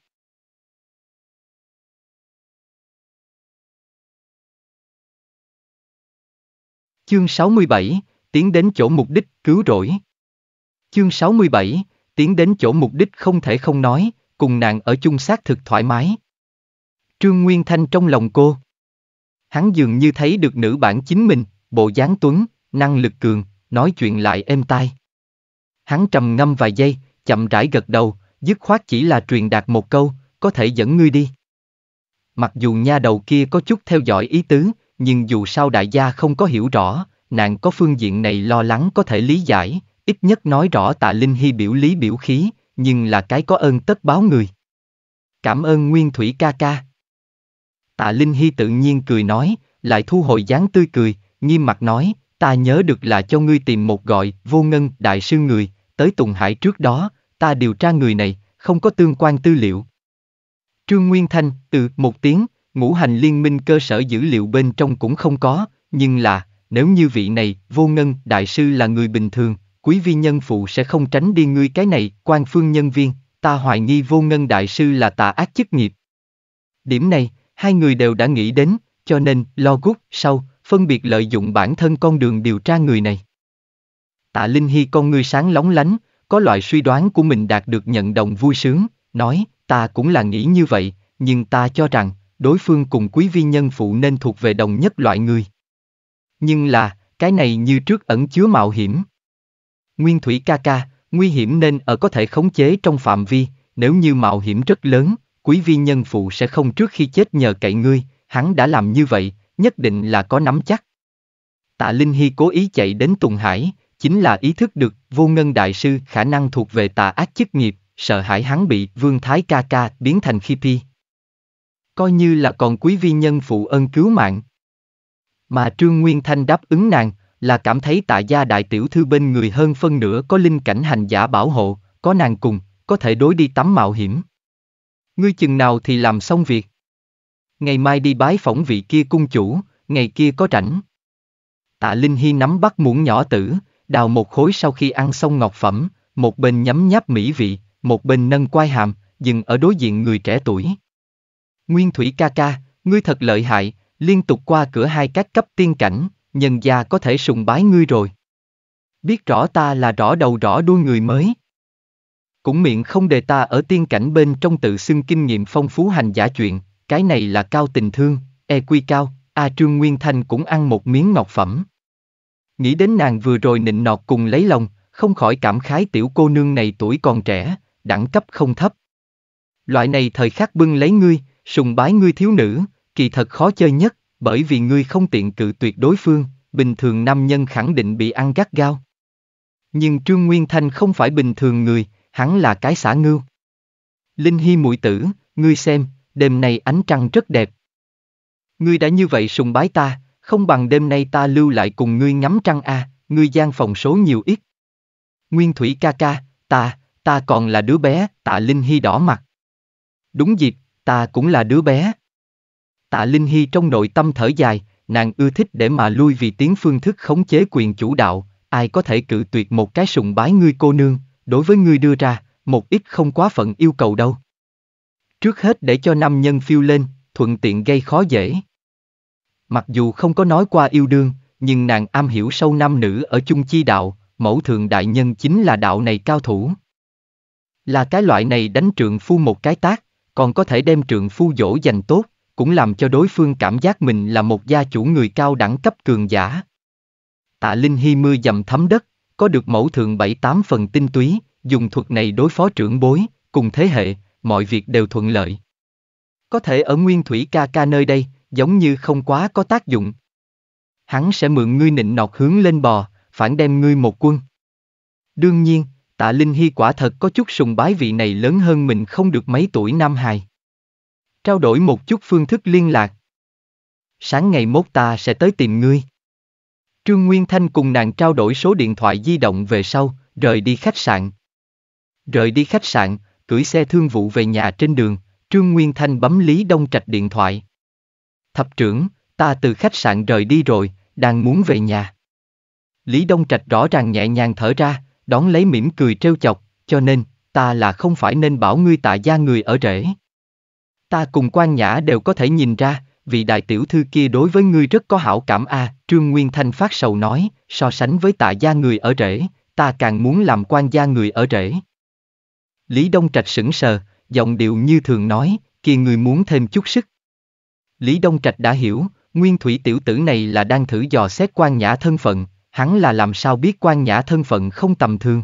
Chương 67, tiến đến chỗ mục đích, cứu rỗi. Chương 67, tiến đến chỗ mục đích không thể không nói, cùng nàng ở chung xác thực thoải mái. Trương Nguyên Thanh trong lòng cô. Hắn dường như thấy được nữ bản chính mình, bộ dáng tuấn, năng lực cường, nói chuyện lại êm tai. Hắn trầm ngâm vài giây, chậm rãi gật đầu, dứt khoát chỉ là truyền đạt một câu, có thể dẫn ngươi đi. Mặc dù nha đầu kia có chút theo dõi ý tứ, nhưng dù sao đại gia không có hiểu rõ, nàng có phương diện này lo lắng có thể lý giải, ít nhất nói rõ tạ Linh Hy biểu lý biểu khí, nhưng là cái có ơn tất báo người. Cảm ơn Nguyên Thủy ca ca. Tạ Linh Hy tự nhiên cười nói, lại thu hồi dáng tươi cười, nghiêm mặt nói, ta nhớ được là cho ngươi tìm một gọi, vô ngân, đại sư người, tới Tùng Hải trước đó, ta điều tra người này, không có tương quan tư liệu. Trương Nguyên Thanh, từ, một tiếng, ngũ hành liên minh cơ sở dữ liệu bên trong cũng không có, nhưng là, nếu như vị này, vô ngân, đại sư là người bình thường, quý vi nhân phụ sẽ không tránh đi ngươi cái này, quan phương nhân viên, ta hoài nghi vô ngân đại sư là tà ác chức nghiệp. Điểm này, hai người đều đã nghĩ đến, cho nên, lo gút, sau, phân biệt lợi dụng bản thân con đường điều tra người này. Tạ Linh Hy con ngươi sáng lóng lánh, có loại suy đoán của mình đạt được nhận đồng vui sướng, nói, ta cũng là nghĩ như vậy, nhưng ta cho rằng, đối phương cùng quý vi nhân phụ nên thuộc về đồng nhất loại người. Nhưng là, cái này như trước ẩn chứa mạo hiểm. Nguyên thủy ca ca, nguy hiểm nên ở có thể khống chế trong phạm vi, nếu như mạo hiểm rất lớn, quý vi nhân phụ sẽ không trước khi chết nhờ cậy ngươi, hắn đã làm như vậy, nhất định là có nắm chắc. Tạ Linh Hy cố ý chạy đến Tùng Hải, chính là ý thức được vô ngân đại sư khả năng thuộc về tà ác chức nghiệp, sợ hãi hắn bị vương thái ca ca biến thành khi pi coi như là còn quý vi nhân phụ ân cứu mạng. Mà Trương Nguyên Thanh đáp ứng nàng, là cảm thấy tại gia đại tiểu thư bên người hơn phân nửa có linh cảnh hành giả bảo hộ, có nàng cùng, có thể đối đi tắm mạo hiểm. Ngươi chừng nào thì làm xong việc. Ngày mai đi bái phỏng vị kia cung chủ, ngày kia có rảnh. Tạ Linh Hy nắm bắt muỗng nhỏ tử, đào một khối sau khi ăn xong ngọc phẩm, một bên nhấm nháp mỹ vị, một bên nâng quai hàm, dừng ở đối diện người trẻ tuổi. Nguyên Thủy ca ca, ngươi thật lợi hại, liên tục qua cửa hai các cấp tiên cảnh, nhân gia có thể sùng bái ngươi rồi. Biết rõ ta là rõ đầu rõ đuôi người mới. Cũng miệng không đề ta ở tiên cảnh bên trong tự xưng kinh nghiệm phong phú hành giả chuyện, cái này là cao tình thương, e quy cao, A Trương Nguyên Thanh cũng ăn một miếng ngọc phẩm. Nghĩ đến nàng vừa rồi nịnh nọt cùng lấy lòng, không khỏi cảm khái tiểu cô nương này tuổi còn trẻ, đẳng cấp không thấp. Loại này thời khắc bưng lấy ngươi, sùng bái ngươi thiếu nữ, kỳ thật khó chơi nhất, bởi vì ngươi không tiện cự tuyệt đối phương, bình thường nam nhân khẳng định bị ăn gắt gao. Nhưng Trương Nguyên Thanh không phải bình thường người, hắn là cái xã ngưu. Linh Hy muội tử, ngươi xem, đêm nay ánh trăng rất đẹp. Ngươi đã như vậy sùng bái ta, không bằng đêm nay ta lưu lại cùng ngươi ngắm trăng a, à, ngươi gian phòng số nhiều ít. Nguyên Thủy ca ca, ta, ta còn là đứa bé, tạ Linh Hy đỏ mặt. Đúng dịp, ta cũng là đứa bé. Tạ Linh Hy trong nội tâm thở dài, nàng ưa thích để mà lui vì tiếng phương thức khống chế quyền chủ đạo, ai có thể cự tuyệt một cái sùng bái ngươi cô nương, đối với ngươi đưa ra, một ít không quá phận yêu cầu đâu. Trước hết để cho nam nhân phiêu lên, thuận tiện gây khó dễ. Mặc dù không có nói qua yêu đương, nhưng nàng am hiểu sâu nam nữ ở chung chi đạo, mẫu thường đại nhân chính là đạo này cao thủ. Là cái loại này đánh trượng phu một cái tác, còn có thể đem trượng phu dỗ dành tốt, cũng làm cho đối phương cảm giác mình là một gia chủ người cao đẳng cấp cường giả. Tạ Linh Hy mưa dầm thấm đất, có được mẫu thượng bảy tám phần tinh túy, dùng thuật này đối phó trưởng bối, cùng thế hệ, mọi việc đều thuận lợi. Có thể ở nguyên thủy ca ca nơi đây, giống như không quá có tác dụng. Hắn sẽ mượn ngươi nịnh nọt hướng lên bò, phản đem ngươi một quân. Đương nhiên, tạ Linh Hy quả thật có chút sùng bái vị này lớn hơn mình không được mấy tuổi Nam Hài. Trao đổi một chút phương thức liên lạc. Sáng ngày mốt ta sẽ tới tìm ngươi. Trương Nguyên Thanh cùng nàng trao đổi số điện thoại di động về sau, rời đi khách sạn. Rời đi khách sạn, cưỡi xe thương vụ về nhà trên đường, Trương Nguyên Thanh bấm Lý Đông Trạch điện thoại. Thập trưởng, ta từ khách sạn rời đi rồi, đang muốn về nhà. Lý Đông Trạch rõ ràng nhẹ nhàng thở ra, đón lấy mỉm cười trêu chọc, cho nên, ta là không phải nên bảo ngươi tạ gia người ở rễ. Ta cùng quan nhã đều có thể nhìn ra, vị đại tiểu thư kia đối với ngươi rất có hảo cảm a à, Trương Nguyên Thanh phát sầu nói, so sánh với tạ gia người ở rễ, ta càng muốn làm quan gia người ở rễ. Lý Đông Trạch sững sờ, giọng điệu như thường nói, kỳ người muốn thêm chút sức. Lý Đông Trạch đã hiểu, nguyên thủy tiểu tử này là đang thử dò xét quan nhã thân phận, hắn là làm sao biết quan nhã thân phận không tầm thường.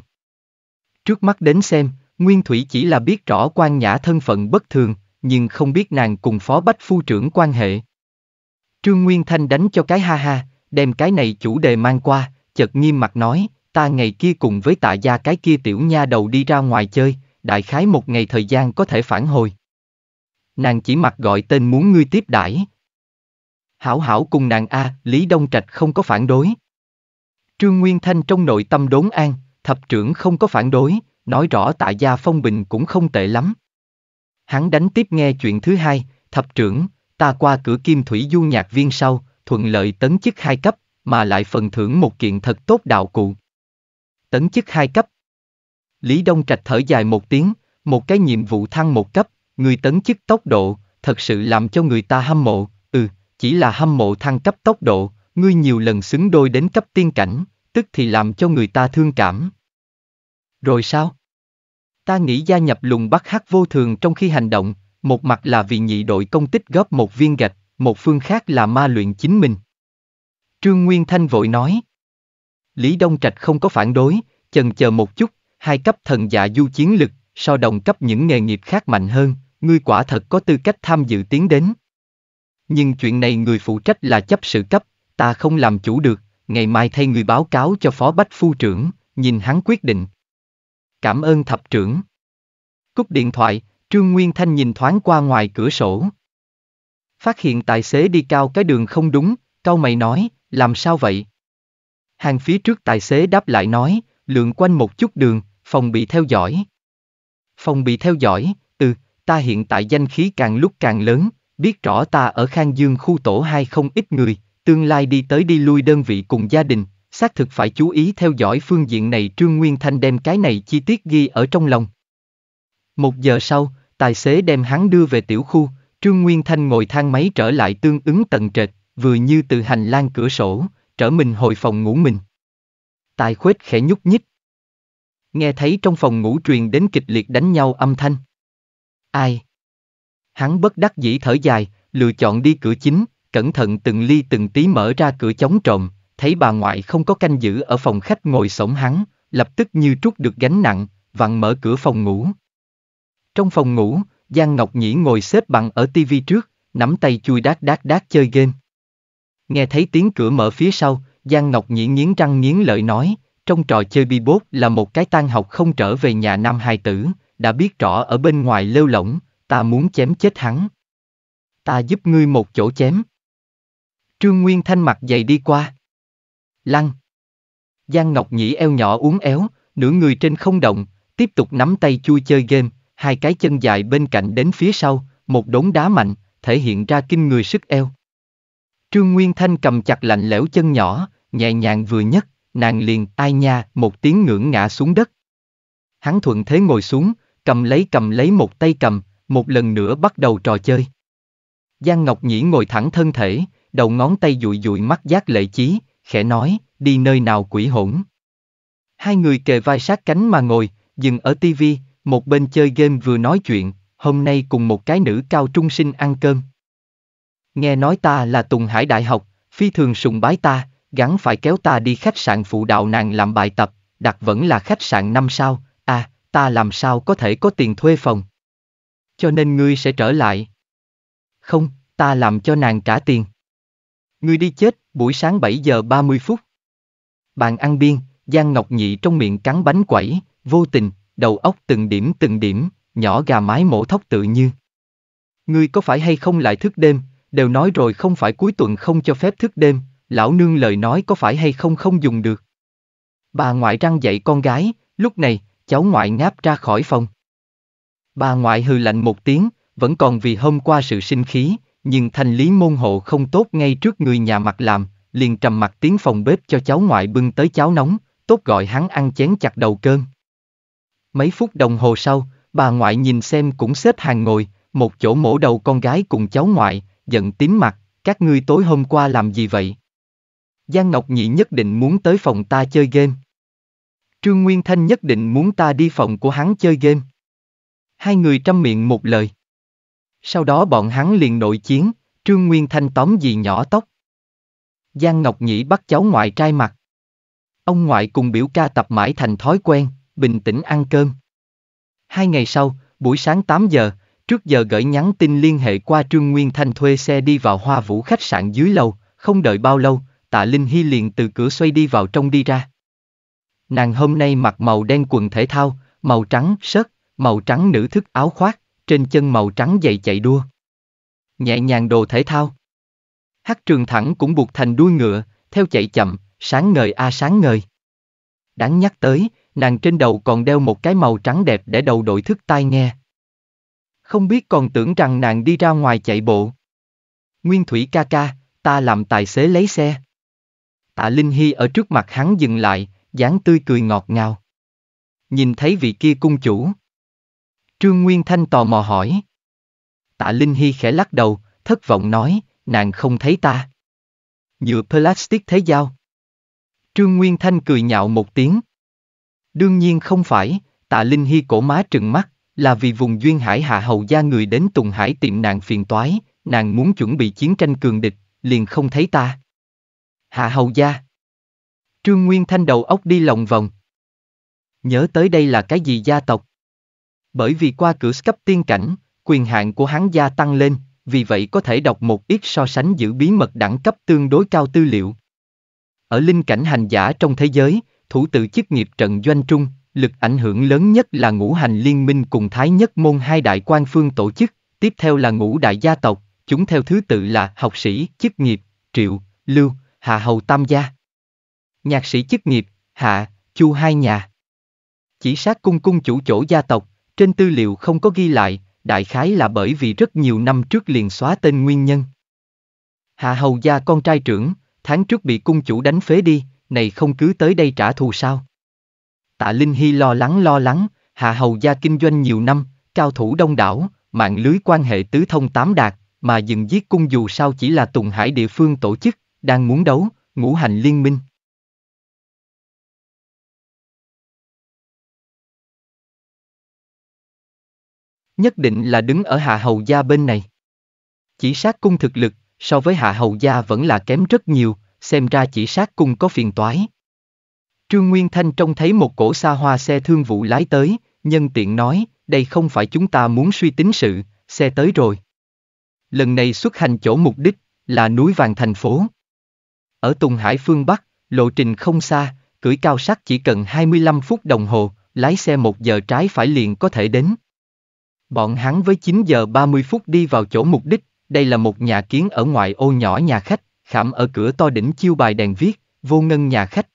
Trước mắt đến xem, Nguyên Thủy chỉ là biết rõ quan nhã thân phận bất thường, nhưng không biết nàng cùng phó bách phu trưởng quan hệ. Trương Nguyên Thanh đánh cho cái ha ha, đem cái này chủ đề mang qua, chợt nghiêm mặt nói, ta ngày kia cùng với tạ gia cái kia tiểu nha đầu đi ra ngoài chơi, đại khái một ngày thời gian có thể phản hồi. Nàng chỉ mặt gọi tên muốn ngươi tiếp đãi. Hảo hảo cùng nàng A, Lý Đông Trạch không có phản đối. Trương Nguyên Thanh trong nội tâm đốn an, thập trưởng không có phản đối, nói rõ tại gia phong bình cũng không tệ lắm. Hắn đánh tiếp nghe chuyện thứ hai, thập trưởng, ta qua cửa kim thủy du nhạc viên sau, thuận lợi tấn chức hai cấp, mà lại phần thưởng một kiện thật tốt đạo cụ. Tấn chức hai cấp. Lý Đông Trạch thở dài một tiếng, một cái nhiệm vụ thăng một cấp, người tấn chức tốc độ, thật sự làm cho người ta hâm mộ, ừ, chỉ là hâm mộ thăng cấp tốc độ, ngươi nhiều lần xứng đôi đến cấp tiên cảnh, tức thì làm cho người ta thương cảm. Rồi sao? Ta nghĩ gia nhập lùng bắt hát vô thường trong khi hành động, một mặt là vì nhị đội công tích góp một viên gạch, một phương khác là ma luyện chính mình. Trương Nguyên Thanh vội nói. Lý Đông Trạch không có phản đối, chần chờ một chút, hai cấp thần dạ du chiến lực, so đồng cấp những nghề nghiệp khác mạnh hơn, ngươi quả thật có tư cách tham dự tiến đến. Nhưng chuyện này người phụ trách là chấp sự cấp, ta không làm chủ được, ngày mai thay người báo cáo cho phó bách phu trưởng, nhìn hắn quyết định. Cảm ơn thập trưởng. Cúp điện thoại, Trương Nguyên Thanh nhìn thoáng qua ngoài cửa sổ. Phát hiện tài xế đi cao cái đường không đúng, cao mày nói, làm sao vậy? Hàng phía trước tài xế đáp lại nói, lượn quanh một chút đường, phòng bị theo dõi. Phòng bị theo dõi, từ, ta hiện tại danh khí càng lúc càng lớn, biết rõ ta ở Khang Dương khu tổ hai không ít người, Tương lai đi tới đi lui đơn vị cùng gia đình, xác thực phải chú ý theo dõi phương diện này Trương Nguyên Thanh đem cái này chi tiết ghi ở trong lòng. Một giờ sau, tài xế đem hắn đưa về tiểu khu, Trương Nguyên Thanh ngồi thang máy trở lại tương ứng tầng trệt, vừa như từ hành lang cửa sổ, trở mình hồi phòng ngủ mình. Tài khuếch khẽ nhúc nhích. Nghe thấy trong phòng ngủ truyền đến kịch liệt đánh nhau âm thanh. Ai? Hắn bất đắc dĩ thở dài, lựa chọn đi cửa chính, cẩn thận từng ly từng tí mở ra cửa chống trộm, thấy bà ngoại không có canh giữ ở phòng khách ngồi sống hắn, lập tức như trút được gánh nặng, vặn mở cửa phòng ngủ. Trong phòng ngủ, Giang Ngọc Nhĩ ngồi xếp bằng ở tivi trước, nắm tay chui đát đát đát chơi game. Nghe thấy tiếng cửa mở phía sau, Giang Ngọc Nhĩ nghiến răng nghiến lợi nói, trong trò chơi bi bốt là một cái tan học không trở về nhà nam hài tử, đã biết rõ ở bên ngoài lêu lỏng, ta muốn chém chết hắn. Ta giúp ngươi một chỗ chém. Trương Nguyên Thanh mặt dày đi qua. Lăng. Giang Ngọc Nhĩ eo nhỏ uốn éo, nửa người trên không động, tiếp tục nắm tay chui chơi game, hai cái chân dài bên cạnh đến phía sau, một đống đá mạnh, thể hiện ra kinh người sức eo. Trương Nguyên Thanh cầm chặt lạnh lẽo chân nhỏ, nhẹ nhàng vừa nhất, nàng liền ai nha một tiếng ngưỡng ngã xuống đất. Hắn thuận thế ngồi xuống, cầm lấy cầm lấy một tay cầm, một lần nữa bắt đầu trò chơi. Giang Ngọc Nhĩ ngồi thẳng thân thể, đầu ngón tay dụi dụi mắt giác lệ chí, khẽ nói, đi nơi nào quỷ hỗn. Hai người kề vai sát cánh mà ngồi, dừng ở tivi, một bên chơi game vừa nói chuyện, hôm nay cùng một cái nữ cao trung sinh ăn cơm. Nghe nói ta là Tùng Hải Đại học, phi thường sùng bái ta, gắn phải kéo ta đi khách sạn phụ đạo nàng làm bài tập, đặt vẫn là khách sạn năm sao, à, ta làm sao có thể có tiền thuê phòng. Cho nên ngươi sẽ trở lại. Không, ta làm cho nàng trả tiền. Ngươi đi chết, buổi sáng 7 giờ 30 phút. Bàn ăn biên, Giang Ngọc Nhị trong miệng cắn bánh quẩy, vô tình, đầu óc từng điểm từng điểm, nhỏ gà mái mổ thóc tự như. Ngươi có phải hay không lại thức đêm, đều nói rồi không phải cuối tuần không cho phép thức đêm, lão nương lời nói có phải hay không không dùng được. Bà ngoại răng dậy con gái, lúc này, cháu ngoại ngáp ra khỏi phòng. Bà ngoại hừ lạnh một tiếng, vẫn còn vì hôm qua sự sinh khí, nhưng thanh lý môn hộ không tốt ngay trước người nhà mặt làm, liền trầm mặt tiếng phòng bếp cho cháu ngoại bưng tới cháo nóng, tốt gọi hắn ăn chén chặt đầu cơm. Mấy phút đồng hồ sau, bà ngoại nhìn xem cũng xếp hàng ngồi, một chỗ mổ đầu con gái cùng cháu ngoại, giận tím mặt, các ngươi tối hôm qua làm gì vậy? Giang Ngọc Nhị nhất định muốn tới phòng ta chơi game. Trương Nguyên Thanh nhất định muốn ta đi phòng của hắn chơi game. Hai người trăm miệng một lời. Sau đó bọn hắn liền nội chiến, Trương Nguyên Thanh tóm dì nhỏ tóc. Giang Ngọc Nhĩ bắt cháu ngoại trai mặt. Ông ngoại cùng biểu ca tập mãi thành thói quen, bình tĩnh ăn cơm. Hai ngày sau, buổi sáng 8 giờ, trước giờ gửi nhắn tin liên hệ qua Trương Nguyên Thanh thuê xe đi vào hoa vũ khách sạn dưới lầu, không đợi bao lâu, tạ Linh Hy liền từ cửa xoay đi vào trong đi ra. Nàng hôm nay mặc màu đen quần thể thao, màu trắng sớt, màu trắng nữ thức áo khoác, trên chân màu trắng dậy chạy đua. Nhẹ nhàng đồ thể thao. hát trường thẳng cũng buộc thành đuôi ngựa, theo chạy chậm, sáng ngời a à sáng ngời. Đáng nhắc tới, nàng trên đầu còn đeo một cái màu trắng đẹp để đầu đội thức tai nghe. Không biết còn tưởng rằng nàng đi ra ngoài chạy bộ. Nguyên thủy ca ca, ta làm tài xế lấy xe. Tạ Linh Hy ở trước mặt hắn dừng lại, dáng tươi cười ngọt ngào. Nhìn thấy vị kia cung chủ. Trương Nguyên Thanh tò mò hỏi. Tạ Linh Hy khẽ lắc đầu, thất vọng nói, nàng không thấy ta. Nhựa plastic thế giao. Trương Nguyên Thanh cười nhạo một tiếng. Đương nhiên không phải, tạ Linh Hy cổ má trừng mắt, là vì vùng duyên hải hạ hầu gia người đến Tùng Hải tìm nàng phiền toái, nàng muốn chuẩn bị chiến tranh cường địch, liền không thấy ta. Hạ hầu gia. Trương Nguyên Thanh đầu óc đi lòng vòng. Nhớ tới đây là cái gì gia tộc? Bởi vì qua cửa cấp tiên cảnh, quyền hạn của hắn gia tăng lên, vì vậy có thể đọc một ít so sánh giữ bí mật đẳng cấp tương đối cao tư liệu. Ở linh cảnh hành giả trong thế giới, thủ tự chức nghiệp trận doanh trung, lực ảnh hưởng lớn nhất là ngũ hành liên minh cùng thái nhất môn hai đại quan phương tổ chức, tiếp theo là ngũ đại gia tộc, chúng theo thứ tự là học sĩ, chức nghiệp, triệu, lưu, hạ hầu tam gia. Nhạc sĩ chức nghiệp, hạ, chu hai nhà. Chỉ sát cung cung chủ chỗ gia tộc, trên tư liệu không có ghi lại, đại khái là bởi vì rất nhiều năm trước liền xóa tên nguyên nhân. Hạ hầu gia con trai trưởng, tháng trước bị cung chủ đánh phế đi, này không cứ tới đây trả thù sao. Tạ Linh Hy lo lắng lo lắng, hạ hầu gia kinh doanh nhiều năm, cao thủ đông đảo, mạng lưới quan hệ tứ thông tám đạt, mà dừng giết cung dù sao chỉ là Tùng Hải địa phương tổ chức, đang muốn đấu, ngũ hành liên minh. nhất định là đứng ở Hạ Hầu Gia bên này. Chỉ sát cung thực lực, so với Hạ Hầu Gia vẫn là kém rất nhiều, xem ra chỉ sát cung có phiền toái. Trương Nguyên Thanh trông thấy một cổ xa hoa xe thương vụ lái tới, nhân tiện nói, đây không phải chúng ta muốn suy tính sự, xe tới rồi. Lần này xuất hành chỗ mục đích là núi vàng thành phố. Ở Tùng Hải phương Bắc, lộ trình không xa, cưỡi cao sắc chỉ cần 25 phút đồng hồ, lái xe một giờ trái phải liền có thể đến. Bọn hắn với 9 giờ 30 phút đi vào chỗ mục đích, đây là một nhà kiến ở ngoại ô nhỏ nhà khách, khảm ở cửa to đỉnh chiêu bài đèn viết, vô ngân nhà khách.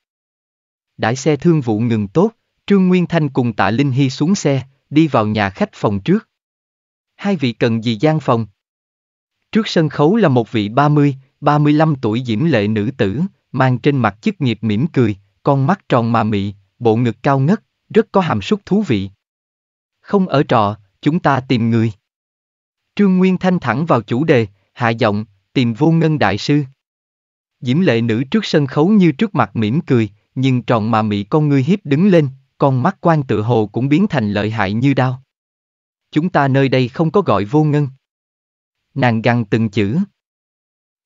Đại xe thương vụ ngừng tốt, Trương Nguyên Thanh cùng tạ Linh Hy xuống xe, đi vào nhà khách phòng trước. Hai vị cần gì gian phòng? Trước sân khấu là một vị 30, 35 tuổi diễm lệ nữ tử, mang trên mặt chức nghiệp mỉm cười, con mắt tròn mà mị, bộ ngực cao ngất, rất có hàm súc thú vị. Không ở trọ, chúng ta tìm người. Trương Nguyên Thanh thẳng vào chủ đề, hạ giọng, tìm vô ngân đại sư. Diễm lệ nữ trước sân khấu như trước mặt mỉm cười, nhưng tròn mà mị con ngươi hiếp đứng lên, con mắt quan tự hồ cũng biến thành lợi hại như đao. Chúng ta nơi đây không có gọi vô ngân. Nàng gằn từng chữ.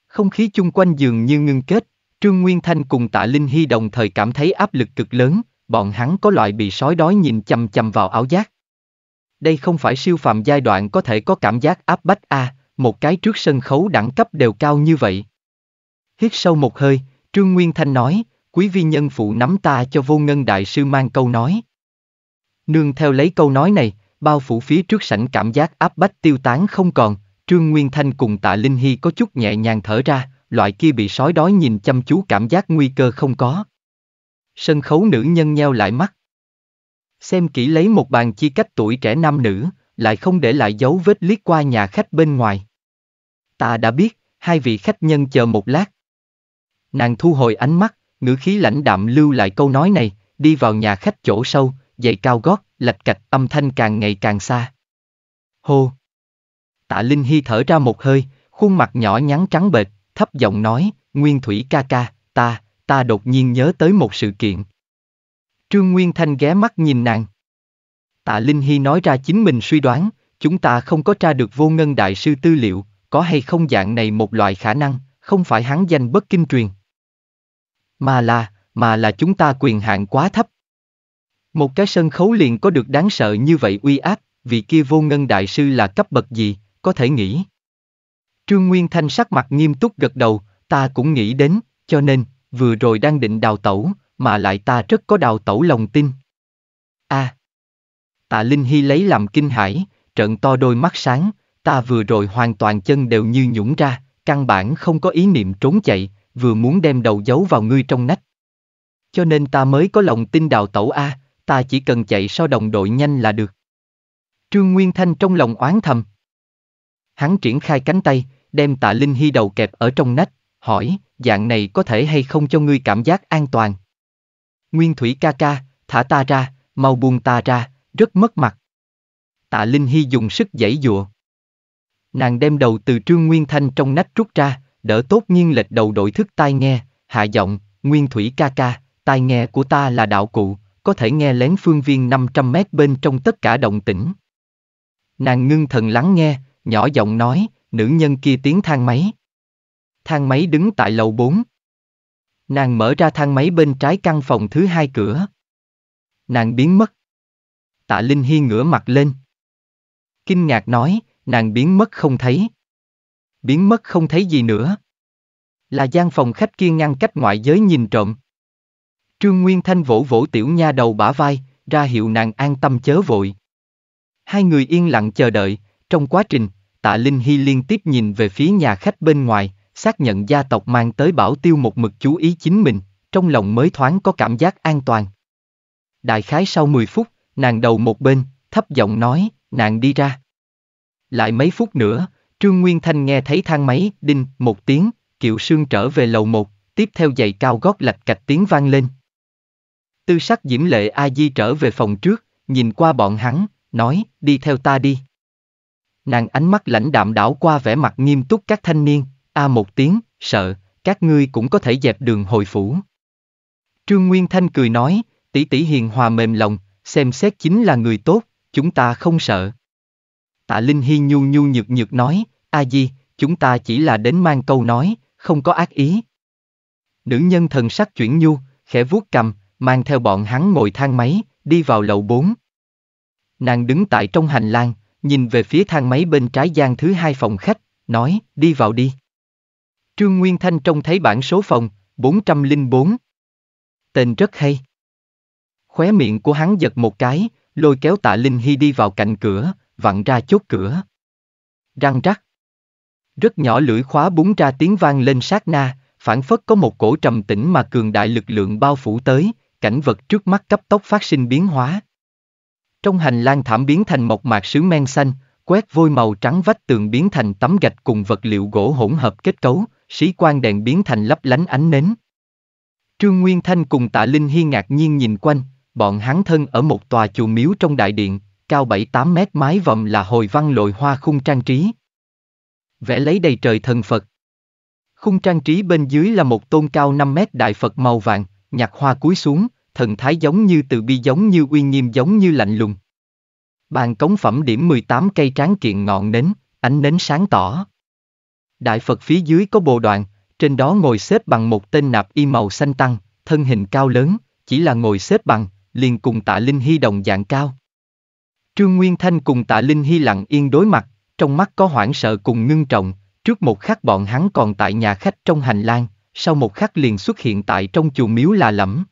Không khí chung quanh giường như ngưng kết, Trương Nguyên Thanh cùng tạ Linh Hy đồng thời cảm thấy áp lực cực lớn, bọn hắn có loại bị sói đói nhìn chằm chằm vào áo giác. Đây không phải siêu phàm giai đoạn có thể có cảm giác áp bách a, à, một cái trước sân khấu đẳng cấp đều cao như vậy. Hít sâu một hơi, Trương Nguyên Thanh nói, quý vi nhân phụ nắm ta cho vô ngân đại sư mang câu nói. Nương theo lấy câu nói này, bao phủ phía trước sảnh cảm giác áp bách tiêu tán không còn, Trương Nguyên Thanh cùng tạ Linh Hy có chút nhẹ nhàng thở ra, loại kia bị sói đói nhìn chăm chú cảm giác nguy cơ không có. Sân khấu nữ nhân nheo lại mắt, Xem kỹ lấy một bàn chi cách tuổi trẻ nam nữ, lại không để lại dấu vết liếc qua nhà khách bên ngoài. Ta đã biết, hai vị khách nhân chờ một lát. Nàng thu hồi ánh mắt, ngữ khí lãnh đạm lưu lại câu nói này, đi vào nhà khách chỗ sâu, giày cao gót, lạch cạch âm thanh càng ngày càng xa. Hô! Tạ Linh Hy thở ra một hơi, khuôn mặt nhỏ nhắn trắng bệch, thấp giọng nói, Nguyên Thủy ca ca, ta, ta đột nhiên nhớ tới một sự kiện. Trương Nguyên Thanh ghé mắt nhìn nàng. Tạ Linh Hy nói ra chính mình suy đoán, chúng ta không có tra được vô ngân đại sư tư liệu, có hay không dạng này một loại khả năng, không phải hắn danh bất kinh truyền. Mà là, mà là chúng ta quyền hạn quá thấp. Một cái sân khấu liền có được đáng sợ như vậy uy áp, vị kia vô ngân đại sư là cấp bậc gì, có thể nghĩ. Trương Nguyên Thanh sắc mặt nghiêm túc gật đầu, ta cũng nghĩ đến, cho nên, vừa rồi đang định đào tẩu, mà lại ta rất có đào tẩu lòng tin. A. À, tạ Linh Hy lấy làm kinh hãi, trợn to đôi mắt sáng, ta vừa rồi hoàn toàn chân đều như nhũng ra, căn bản không có ý niệm trốn chạy, vừa muốn đem đầu giấu vào ngươi trong nách. Cho nên ta mới có lòng tin đào tẩu A, ta chỉ cần chạy sau đồng đội nhanh là được. Trương Nguyên Thanh trong lòng oán thầm. Hắn triển khai cánh tay, đem tạ Linh Hy đầu kẹp ở trong nách, hỏi, dạng này có thể hay không cho ngươi cảm giác an toàn. Nguyên Thủy ca ca, thả ta ra, mau buông ta ra, rất mất mặt. Tạ Linh Hy dùng sức giãy dụa. Nàng đem đầu từ Trương Nguyên Thanh trong nách rút ra, đỡ tốt nhiên lệch đầu đội thức tai nghe, hạ giọng, Nguyên Thủy ca ca, tai nghe của ta là đạo cụ, có thể nghe lén phương viên 500 mét bên trong tất cả động tĩnh. Nàng ngưng thần lắng nghe, nhỏ giọng nói, nữ nhân kia tiếng thang máy. Thang máy đứng tại lầu 4. Nàng mở ra thang máy bên trái căn phòng thứ hai cửa. Nàng biến mất. Tạ Linh Hi ngửa mặt lên. Kinh ngạc nói, nàng biến mất không thấy. Biến mất không thấy gì nữa. Là gian phòng khách kia ngăn cách ngoại giới nhìn trộm. Trương Nguyên Thanh vỗ vỗ tiểu nha đầu bả vai, ra hiệu nàng an tâm chớ vội. Hai người yên lặng chờ đợi, trong quá trình, tạ Linh Hy liên tiếp nhìn về phía nhà khách bên ngoài, xác nhận gia tộc mang tới bảo tiêu một mực chú ý chính mình, trong lòng mới thoáng có cảm giác an toàn. Đại khái sau 10 phút, nàng đầu một bên, thấp giọng nói, nàng đi ra. Lại mấy phút nữa, Trương Nguyên Thanh nghe thấy thang máy, đinh, một tiếng, kiệu sương trở về lầu một, tiếp theo giày cao gót lạch cạch tiếng vang lên. Tư sắc diễm lệ A-di trở về phòng trước, nhìn qua bọn hắn, nói, đi theo ta đi. Nàng ánh mắt lãnh đạm đảo qua vẻ mặt nghiêm túc các thanh niên, a à một tiếng, sợ, các ngươi cũng có thể dẹp đường hồi phủ. Trương Nguyên Thanh cười nói, tỷ tỷ hiền hòa mềm lòng, xem xét chính là người tốt, chúng ta không sợ. Tạ Linh Hi nhu nhu nhược nhược nói, a di, chúng ta chỉ là đến mang câu nói, không có ác ý. Nữ nhân thần sắc chuyển nhu, khẽ vuốt cầm, mang theo bọn hắn ngồi thang máy, đi vào lầu 4. Nàng đứng tại trong hành lang, nhìn về phía thang máy bên trái gian thứ hai phòng khách, nói, đi vào đi. Trương Nguyên Thanh trông thấy bản số phòng, 404. Tên rất hay. Khóe miệng của hắn giật một cái, lôi kéo tạ Linh Hy đi vào cạnh cửa, vặn ra chốt cửa. Răng rắc. Rất nhỏ lưỡi khóa búng ra tiếng vang lên sát na, phản phất có một cổ trầm tĩnh mà cường đại lực lượng bao phủ tới, cảnh vật trước mắt cấp tốc phát sinh biến hóa. Trong hành lang thảm biến thành một mạc sứ men xanh, quét vôi màu trắng vách tường biến thành tấm gạch cùng vật liệu gỗ hỗn hợp kết cấu, sĩ quan đèn biến thành lấp lánh ánh nến. Trương Nguyên Thanh cùng tạ Linh Hi ngạc nhiên nhìn quanh, bọn hắn thân ở một tòa chùa miếu trong đại điện, cao 7-8 mét mái vòm là hồi văn lội hoa khung trang trí. Vẽ lấy đầy trời thần Phật. Khung trang trí bên dưới là một tôn cao 5 mét đại Phật màu vàng, nhạc hoa cúi xuống, thần thái giống như từ bi giống như uy nghiêm giống như lạnh lùng. Bàn cống phẩm điểm 18 cây tráng kiện ngọn nến, ánh nến sáng tỏ. Đại Phật phía dưới có bồ đoạn, trên đó ngồi xếp bằng một tên nạp y màu xanh tăng, thân hình cao lớn, chỉ là ngồi xếp bằng, liền cùng tạ Linh Hy đồng dạng cao. Trương Nguyên Thanh cùng tạ Linh Hy lặng yên đối mặt, trong mắt có hoảng sợ cùng ngưng trọng, trước một khắc bọn hắn còn tại nhà khách trong hành lang, sau một khắc liền xuất hiện tại trong chùa miếu là lẫm.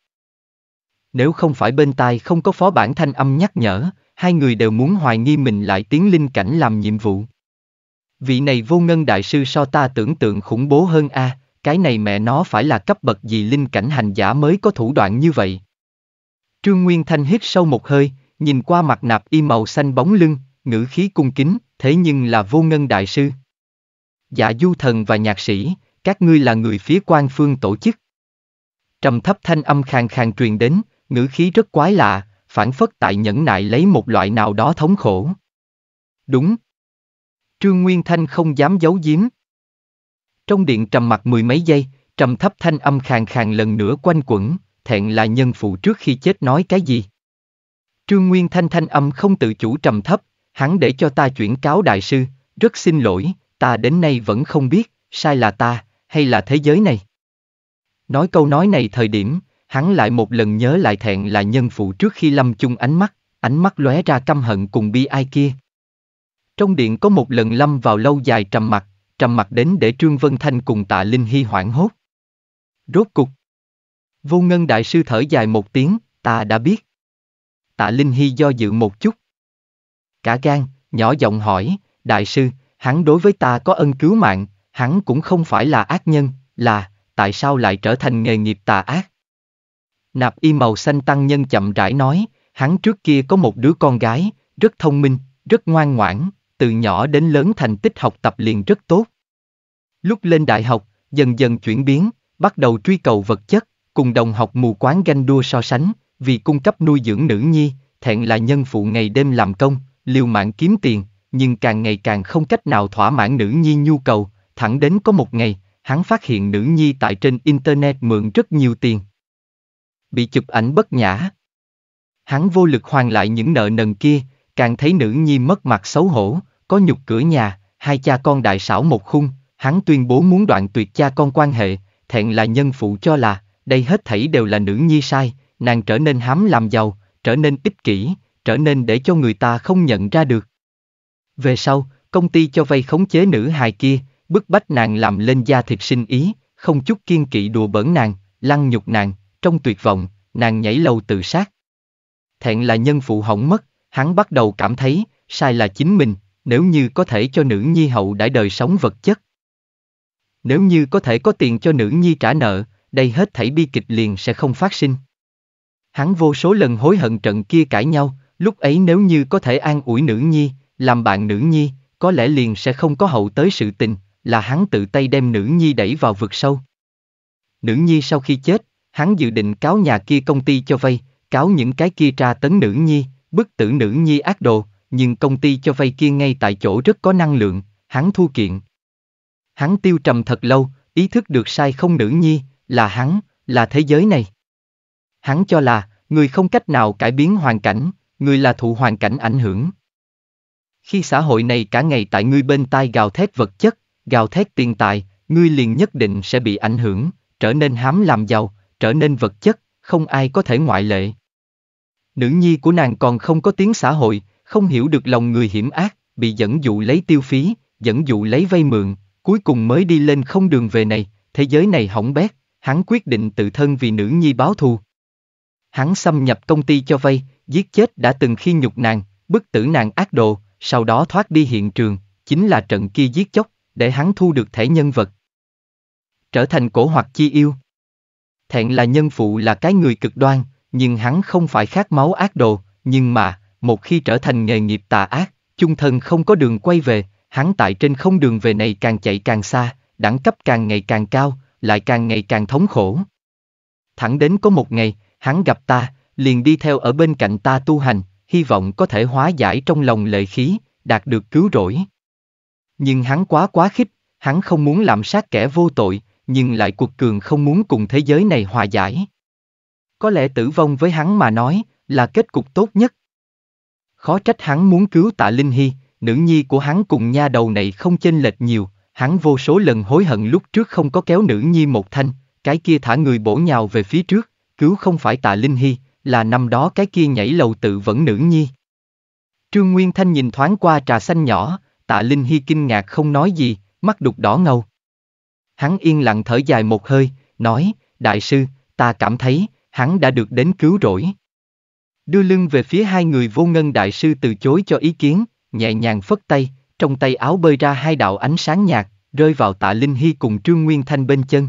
Nếu không phải bên tai không có phó bản thanh âm nhắc nhở, hai người đều muốn hoài nghi mình lại tiến linh cảnh làm nhiệm vụ vị này vô ngân đại sư so ta tưởng tượng khủng bố hơn a, à, cái này mẹ nó phải là cấp bậc gì linh cảnh hành giả mới có thủ đoạn như vậy. Trương Nguyên Thanh hít sâu một hơi, nhìn qua mặt nạp y màu xanh bóng lưng, ngữ khí cung kính, thế nhưng là vô ngân đại sư. Dạ du thần và nhạc sĩ, các ngươi là người phía quan phương tổ chức. Trầm thấp thanh âm khàn khàn truyền đến, ngữ khí rất quái lạ, phản phất tại nhẫn nại lấy một loại nào đó thống khổ. Đúng, Trương Nguyên Thanh không dám giấu giếm. Trong điện trầm mặt mười mấy giây, trầm thấp thanh âm khàn khàn lần nữa quanh quẩn, thẹn là nhân phụ trước khi chết nói cái gì. Trương Nguyên Thanh thanh âm không tự chủ trầm thấp, hắn để cho ta chuyển cáo đại sư, rất xin lỗi, ta đến nay vẫn không biết, sai là ta, hay là thế giới này. Nói câu nói này thời điểm, hắn lại một lần nhớ lại thẹn là nhân phụ trước khi lâm chung ánh mắt, ánh mắt lóe ra căm hận cùng bi ai kia, trong điện có một lần lâm vào lâu dài trầm mặc, trầm mặc đến để Trương Vân Thanh cùng tạ Linh Hy hoảng hốt. Rốt cục. Vô ngân đại sư thở dài một tiếng, ta đã biết. Tạ Linh Hy do dự một chút. Cả gan, nhỏ giọng hỏi, đại sư, hắn đối với ta có ân cứu mạng, hắn cũng không phải là ác nhân, là, tại sao lại trở thành nghề nghiệp tà ác? Nạp y màu xanh tăng nhân chậm rãi nói, hắn trước kia có một đứa con gái, rất thông minh, rất ngoan ngoãn, từ nhỏ đến lớn thành tích học tập liền rất tốt. Lúc lên đại học, dần dần chuyển biến, bắt đầu truy cầu vật chất, cùng đồng học mù quáng ganh đua so sánh, vì cung cấp nuôi dưỡng nữ nhi, thẹn là nhân phụ ngày đêm làm công, liều mạng kiếm tiền, nhưng càng ngày càng không cách nào thỏa mãn nữ nhi nhu cầu, thẳng đến có một ngày, hắn phát hiện nữ nhi tại trên Internet mượn rất nhiều tiền. Bị chụp ảnh bất nhã. Hắn vô lực hoàn lại những nợ nần kia, càng thấy nữ nhi mất mặt xấu hổ, có nhục cửa nhà, hai cha con đại xảo một khung, hắn tuyên bố muốn đoạn tuyệt cha con quan hệ, thẹn là nhân phụ cho là, đây hết thảy đều là nữ nhi sai, nàng trở nên hám làm giàu, trở nên ích kỷ, trở nên để cho người ta không nhận ra được. Về sau, công ty cho vay khống chế nữ hài kia, bức bách nàng làm lên da thịt sinh ý, không chút kiên kỵ đùa bỡn nàng, lăng nhục nàng, trong tuyệt vọng, nàng nhảy lầu tự sát. Thẹn là nhân phụ hỏng mất, Hắn bắt đầu cảm thấy, sai là chính mình, nếu như có thể cho nữ nhi hậu đã đời sống vật chất. Nếu như có thể có tiền cho nữ nhi trả nợ, đây hết thảy bi kịch liền sẽ không phát sinh. Hắn vô số lần hối hận trận kia cãi nhau, lúc ấy nếu như có thể an ủi nữ nhi, làm bạn nữ nhi, có lẽ liền sẽ không có hậu tới sự tình, là hắn tự tay đem nữ nhi đẩy vào vực sâu. Nữ nhi sau khi chết, hắn dự định cáo nhà kia công ty cho vay, cáo những cái kia tra tấn nữ nhi, bức tử nữ nhi ác đồ, nhưng công ty cho vay kia ngay tại chỗ rất có năng lượng, hắn thu kiện. Hắn tiêu trầm thật lâu, ý thức được sai không nữ nhi, là hắn, là thế giới này. Hắn cho là, người không cách nào cải biến hoàn cảnh, người là thụ hoàn cảnh ảnh hưởng. Khi xã hội này cả ngày tại ngươi bên tai gào thét vật chất, gào thét tiền tài, ngươi liền nhất định sẽ bị ảnh hưởng, trở nên hám làm giàu, trở nên vật chất, không ai có thể ngoại lệ. Nữ nhi của nàng còn không có tiếng xã hội, không hiểu được lòng người hiểm ác, bị dẫn dụ lấy tiêu phí, dẫn dụ lấy vay mượn, cuối cùng mới đi lên không đường về này, thế giới này hỏng bét, hắn quyết định tự thân vì nữ nhi báo thù. Hắn xâm nhập công ty cho vay, giết chết đã từng khi nhục nàng, bức tử nàng ác đồ, sau đó thoát đi hiện trường, chính là trận kia giết chóc, để hắn thu được thể nhân vật. Trở thành cổ hoặc chi yêu. Thẹn là nhân phụ là cái người cực đoan, nhưng hắn không phải khát máu ác đồ, nhưng mà, một khi trở thành nghề nghiệp tà ác, chung thân không có đường quay về, hắn tại trên không đường về này càng chạy càng xa, đẳng cấp càng ngày càng cao, lại càng ngày càng thống khổ. Thẳng đến có một ngày, hắn gặp ta, liền đi theo ở bên cạnh ta tu hành, hy vọng có thể hóa giải trong lòng lệ khí, đạt được cứu rỗi. Nhưng hắn quá quá khích, hắn không muốn làm sát kẻ vô tội, nhưng lại cuộc cường không muốn cùng thế giới này hòa giải. Có lẽ tử vong với hắn mà nói, là kết cục tốt nhất. Khó trách hắn muốn cứu tạ Linh Hy, nữ nhi của hắn cùng nha đầu này không chênh lệch nhiều, hắn vô số lần hối hận lúc trước không có kéo nữ nhi một thanh, cái kia thả người bổ nhào về phía trước, cứu không phải tạ Linh Hy, là năm đó cái kia nhảy lầu tự vẫn nữ nhi. Trương Nguyên Thanh nhìn thoáng qua trà xanh nhỏ, tạ Linh Hy kinh ngạc không nói gì, mắt đục đỏ ngầu. Hắn yên lặng thở dài một hơi, nói, đại sư, ta cảm thấy, hắn đã được đến cứu rỗi. Đưa lưng về phía hai người vô ngân đại sư từ chối cho ý kiến, nhẹ nhàng phất tay, trong tay áo bơi ra hai đạo ánh sáng nhạt, rơi vào tạ Linh Hy cùng Trương Nguyên Thanh bên chân.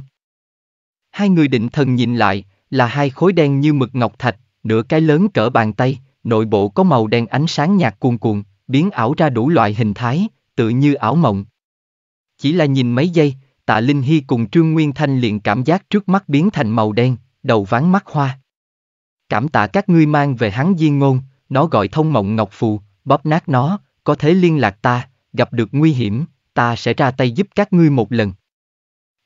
Hai người định thần nhìn lại, là hai khối đen như mực ngọc thạch, nửa cái lớn cỡ bàn tay, nội bộ có màu đen ánh sáng nhạt cuồn cuộn, biến ảo ra đủ loại hình thái, tự như ảo mộng. Chỉ là nhìn mấy giây, tạ Linh Hy cùng Trương Nguyên Thanh liền cảm giác trước mắt biến thành màu đen, đầu ván mắt hoa. Cảm tạ các ngươi mang về hắn diên ngôn, nó gọi thông mộng ngọc phù, bóp nát nó, có thế liên lạc ta, gặp được nguy hiểm, ta sẽ ra tay giúp các ngươi một lần.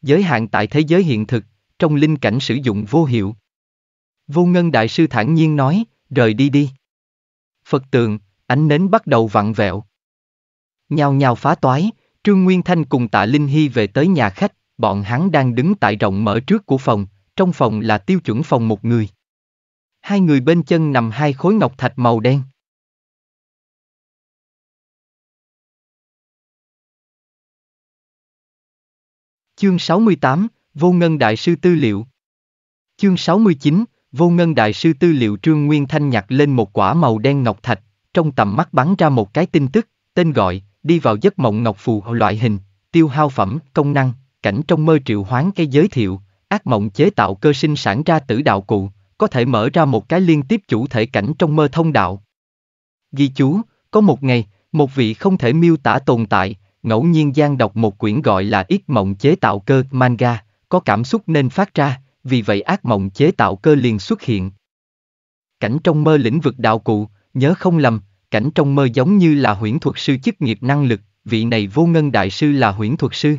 Giới hạn tại thế giới hiện thực, trong linh cảnh sử dụng vô hiệu. Vô ngân đại sư thản nhiên nói, rời đi đi. Phật tượng, ánh nến bắt đầu vặn vẹo. Nhào nhào phá toái, Trương Nguyên Thanh cùng tạ Linh Hy về tới nhà khách, bọn hắn đang đứng tại rộng mở trước của phòng, trong phòng là tiêu chuẩn phòng một người. Hai người bên chân nằm hai khối ngọc thạch màu đen. Chương 68, Vô Ngân Đại Sư Tư Liệu Chương 69, Vô Ngân Đại Sư Tư Liệu Trương Nguyên Thanh nhặt lên một quả màu đen ngọc thạch, trong tầm mắt bắn ra một cái tin tức, tên gọi, đi vào giấc mộng ngọc phù loại hình, tiêu hao phẩm, công năng, cảnh trong mơ triệu hoán cái giới thiệu, Ác mộng chế tạo cơ sinh sản ra tử đạo cụ, có thể mở ra một cái liên tiếp chủ thể cảnh trong mơ thông đạo. Ghi chú, có một ngày, một vị không thể miêu tả tồn tại, ngẫu nhiên gian đọc một quyển gọi là ít mộng chế tạo cơ manga, có cảm xúc nên phát ra, vì vậy ác mộng chế tạo cơ liền xuất hiện. Cảnh trong mơ lĩnh vực đạo cụ, nhớ không lầm, cảnh trong mơ giống như là huyễn thuật sư chức nghiệp năng lực, vị này vô ngân đại sư là huyễn thuật sư.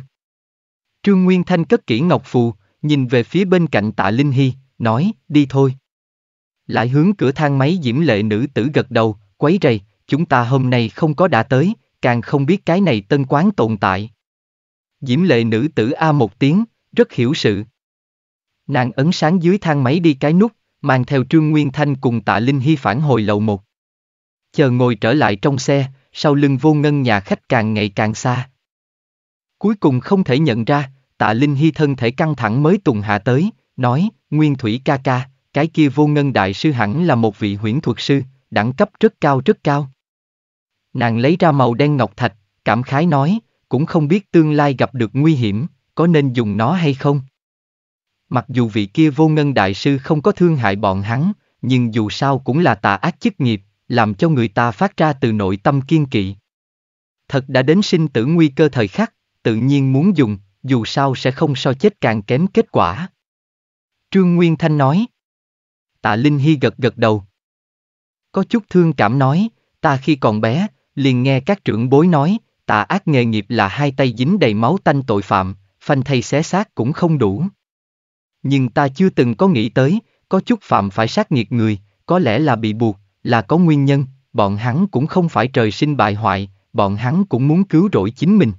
Trương Nguyên Thanh cất kỹ ngọc phù, nhìn về phía bên cạnh tạ Linh Hy, nói, đi thôi. Lại hướng cửa thang máy diễm lệ nữ tử gật đầu, quấy rầy, chúng ta hôm nay không có đã tới, càng không biết cái này tân quán tồn tại. Diễm lệ nữ tử A một tiếng, rất hiểu sự. Nàng ấn sáng dưới thang máy đi cái nút, mang theo Trương Nguyên Thanh cùng tạ Linh Hy phản hồi lầu một. Chờ ngồi trở lại trong xe, sau lưng vô ngân nhà khách càng ngày càng xa. Cuối cùng không thể nhận ra, tạ Linh Hy thân thể căng thẳng mới tùng hạ tới, nói, Nguyên Thủy ca ca, cái kia vô ngân đại sư hẳn là một vị huyễn thuật sư, đẳng cấp rất cao rất cao. Nàng lấy ra màu đen ngọc thạch, cảm khái nói, cũng không biết tương lai gặp được nguy hiểm, có nên dùng nó hay không. Mặc dù vị kia vô ngân đại sư không có thương hại bọn hắn, nhưng dù sao cũng là tà ác chức nghiệp, làm cho người ta phát ra từ nội tâm kiên kỵ. Thật đã đến sinh tử nguy cơ thời khắc, tự nhiên muốn dùng, dù sao sẽ không so chết càng kém kết quả. Trương Nguyên Thanh nói. Tạ Linh Hy gật gật đầu. Có chút thương cảm nói, ta khi còn bé, liền nghe các trưởng bối nói, tạ ác nghề nghiệp là hai tay dính đầy máu tanh tội phạm, phanh thay xé xác cũng không đủ. Nhưng ta chưa từng có nghĩ tới, có chút phạm phải sát nghiệt người, có lẽ là bị buộc, là có nguyên nhân, bọn hắn cũng không phải trời sinh bại hoại, bọn hắn cũng muốn cứu rỗi chính mình.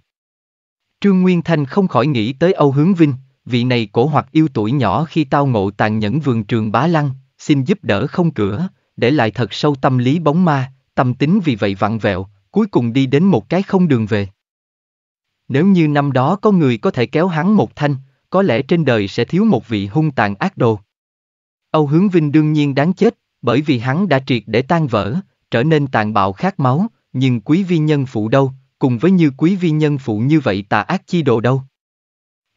Trương Nguyên Thanh không khỏi nghĩ tới Âu Hướng Vinh, vị này cổ hoặc yêu tuổi nhỏ khi tao ngộ tàn nhẫn vườn trường bá lăng, xin giúp đỡ không cửa, để lại thật sâu tâm lý bóng ma, tâm tính vì vậy vặn vẹo, cuối cùng đi đến một cái không đường về. Nếu như năm đó có người có thể kéo hắn một thanh, có lẽ trên đời sẽ thiếu một vị hung tàn ác đồ. Âu Hướng Vinh đương nhiên đáng chết, bởi vì hắn đã triệt để tan vỡ, trở nên tàn bạo khát máu, nhưng quý vi nhân phụ đâu, cùng với như quý vi nhân phụ như vậy tà ác chi đồ đâu.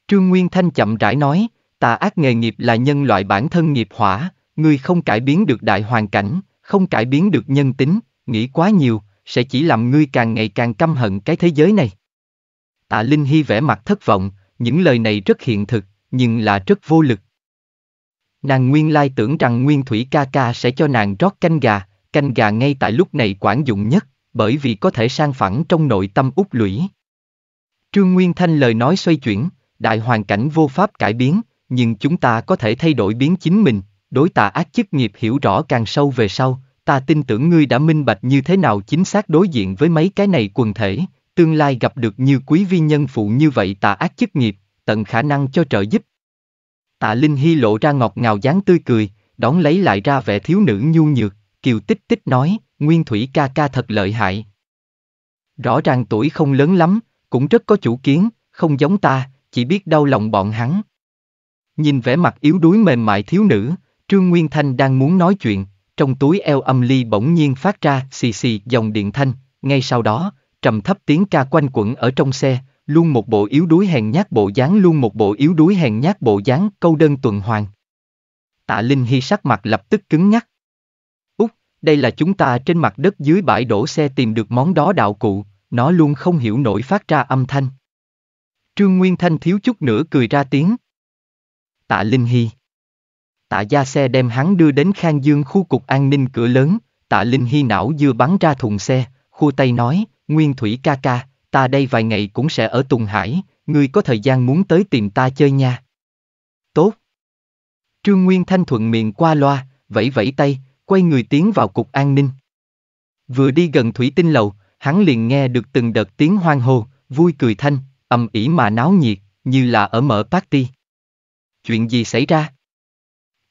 Trương Nguyên Thanh chậm rãi nói, tà ác nghề nghiệp là nhân loại bản thân nghiệp hỏa, người không cải biến được đại hoàn cảnh, không cải biến được nhân tính, nghĩ quá nhiều, sẽ chỉ làm ngươi càng ngày càng căm hận cái thế giới này. Tạ Linh Hy vẻ mặt thất vọng, những lời này rất hiện thực, nhưng là rất vô lực. Nàng nguyên lai tưởng rằng Nguyên Thủy ca ca sẽ cho nàng rót canh gà, canh gà ngay tại lúc này quản dụng nhất bởi vì có thể sang phẳng trong nội tâm út lũy. Trương Nguyên Thanh lời nói xoay chuyển, đại hoàn cảnh vô pháp cải biến, nhưng chúng ta có thể thay đổi biến chính mình, đối tà ác chức nghiệp hiểu rõ càng sâu về sau, ta tin tưởng ngươi đã minh bạch như thế nào chính xác đối diện với mấy cái này quần thể, tương lai gặp được như quý vi nhân phụ như vậy tà ác chức nghiệp, tận khả năng cho trợ giúp. Tạ Linh Hy lộ ra ngọt ngào dáng tươi cười, đón lấy lại ra vẻ thiếu nữ nhu nhược, kiều tích tích nói, Nguyên Thủy ca ca thật lợi hại. Rõ ràng tuổi không lớn lắm, cũng rất có chủ kiến, không giống ta, chỉ biết đau lòng bọn hắn. Nhìn vẻ mặt yếu đuối mềm mại thiếu nữ, Trương Nguyên Thanh đang muốn nói chuyện, trong túi eo âm ly bỗng nhiên phát ra xì xì dòng điện thanh, ngay sau đó, trầm thấp tiếng ca quanh quẩn ở trong xe, luôn một bộ yếu đuối hèn nhát bộ dáng luôn một bộ yếu đuối hèn nhát bộ dáng câu đơn tuần hoàn. Tạ Linh Hy sắc mặt lập tức cứng nhắc. Đây là chúng ta trên mặt đất dưới bãi đổ xe tìm được món đó đạo cụ, nó luôn không hiểu nổi phát ra âm thanh. Trương Nguyên Thanh thiếu chút nữa cười ra tiếng. Tạ Linh Hy Tạ gia xe đem hắn đưa đến Khang Dương khu cục an ninh cửa lớn, tạ Linh Hy não dưa bắn ra thùng xe, khu tay nói, Nguyên Thủy ca ca, ta đây vài ngày cũng sẽ ở Tùng Hải, ngươi có thời gian muốn tới tìm ta chơi nha. Tốt. Trương Nguyên Thanh thuận miệng qua loa, vẫy vẫy tay, quay người tiến vào cục an ninh. Vừa đi gần thủy tinh lầu, hắn liền nghe được từng đợt tiếng hoang hô, vui cười thanh, ầm ĩ mà náo nhiệt, như là ở mở party. Chuyện gì xảy ra?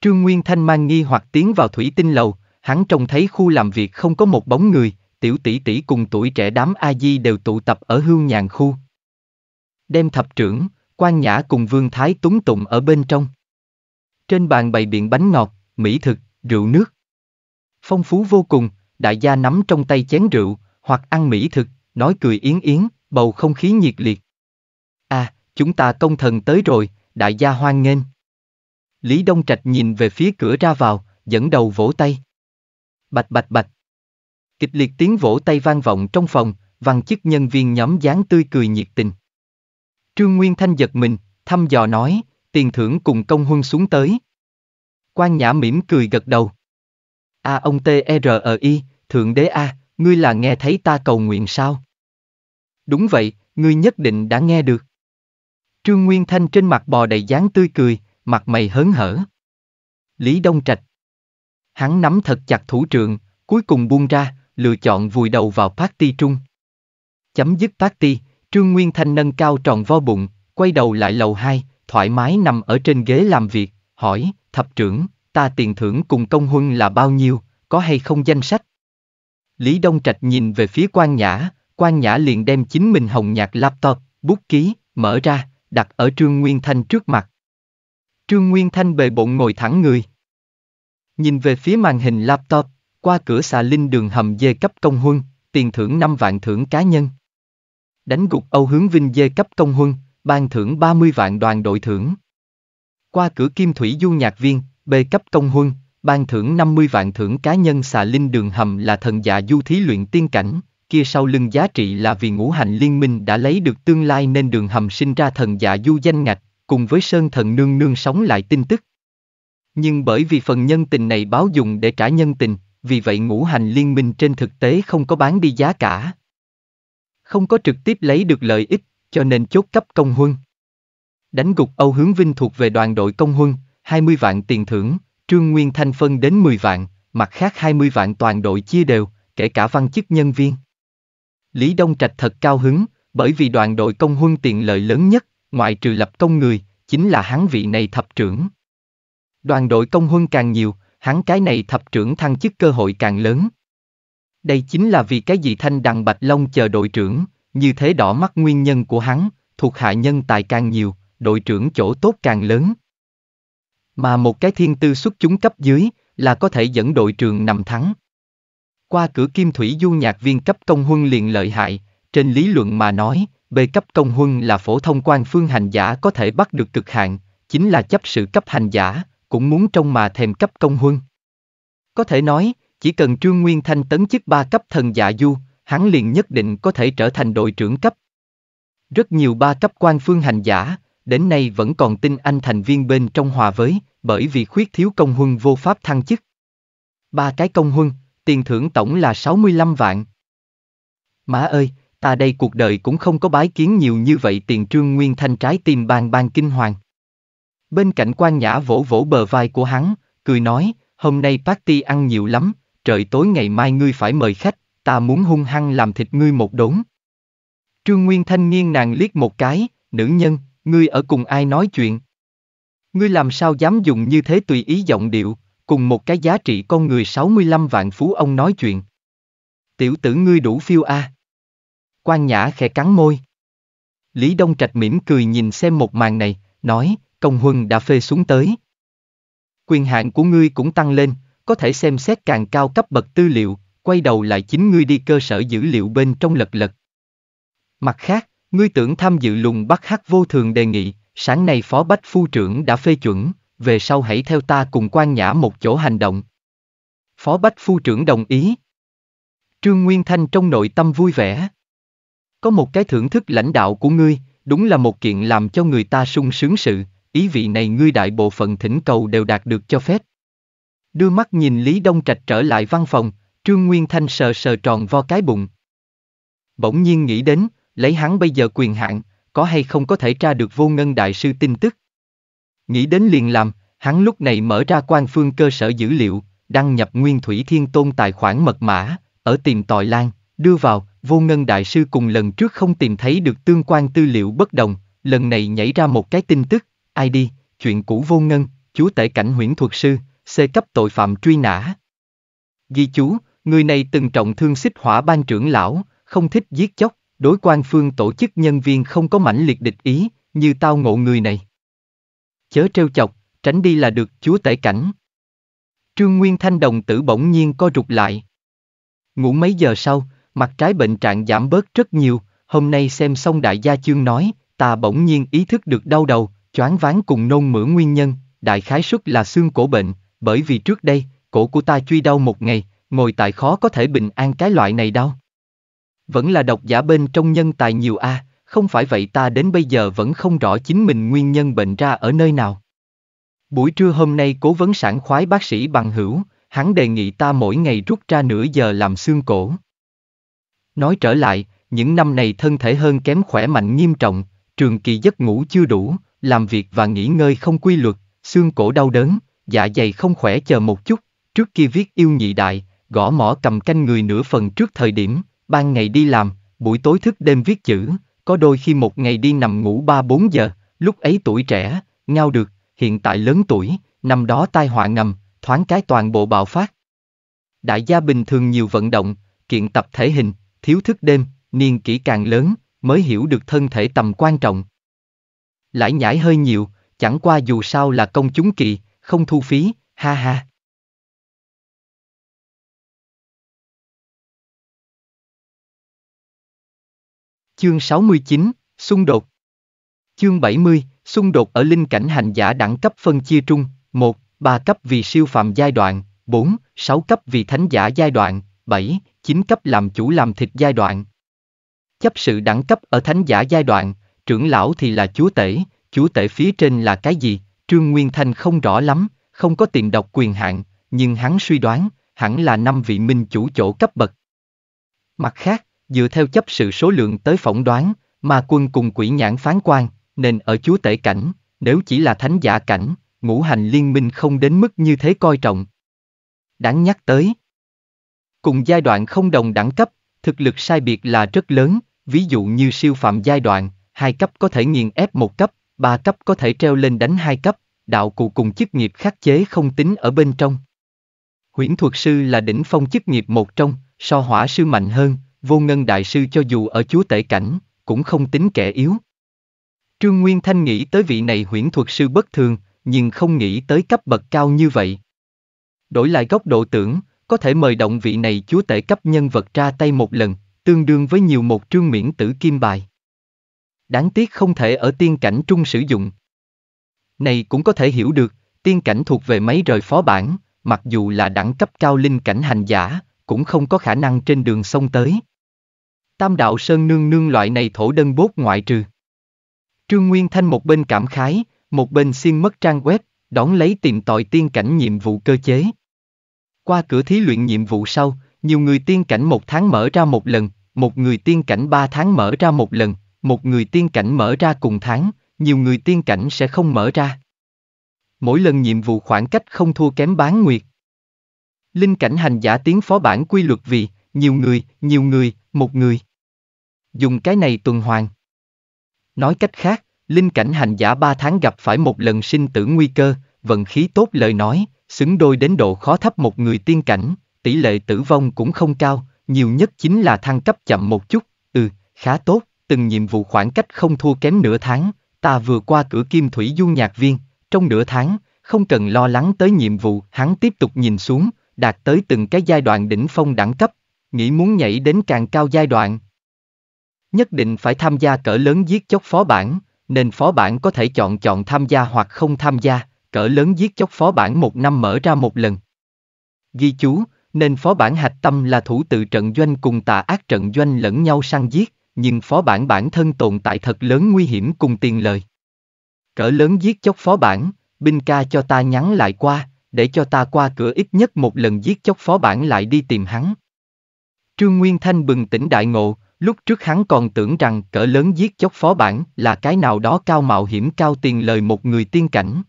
Trương Nguyên Thanh mang nghi hoặc tiến vào thủy tinh lầu, hắn trông thấy khu làm việc không có một bóng người, tiểu tỷ tỷ cùng tuổi trẻ đám A-di đều tụ tập ở hương nhàn khu. Đem thập trưởng, quan nhã cùng vương thái túng tụng ở bên trong. Trên bàn bày biện bánh ngọt, mỹ thực, rượu nước, Phong phú vô cùng, đại gia nắm trong tay chén rượu, hoặc ăn mỹ thực, nói cười yến yến, bầu không khí nhiệt liệt. À, chúng ta công thần tới rồi, đại gia hoan nghênh. Lý Đông Trạch nhìn về phía cửa ra vào, dẫn đầu vỗ tay. Bạch bạch bạch. Kịch liệt tiếng vỗ tay vang vọng trong phòng, văn chức nhân viên nhóm dáng tươi cười nhiệt tình. Trương Nguyên Thanh giật mình, thăm dò nói, tiền thưởng cùng công huân xuống tới. Quan Nhã mỉm cười gật đầu. A à ông e, e, I Thượng Đế A, ngươi là nghe thấy ta cầu nguyện sao? Đúng vậy, ngươi nhất định đã nghe được. Trương Nguyên Thanh trên mặt bò đầy dáng tươi cười, mặt mày hớn hở. Lý Đông Trạch. Hắn nắm thật chặt thủ trượng, cuối cùng buông ra, lựa chọn vùi đầu vào party trung. Chấm dứt party, Trương Nguyên Thanh nâng cao tròn vo bụng, quay đầu lại lầu hai, thoải mái nằm ở trên ghế làm việc, hỏi, thập trưởng, ta tiền thưởng cùng công huân là bao nhiêu, có hay không danh sách? Lý Đông Trạch nhìn về phía quan nhã, quan nhã liền đem chính mình hồng nhạc laptop, bút ký, mở ra, đặt ở Trương Nguyên Thanh trước mặt. Trương Nguyên Thanh bề bộn ngồi thẳng người. Nhìn về phía màn hình laptop, qua cửa xà linh đường hầm dê cấp công huân, tiền thưởng 5 vạn thưởng cá nhân. Đánh gục Âu Hướng Vinh dê cấp công huân, ban thưởng 30 vạn đoàn đội thưởng. Qua cửa kim thủy du nhạc viên, bê cấp công huân, ban thưởng 50 vạn thưởng cá nhân xà linh đường hầm là thần dạ du thí luyện tiên cảnh, kia sau lưng giá trị là vì ngũ hành liên minh đã lấy được tương lai nên đường hầm sinh ra thần dạ du danh ngạch, cùng với sơn thần nương nương sống lại tin tức. Nhưng bởi vì phần nhân tình này báo dùng để trả nhân tình, vì vậy ngũ hành liên minh trên thực tế không có bán đi giá cả. Không có trực tiếp lấy được lợi ích, cho nên chốt cấp công huân. Đánh gục Âu Hướng Vinh thuộc về đoàn đội công huân, 20 vạn tiền thưởng, Trương Nguyên Thanh phân đến 10 vạn, mặt khác 20 vạn toàn đội chia đều, kể cả văn chức nhân viên. Lý Đông Trạch thật cao hứng, bởi vì đoàn đội công huân tiện lợi lớn nhất, ngoại trừ lập công người, chính là hắn vị này thập trưởng. Đoàn đội công huân càng nhiều, hắn cái này thập trưởng thăng chức cơ hội càng lớn. Đây chính là vì cái gì thanh đằng Bạch Long chờ đội trưởng, như thế đỏ mắt nguyên nhân của hắn, thuộc hạ nhân tài càng nhiều, đội trưởng chỗ tốt càng lớn, mà một cái thiên tư xuất chúng cấp dưới là có thể dẫn đội trường nằm thắng. Qua cửa kim thủy du nhạc viên cấp công huân liền lợi hại, trên lý luận mà nói, bê cấp công huân là phổ thông quan phương hành giả có thể bắt được cực hạn, chính là chấp sự cấp hành giả, cũng muốn trông mà thèm cấp công huân. Có thể nói, chỉ cần Trương Nguyên Thanh tấn chức ba cấp thần giả du, hắn liền nhất định có thể trở thành đội trưởng cấp. Rất nhiều ba cấp quan phương hành giả, đến nay vẫn còn tin anh thành viên bên trong hòa với, bởi vì khuyết thiếu công huân vô pháp thăng chức. Ba cái công huân, tiền thưởng tổng là 65 vạn. Má ơi, ta đây cuộc đời cũng không có bái kiến nhiều như vậy tiền trương nguyên thanh trái tim bàn bàn kinh hoàng. Bên cạnh quan nhã vỗ vỗ bờ vai của hắn, cười nói, hôm nay party ăn nhiều lắm, trời tối ngày mai ngươi phải mời khách, ta muốn hung hăng làm thịt ngươi một đốn. Trương Nguyên Thanh nghiêng nàng liếc một cái, nữ nhân, Ngươi ở cùng ai nói chuyện? Ngươi làm sao dám dùng như thế tùy ý giọng điệu, cùng một cái giá trị con người 65 vạn phú ông nói chuyện. Tiểu tử ngươi đủ phiêu a. À. Quan Nhã khẽ cắn môi. Lý Đông Trạch mỉm cười nhìn xem một màn này, nói, công huân đã phê xuống tới. Quyền hạn của ngươi cũng tăng lên, có thể xem xét càng cao cấp bậc tư liệu, quay đầu lại chính ngươi đi cơ sở dữ liệu bên trong lật lật. Mặt khác, Ngươi tưởng tham dự lùng bắt hắc vô thường đề nghị, sáng nay phó bách phu trưởng đã phê chuẩn, về sau hãy theo ta cùng quan nhã một chỗ hành động. Phó bách phu trưởng đồng ý. Trương Nguyên Thanh trong nội tâm vui vẻ. Có một cái thưởng thức lãnh đạo của ngươi, đúng là một kiện làm cho người ta sung sướng sự, ý vị này ngươi đại bộ phận thỉnh cầu đều đạt được cho phép. Đưa mắt nhìn Lý Đông Trạch trở lại văn phòng, Trương Nguyên Thanh sờ sờ tròn vo cái bụng. Bỗng nhiên nghĩ đến, lấy hắn bây giờ quyền hạn, có hay không có thể tra được vô ngân đại sư tin tức. Nghĩ đến liền làm, hắn lúc này mở ra quan phương cơ sở dữ liệu, đăng nhập Nguyên Thủy Thiên Tôn tài khoản mật mã, ở tìm tòi lan, đưa vào, vô ngân đại sư cùng lần trước không tìm thấy được tương quan tư liệu bất đồng, lần này nhảy ra một cái tin tức, ID, chuyện cũ vô ngân, chú tể cảnh huyễn thuật sư, C cấp tội phạm truy nã. Di chú, người này từng trọng thương xích hỏa ban trưởng lão, không thích giết chóc, đối quan phương tổ chức nhân viên không có mãnh liệt địch ý, như tao ngộ người này. Chớ trêu chọc, tránh đi là được chúa tể cảnh. Trương Nguyên Thanh đồng tử bỗng nhiên co rụt lại. Ngủ mấy giờ sau, mặt trái bệnh trạng giảm bớt rất nhiều, hôm nay xem xong đại gia chương nói, ta bỗng nhiên ý thức được đau đầu, choáng váng cùng nôn mửa nguyên nhân, đại khái suất là xương cổ bệnh, bởi vì trước đây, cổ của ta truy đau một ngày, ngồi tại khó có thể bình an cái loại này đau. Vẫn là độc giả bên trong nhân tài nhiều a, à, không phải vậy ta đến bây giờ vẫn không rõ chính mình nguyên nhân bệnh ra ở nơi nào. Buổi trưa hôm nay cố vấn sản khoái bác sĩ bằng hữu, hắn đề nghị ta mỗi ngày rút ra nửa giờ làm xương cổ. Nói trở lại, những năm này thân thể hơn kém khỏe mạnh nghiêm trọng, trường kỳ giấc ngủ chưa đủ, làm việc và nghỉ ngơi không quy luật, xương cổ đau đớn, dạ dày không khỏe chờ một chút, trước kia viết yêu nhị đại, gõ mỏ cầm canh người nửa phần trước thời điểm, ban ngày đi làm, buổi tối thức đêm viết chữ, có đôi khi một ngày đi nằm ngủ 3-4 giờ, lúc ấy tuổi trẻ, ngao được, hiện tại lớn tuổi, năm đó tai họa ngầm, thoáng cái toàn bộ bạo phát. Đại gia bình thường nhiều vận động, kiện tập thể hình, thiếu thức đêm, niên kỷ càng lớn, mới hiểu được thân thể tầm quan trọng. Lãi nhãi hơi nhiều, chẳng qua dù sao là công chúng kỳ, không thu phí, ha ha. Chương 69, xung đột. Chương 70, xung đột ở linh cảnh hành giả đẳng cấp phân chia trung, 1, 3 cấp vì siêu phàm giai đoạn, 4, 6 cấp vì thánh giả giai đoạn, 7, 9 cấp làm chủ làm thịt giai đoạn. Chấp sự đẳng cấp ở thánh giả giai đoạn, trưởng lão thì là chúa tể, chúa tể phía trên là cái gì, Trương Nguyên Thanh không rõ lắm, không có tiền đọc quyền hạn, nhưng hắn suy đoán, hẳn là năm vị minh chủ chỗ cấp bậc. Mặt khác, dựa theo chấp sự số lượng tới phỏng đoán, mà quân cùng quỷ nhãn phán quan, nên ở chúa tể cảnh, nếu chỉ là thánh giả cảnh, ngũ hành liên minh không đến mức như thế coi trọng. Đáng nhắc tới. Cùng giai đoạn không đồng đẳng cấp, thực lực sai biệt là rất lớn, ví dụ như siêu phạm giai đoạn, hai cấp có thể nghiền ép một cấp, ba cấp có thể treo lên đánh hai cấp, đạo cụ cùng chức nghiệp khắc chế không tính ở bên trong. Huyễn thuật sư là đỉnh phong chức nghiệp một trong, so hỏa sư mạnh hơn, vô ngân đại sư cho dù ở chúa tể cảnh, cũng không tính kẻ yếu. Trương Nguyên Thanh nghĩ tới vị này huyễn thuật sư bất thường, nhưng không nghĩ tới cấp bậc cao như vậy. Đổi lại góc độ tưởng, có thể mời động vị này chúa tể cấp nhân vật ra tay một lần, tương đương với nhiều một trương miễn tử kim bài. Đáng tiếc không thể ở tiên cảnh trung sử dụng. Này cũng có thể hiểu được, tiên cảnh thuộc về mấy rời phó bản, mặc dù là đẳng cấp cao linh cảnh hành giả, cũng không có khả năng trên đường sông tới. Tam đạo sơn nương nương loại này thổ đơn bốt ngoại trừ. Trương Nguyên Thanh một bên cảm khái, một bên xiên mất trang web, đón lấy tìm tòi tiên cảnh nhiệm vụ cơ chế. Qua cửa thí luyện nhiệm vụ sau, nhiều người tiên cảnh một tháng mở ra một lần, một người tiên cảnh ba tháng mở ra một lần, một người tiên cảnh mở ra cùng tháng, nhiều người tiên cảnh sẽ không mở ra. Mỗi lần nhiệm vụ khoảng cách không thua kém bán nguyệt. Linh cảnh hành giả tiến phó bản quy luật vì nhiều người, nhiều người, một người. Dùng cái này tuần hoàn. Nói cách khác, linh cảnh hành giả ba tháng gặp phải một lần sinh tử nguy cơ, vận khí tốt lời nói, xứng đôi đến độ khó thấp một người tiên cảnh, tỷ lệ tử vong cũng không cao, nhiều nhất chính là thăng cấp chậm một chút, ừ, khá tốt, từng nhiệm vụ khoảng cách không thua kém nửa tháng, ta vừa qua cửa kim thủy du nhạc viên, trong nửa tháng, không cần lo lắng tới nhiệm vụ, hắn tiếp tục nhìn xuống, đạt tới từng cái giai đoạn đỉnh phong đẳng cấp, nghĩ muốn nhảy đến càng cao giai đoạn. Nhất định phải tham gia cỡ lớn giết chóc phó bản, nên phó bản có thể chọn chọn tham gia hoặc không tham gia, cỡ lớn giết chóc phó bản một năm mở ra một lần. Ghi chú, nên phó bản hạch tâm là thủ tự trận doanh cùng tà ác trận doanh lẫn nhau săn giết, nhưng phó bản bản thân tồn tại thật lớn nguy hiểm cùng tiền lời. Cỡ lớn giết chóc phó bản, binh ca cho ta nhắn lại qua, để cho ta qua cửa ít nhất một lần giết chóc phó bản lại đi tìm hắn. Trương Nguyên Thanh bừng tỉnh đại ngộ, lúc trước hắn còn tưởng rằng cỡ lớn giết chóc phó bản là cái nào đó cao mạo hiểm cao tiền lời một người tiên cảnh.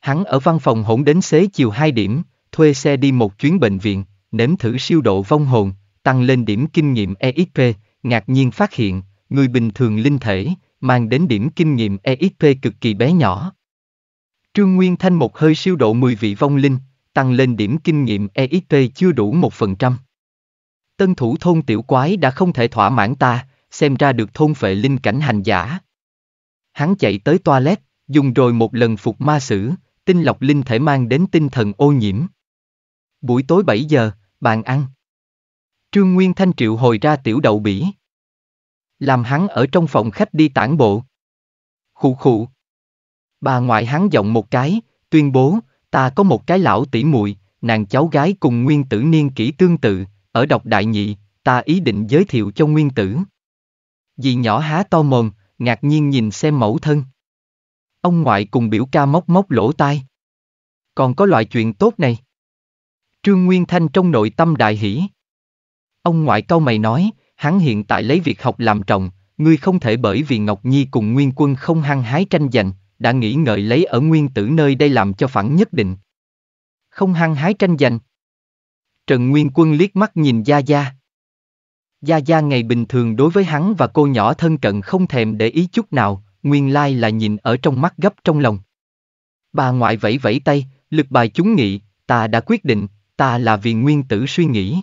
Hắn ở văn phòng hỗn đến xế chiều 2 điểm, thuê xe đi một chuyến bệnh viện, nếm thử siêu độ vong hồn, tăng lên điểm kinh nghiệm EXP, ngạc nhiên phát hiện, người bình thường linh thể, mang đến điểm kinh nghiệm EXP cực kỳ bé nhỏ. Trương Nguyên Thanh một hơi siêu độ 10 vị vong linh, tăng lên điểm kinh nghiệm EXP chưa đủ 1% tân thủ thôn tiểu quái đã không thể thỏa mãn ta, xem ra được thôn phệ linh cảnh hành giả. Hắn chạy tới toilet, dùng rồi một lần phục ma sử, tinh lọc linh thể mang đến tinh thần ô nhiễm. Buổi tối 7 giờ, bàn ăn. Trương Nguyên Thanh triệu hồi ra tiểu đậu bỉ. Làm hắn ở trong phòng khách đi tản bộ. Khụ khụ. Bà ngoại hắn giọng một cái, tuyên bố, ta có một cái lão tỷ muội, nàng cháu gái cùng nguyên tử niên kỹ tương tự, ở độc đại nhị, ta ý định giới thiệu cho nguyên tử. Dì nhỏ há to mồm, ngạc nhiên nhìn xem mẫu thân. Ông ngoại cùng biểu ca móc móc lỗ tai. Còn có loại chuyện tốt này. Trương Nguyên Thanh trong nội tâm đại hỷ. Ông ngoại câu mày nói, hắn hiện tại lấy việc học làm trọng, ngươi không thể bởi vì Ngọc Nhi cùng Nguyên Quân không hăng hái tranh giành, đã nghĩ ngợi lấy ở Nguyên Tử nơi đây làm cho phản nhất định. Không hăng hái tranh giành. Trần Nguyên Quân liếc mắt nhìn Gia Gia. Gia Gia ngày bình thường đối với hắn và cô nhỏ thân cận không thèm để ý chút nào, nguyên lai là nhìn ở trong mắt gấp trong lòng. Bà ngoại vẫy vẫy tay, lực bài chúng nghị, ta đã quyết định, ta là vì nguyên tử suy nghĩ.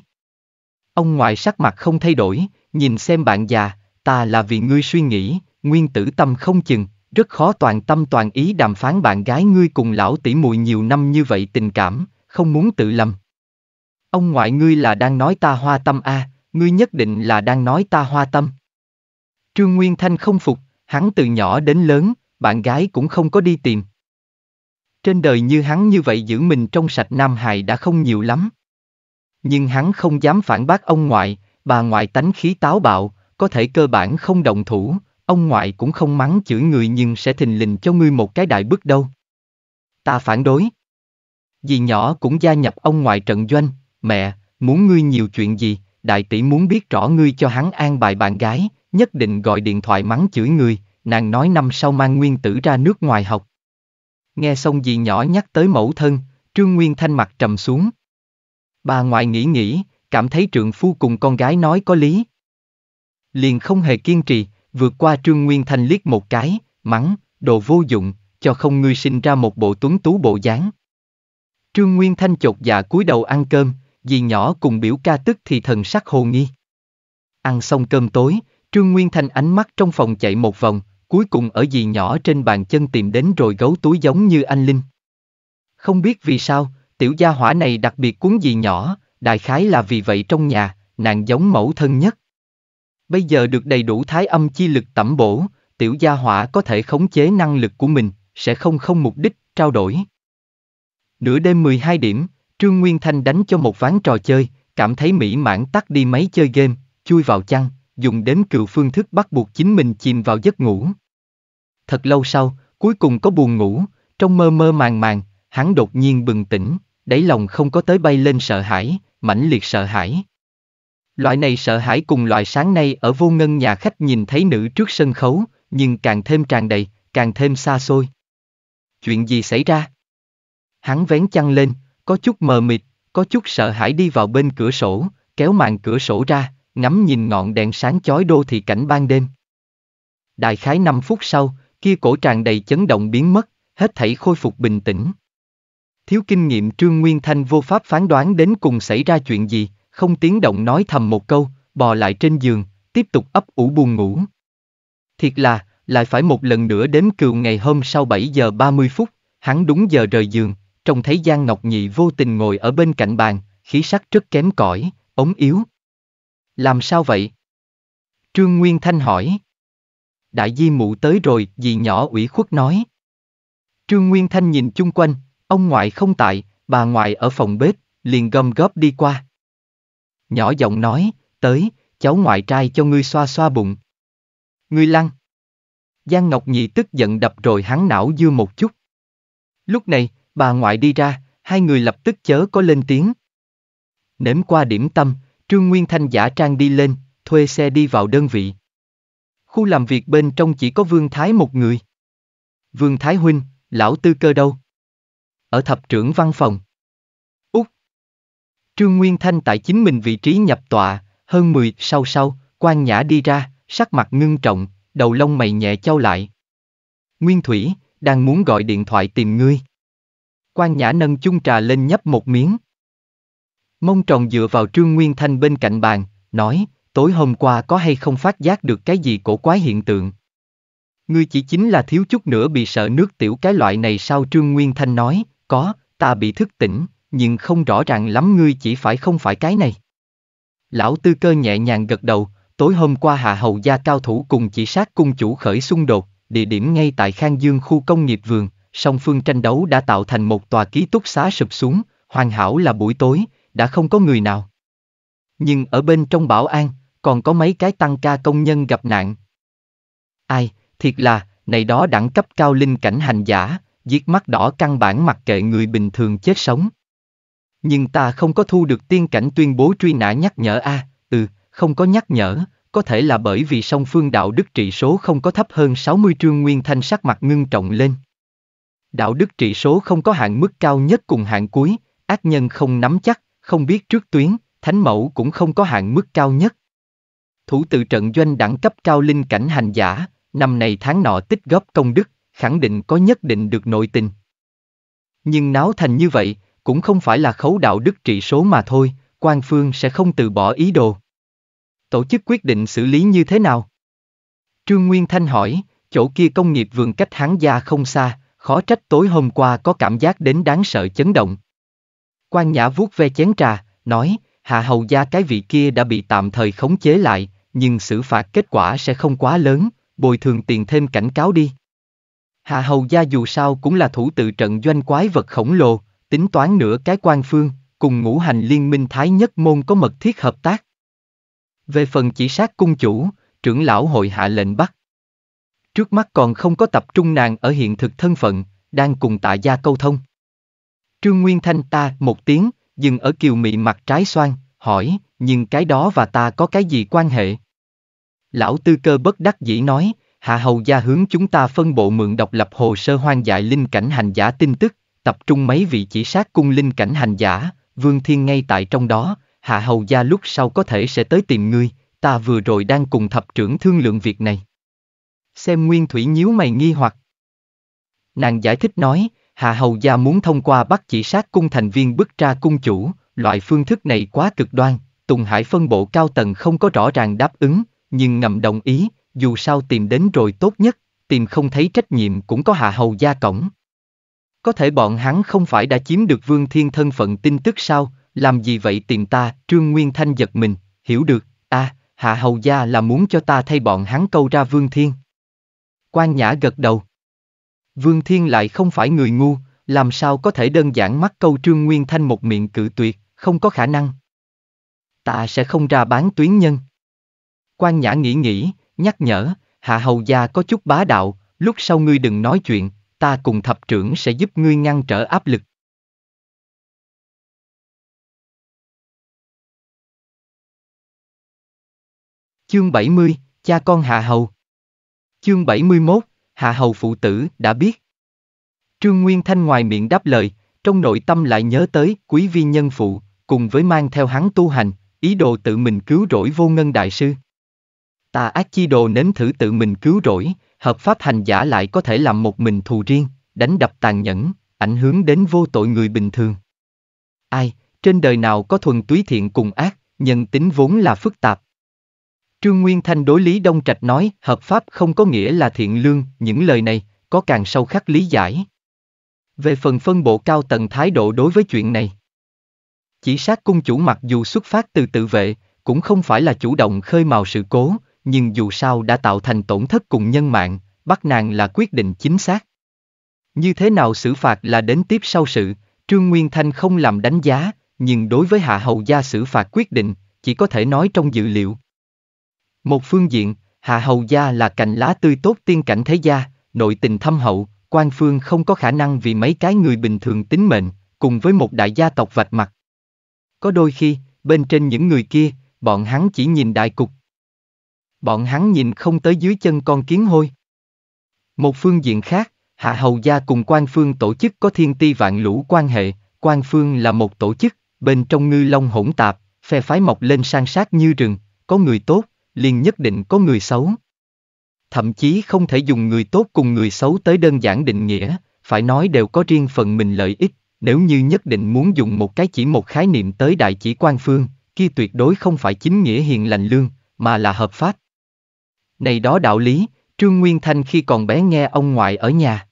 Ông ngoại sắc mặt không thay đổi, nhìn xem bạn già, ta là vì ngươi suy nghĩ, nguyên tử tâm không chừng, rất khó toàn tâm toàn ý đàm phán bạn gái ngươi cùng lão tỷ muội nhiều năm như vậy tình cảm, không muốn tự lầm. Ông ngoại ngươi là đang nói ta hoa tâm a, à, ngươi nhất định là đang nói ta hoa tâm. Trương Nguyên Thanh không phục, hắn từ nhỏ đến lớn, bạn gái cũng không có đi tìm. Trên đời như hắn như vậy giữ mình trong sạch Nam Hài đã không nhiều lắm. Nhưng hắn không dám phản bác ông ngoại, bà ngoại tánh khí táo bạo, có thể cơ bản không động thủ, ông ngoại cũng không mắng chửi người nhưng sẽ thình lình cho ngươi một cái đại bước đâu. Ta phản đối. Dì nhỏ cũng gia nhập ông ngoại trận doanh, Mẹ, muốn ngươi nhiều chuyện gì, đại tỷ muốn biết rõ ngươi cho hắn an bài bạn gái, nhất định gọi điện thoại mắng chửi ngươi. nàng nói năm sau mang nguyên tử ra nước ngoài học. Nghe xong dì nhỏ nhắc tới mẫu thân, Trương Nguyên Thanh mặt trầm xuống. Bà ngoại nghĩ nghĩ, cảm thấy trượng phu cùng con gái nói có lý. Liền không hề kiên trì, vượt qua Trương Nguyên Thanh liếc một cái, mắng, đồ vô dụng, cho không ngươi sinh ra một bộ tuấn tú bộ dáng. Trương Nguyên Thanh chột dạ cúi đầu ăn cơm, dì nhỏ cùng biểu ca tức thì thần sắc hồ nghi. Ăn xong cơm tối, Trương Nguyên Thanh ánh mắt trong phòng chạy một vòng, cuối cùng ở dì nhỏ trên bàn chân tìm đến rồi gấu túi giống như anh Linh. Không biết vì sao, tiểu gia hỏa này đặc biệt cuốn dì nhỏ, đại khái là vì vậy trong nhà, nàng giống mẫu thân nhất. Bây giờ được đầy đủ thái âm chi lực tẩm bổ, tiểu gia hỏa có thể khống chế năng lực của mình, sẽ không không mục đích, trao đổi. Nửa đêm 12 điểm, Trương Nguyên Thanh đánh cho một ván trò chơi, cảm thấy mỹ mãn tắt đi máy chơi game, chui vào chăn, dùng đến cựu phương thức bắt buộc chính mình chìm vào giấc ngủ. Thật lâu sau, cuối cùng có buồn ngủ, trong mơ mơ màng màng, hắn đột nhiên bừng tỉnh, đáy lòng không có tới bay lên sợ hãi, mãnh liệt sợ hãi. Loại này sợ hãi cùng loại sáng nay ở vô ngân nhà khách nhìn thấy nữ trước sân khấu, nhưng càng thêm tràn đầy, càng thêm xa xôi. Chuyện gì xảy ra? Hắn vén chăn lên, có chút mờ mịt, có chút sợ hãi đi vào bên cửa sổ, kéo màn cửa sổ ra, ngắm nhìn ngọn đèn sáng chói đô thị cảnh ban đêm. Đại khái 5 phút sau, kia cổ tràn đầy chấn động biến mất, hết thảy khôi phục bình tĩnh. Thiếu kinh nghiệm Trương Nguyên Thanh vô pháp phán đoán đến cùng xảy ra chuyện gì, không tiếng động nói thầm một câu, bò lại trên giường, tiếp tục ấp ủ buồn ngủ. Thiệt là, lại phải một lần nữa đếm cừu ngày hôm sau 7 giờ 30 phút, hắn đúng giờ rời giường, trông thấy Giang Ngọc Nhị vô tình ngồi ở bên cạnh bàn, khí sắc rất kém cỏi, ống yếu. Làm sao vậy? Trương Nguyên Thanh hỏi. Đại di mụ tới rồi, dì nhỏ ủy khuất nói. Trương Nguyên Thanh nhìn chung quanh, ông ngoại không tại, bà ngoại ở phòng bếp, liền gom góp đi qua. Nhỏ giọng nói, tới, cháu ngoại trai cho ngươi xoa xoa bụng. Ngươi lăn. Giang Ngọc Nhị tức giận đập rồi hắn não dưa một chút. Lúc này, bà ngoại đi ra, hai người lập tức chớ có lên tiếng. Nếm qua điểm tâm, Trương Nguyên Thanh giả trang đi lên, thuê xe đi vào đơn vị. Khu làm việc bên trong chỉ có Vương Thái một người. Vương Thái Huynh, lão tư cơ đâu? Ở thập trưởng văn phòng. Úc. Trương Nguyên Thanh tại chính mình vị trí nhập tọa, hơn 10 sau sau, quan nhã đi ra, sắc mặt ngưng trọng, đầu lông mày nhẹ trao lại. Nguyên Thủy, đang muốn gọi điện thoại tìm ngươi. Quan Nhã nâng chung trà lên nhấp một miếng. Mông tròn dựa vào Trương Nguyên Thanh bên cạnh bàn, nói, tối hôm qua có hay không phát giác được cái gì cổ quái hiện tượng. Ngươi chỉ chính là thiếu chút nữa bị sợ nước tiểu cái loại này sao Trương Nguyên Thanh nói, có, ta bị thức tỉnh, nhưng không rõ ràng lắm ngươi chỉ phải không phải cái này. Lão Tư Cơ nhẹ nhàng gật đầu, tối hôm qua Hạ Hầu Gia cao thủ cùng chỉ sát cung chủ khởi xung đột, địa điểm ngay tại Khang Dương khu công nghiệp vườn, song phương tranh đấu đã tạo thành một tòa ký túc xá sụp xuống, hoàn hảo là buổi tối, đã không có người nào. Nhưng ở bên trong bảo an, còn có mấy cái tăng ca công nhân gặp nạn. Ai, thiệt là, này đó đẳng cấp cao linh cảnh hành giả, giết mắt đỏ căn bản mặc kệ người bình thường chết sống. Nhưng ta không có thu được tiên cảnh tuyên bố truy nã nhắc nhở a, à, ừ, không có nhắc nhở, có thể là bởi vì song phương đạo đức trị số không có thấp hơn 60 trương nguyên thanh sắc mặt ngưng trọng lên. Đạo đức trị số không có hạn mức cao nhất cùng hạn cuối, ác nhân không nắm chắc, không biết trước tuyến, thánh mẫu cũng không có hạn mức cao nhất. Thủ tự trận doanh đẳng cấp cao linh cảnh hành giả, năm này tháng nọ tích góp công đức, khẳng định có nhất định được nội tình. Nhưng náo thành như vậy, cũng không phải là khấu đạo đức trị số mà thôi, quan phương sẽ không từ bỏ ý đồ. Tổ chức quyết định xử lý như thế nào? Trương Nguyên Thanh hỏi, chỗ kia công nghiệp vườn cách hắn gia không xa, khó trách tối hôm qua có cảm giác đến đáng sợ chấn động. Quan Nhã vuốt ve chén trà, nói, Hạ Hầu Gia cái vị kia đã bị tạm thời khống chế lại, nhưng xử phạt kết quả sẽ không quá lớn, bồi thường tiền thêm cảnh cáo đi. Hạ Hầu Gia dù sao cũng là thủ tự trận doanh quái vật khổng lồ, tính toán nửa cái quan phương, cùng ngũ hành liên minh thái nhất môn có mật thiết hợp tác. Về phần chỉ sát cung chủ, trưởng lão hội hạ lệnh bắt. Trước mắt còn không có tập trung nàng ở hiện thực thân phận, đang cùng tạ gia câu thông. Trương Nguyên Thanh ta một tiếng, dừng ở kiều mị mặt trái xoan, hỏi, nhưng cái đó và ta có cái gì quan hệ? Lão tư cơ bất đắc dĩ nói, hạ hầu gia hướng chúng ta phân bộ mượn độc lập hồ sơ hoang dại linh cảnh hành giả tin tức, tập trung mấy vị chỉ sát cung linh cảnh hành giả, vương thiên ngay tại trong đó, hạ hầu gia lúc sau có thể sẽ tới tìm ngươi, ta vừa rồi đang cùng thập trưởng thương lượng việc này xem Nguyên Thủy nhíu mày nghi hoặc. Nàng giải thích nói, Hạ Hầu Gia muốn thông qua bắt chỉ sát cung thành viên bức tra cung chủ, loại phương thức này quá cực đoan, Tùng Hải phân bộ cao tầng không có rõ ràng đáp ứng, nhưng ngầm đồng ý, dù sao tìm đến rồi tốt nhất, tìm không thấy trách nhiệm cũng có Hạ Hầu Gia cổng. Có thể bọn hắn không phải đã chiếm được Vương Thiên thân phận tin tức sao, làm gì vậy tìm ta, Trương Nguyên Thanh giật mình, hiểu được, a à, Hạ Hầu Gia là muốn cho ta thay bọn hắn câu ra Vương Thiên. Quan Nhã gật đầu. Vương Thiên lại không phải người ngu, làm sao có thể đơn giản mắc câu Trương Nguyên Thanh một miệng cự tuyệt, không có khả năng. Ta sẽ không ra bán tuyến nhân. Quan Nhã nghĩ nghĩ, nhắc nhở, Hạ Hầu Gia có chút bá đạo, lúc sau ngươi đừng nói chuyện, ta cùng thập trưởng sẽ giúp ngươi ngăn trở áp lực. Chương 70, cha con Hạ Hầu Chương 71, Hạ Hầu Phụ Tử đã biết. Trương Nguyên Thanh ngoài miệng đáp lời, trong nội tâm lại nhớ tới quý vi nhân phụ, cùng với mang theo hắn tu hành, ý đồ tự mình cứu rỗi vô ngân đại sư. Tà ác chi đồ nếm thử tự mình cứu rỗi, hợp pháp hành giả lại có thể làm một mình thù riêng, đánh đập tàn nhẫn, ảnh hưởng đến vô tội người bình thường. Ai, trên đời nào có thuần túy thiện cùng ác, nhân tính vốn là phức tạp, Trương Nguyên Thanh đối Lý Đông Trạch nói, hợp pháp không có nghĩa là thiện lương, những lời này, có càng sâu khắc lý giải. Về phần phân bộ cao tầng thái độ đối với chuyện này. Chỉ sát cung chủ mặc dù xuất phát từ tự vệ, cũng không phải là chủ động khơi mào sự cố, nhưng dù sao đã tạo thành tổn thất cùng nhân mạng, bắt nàng là quyết định chính xác. Như thế nào xử phạt là đến tiếp sau sự, Trương Nguyên Thanh không làm đánh giá, nhưng đối với Hạ Hầu Gia xử phạt quyết định, chỉ có thể nói trong dự liệu, một phương diện, Hạ Hầu Gia là cạnh lá tươi tốt tiên cảnh thế gia, nội tình thâm hậu, quan phương không có khả năng vì mấy cái người bình thường tính mệnh, cùng với một đại gia tộc vạch mặt. Có đôi khi, bên trên những người kia, bọn hắn chỉ nhìn đại cục. Bọn hắn nhìn không tới dưới chân con kiến hôi. Một phương diện khác, Hạ Hầu Gia cùng quan phương tổ chức có thiên ti vạn lũ quan hệ, quan phương là một tổ chức, bên trong ngư long hỗn tạp, phe phái mọc lên sang sát như rừng, có người tốt, liền nhất định có người xấu. Thậm chí không thể dùng người tốt cùng người xấu tới đơn giản định nghĩa, phải nói đều có riêng phần mình lợi ích, nếu như nhất định muốn dùng một cái chỉ một khái niệm tới đại chỉ quan phương, kia tuyệt đối không phải chính nghĩa hiền lành lương, mà là hợp pháp. Này đó đạo lý, Trương Nguyên Thanh khi còn bé nghe ông ngoại ở nhà.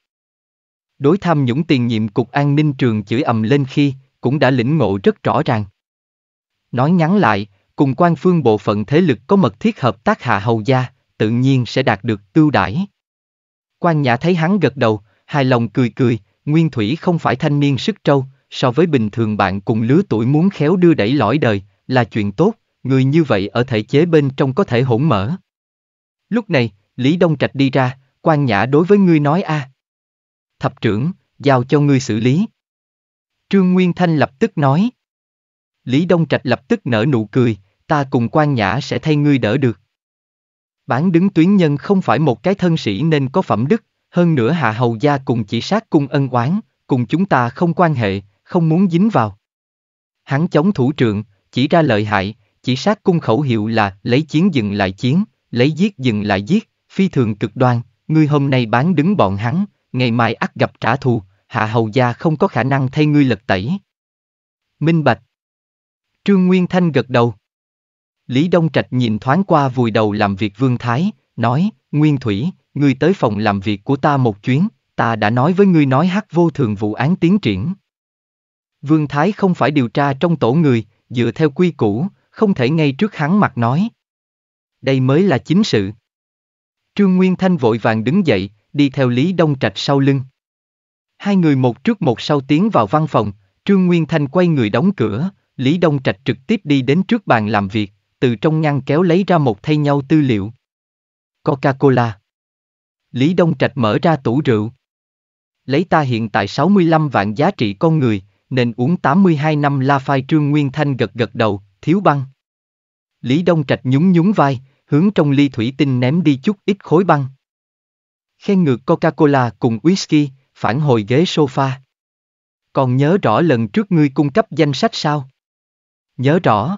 Đối tham nhũng tiền nhiệm Cục An ninh trường chửi ầm lên khi, cũng đã lĩnh ngộ rất rõ ràng. Nói ngắn lại, cùng quan phương bộ phận thế lực có mật thiết hợp tác hạ hầu gia, tự nhiên sẽ đạt được ưu đãi. Quan Nhã thấy hắn gật đầu, hài lòng cười cười, Nguyên Thủy không phải thanh niên sức trâu, so với bình thường bạn cùng lứa tuổi muốn khéo đưa đẩy lõi đời, là chuyện tốt, người như vậy ở thể chế bên trong có thể hỗn mở. Lúc này, Lý Đông Trạch đi ra, Quan Nhã đối với ngươi nói a. À. Thập trưởng, giao cho ngươi xử lý. Trương Nguyên Thanh lập tức nói. Lý Đông Trạch lập tức nở nụ cười, ta cùng quan nhã sẽ thay ngươi đỡ được. Bán đứng tuyến nhân không phải một cái thân sĩ nên có phẩm đức, hơn nữa hạ hầu gia cùng chỉ sát cung ân oán, cùng chúng ta không quan hệ, không muốn dính vào. Hắn chống thủ trưởng, chỉ ra lợi hại, chỉ sát cung khẩu hiệu là lấy chiến dừng lại chiến, lấy giết dừng lại giết, phi thường cực đoan, ngươi hôm nay bán đứng bọn hắn, ngày mai ắt gặp trả thù, hạ hầu gia không có khả năng thay ngươi lật tẩy. Minh Bạch Trương Nguyên Thanh gật đầu. Lý Đông Trạch nhìn thoáng qua vùi đầu làm việc Vương Thái, nói, Nguyên Thủy, ngươi tới phòng làm việc của ta một chuyến, ta đã nói với ngươi nói hắc vô thường vụ án tiến triển. Vương Thái không phải điều tra trong tổ người, dựa theo quy củ, không thể ngay trước hắn mặt nói. Đây mới là chính sự. Trương Nguyên Thanh vội vàng đứng dậy, đi theo Lý Đông Trạch sau lưng. Hai người một trước một sau tiến vào văn phòng, Trương Nguyên Thanh quay người đóng cửa, Lý Đông Trạch trực tiếp đi đến trước bàn làm việc, từ trong ngăn kéo lấy ra một thay nhau tư liệu. Coca-Cola. Lý Đông Trạch mở ra tủ rượu. Lấy ta hiện tại 65 vạn giá trị con người, nên uống 82 năm La Phai Trương Nguyên Thanh gật gật đầu, thiếu băng. Lý Đông Trạch nhún nhún vai, hướng trong ly thủy tinh ném đi chút ít khối băng. Khen ngược Coca-Cola cùng whisky, phản hồi ghế sofa. Còn nhớ rõ lần trước ngươi cung cấp danh sách sao? Nhớ rõ.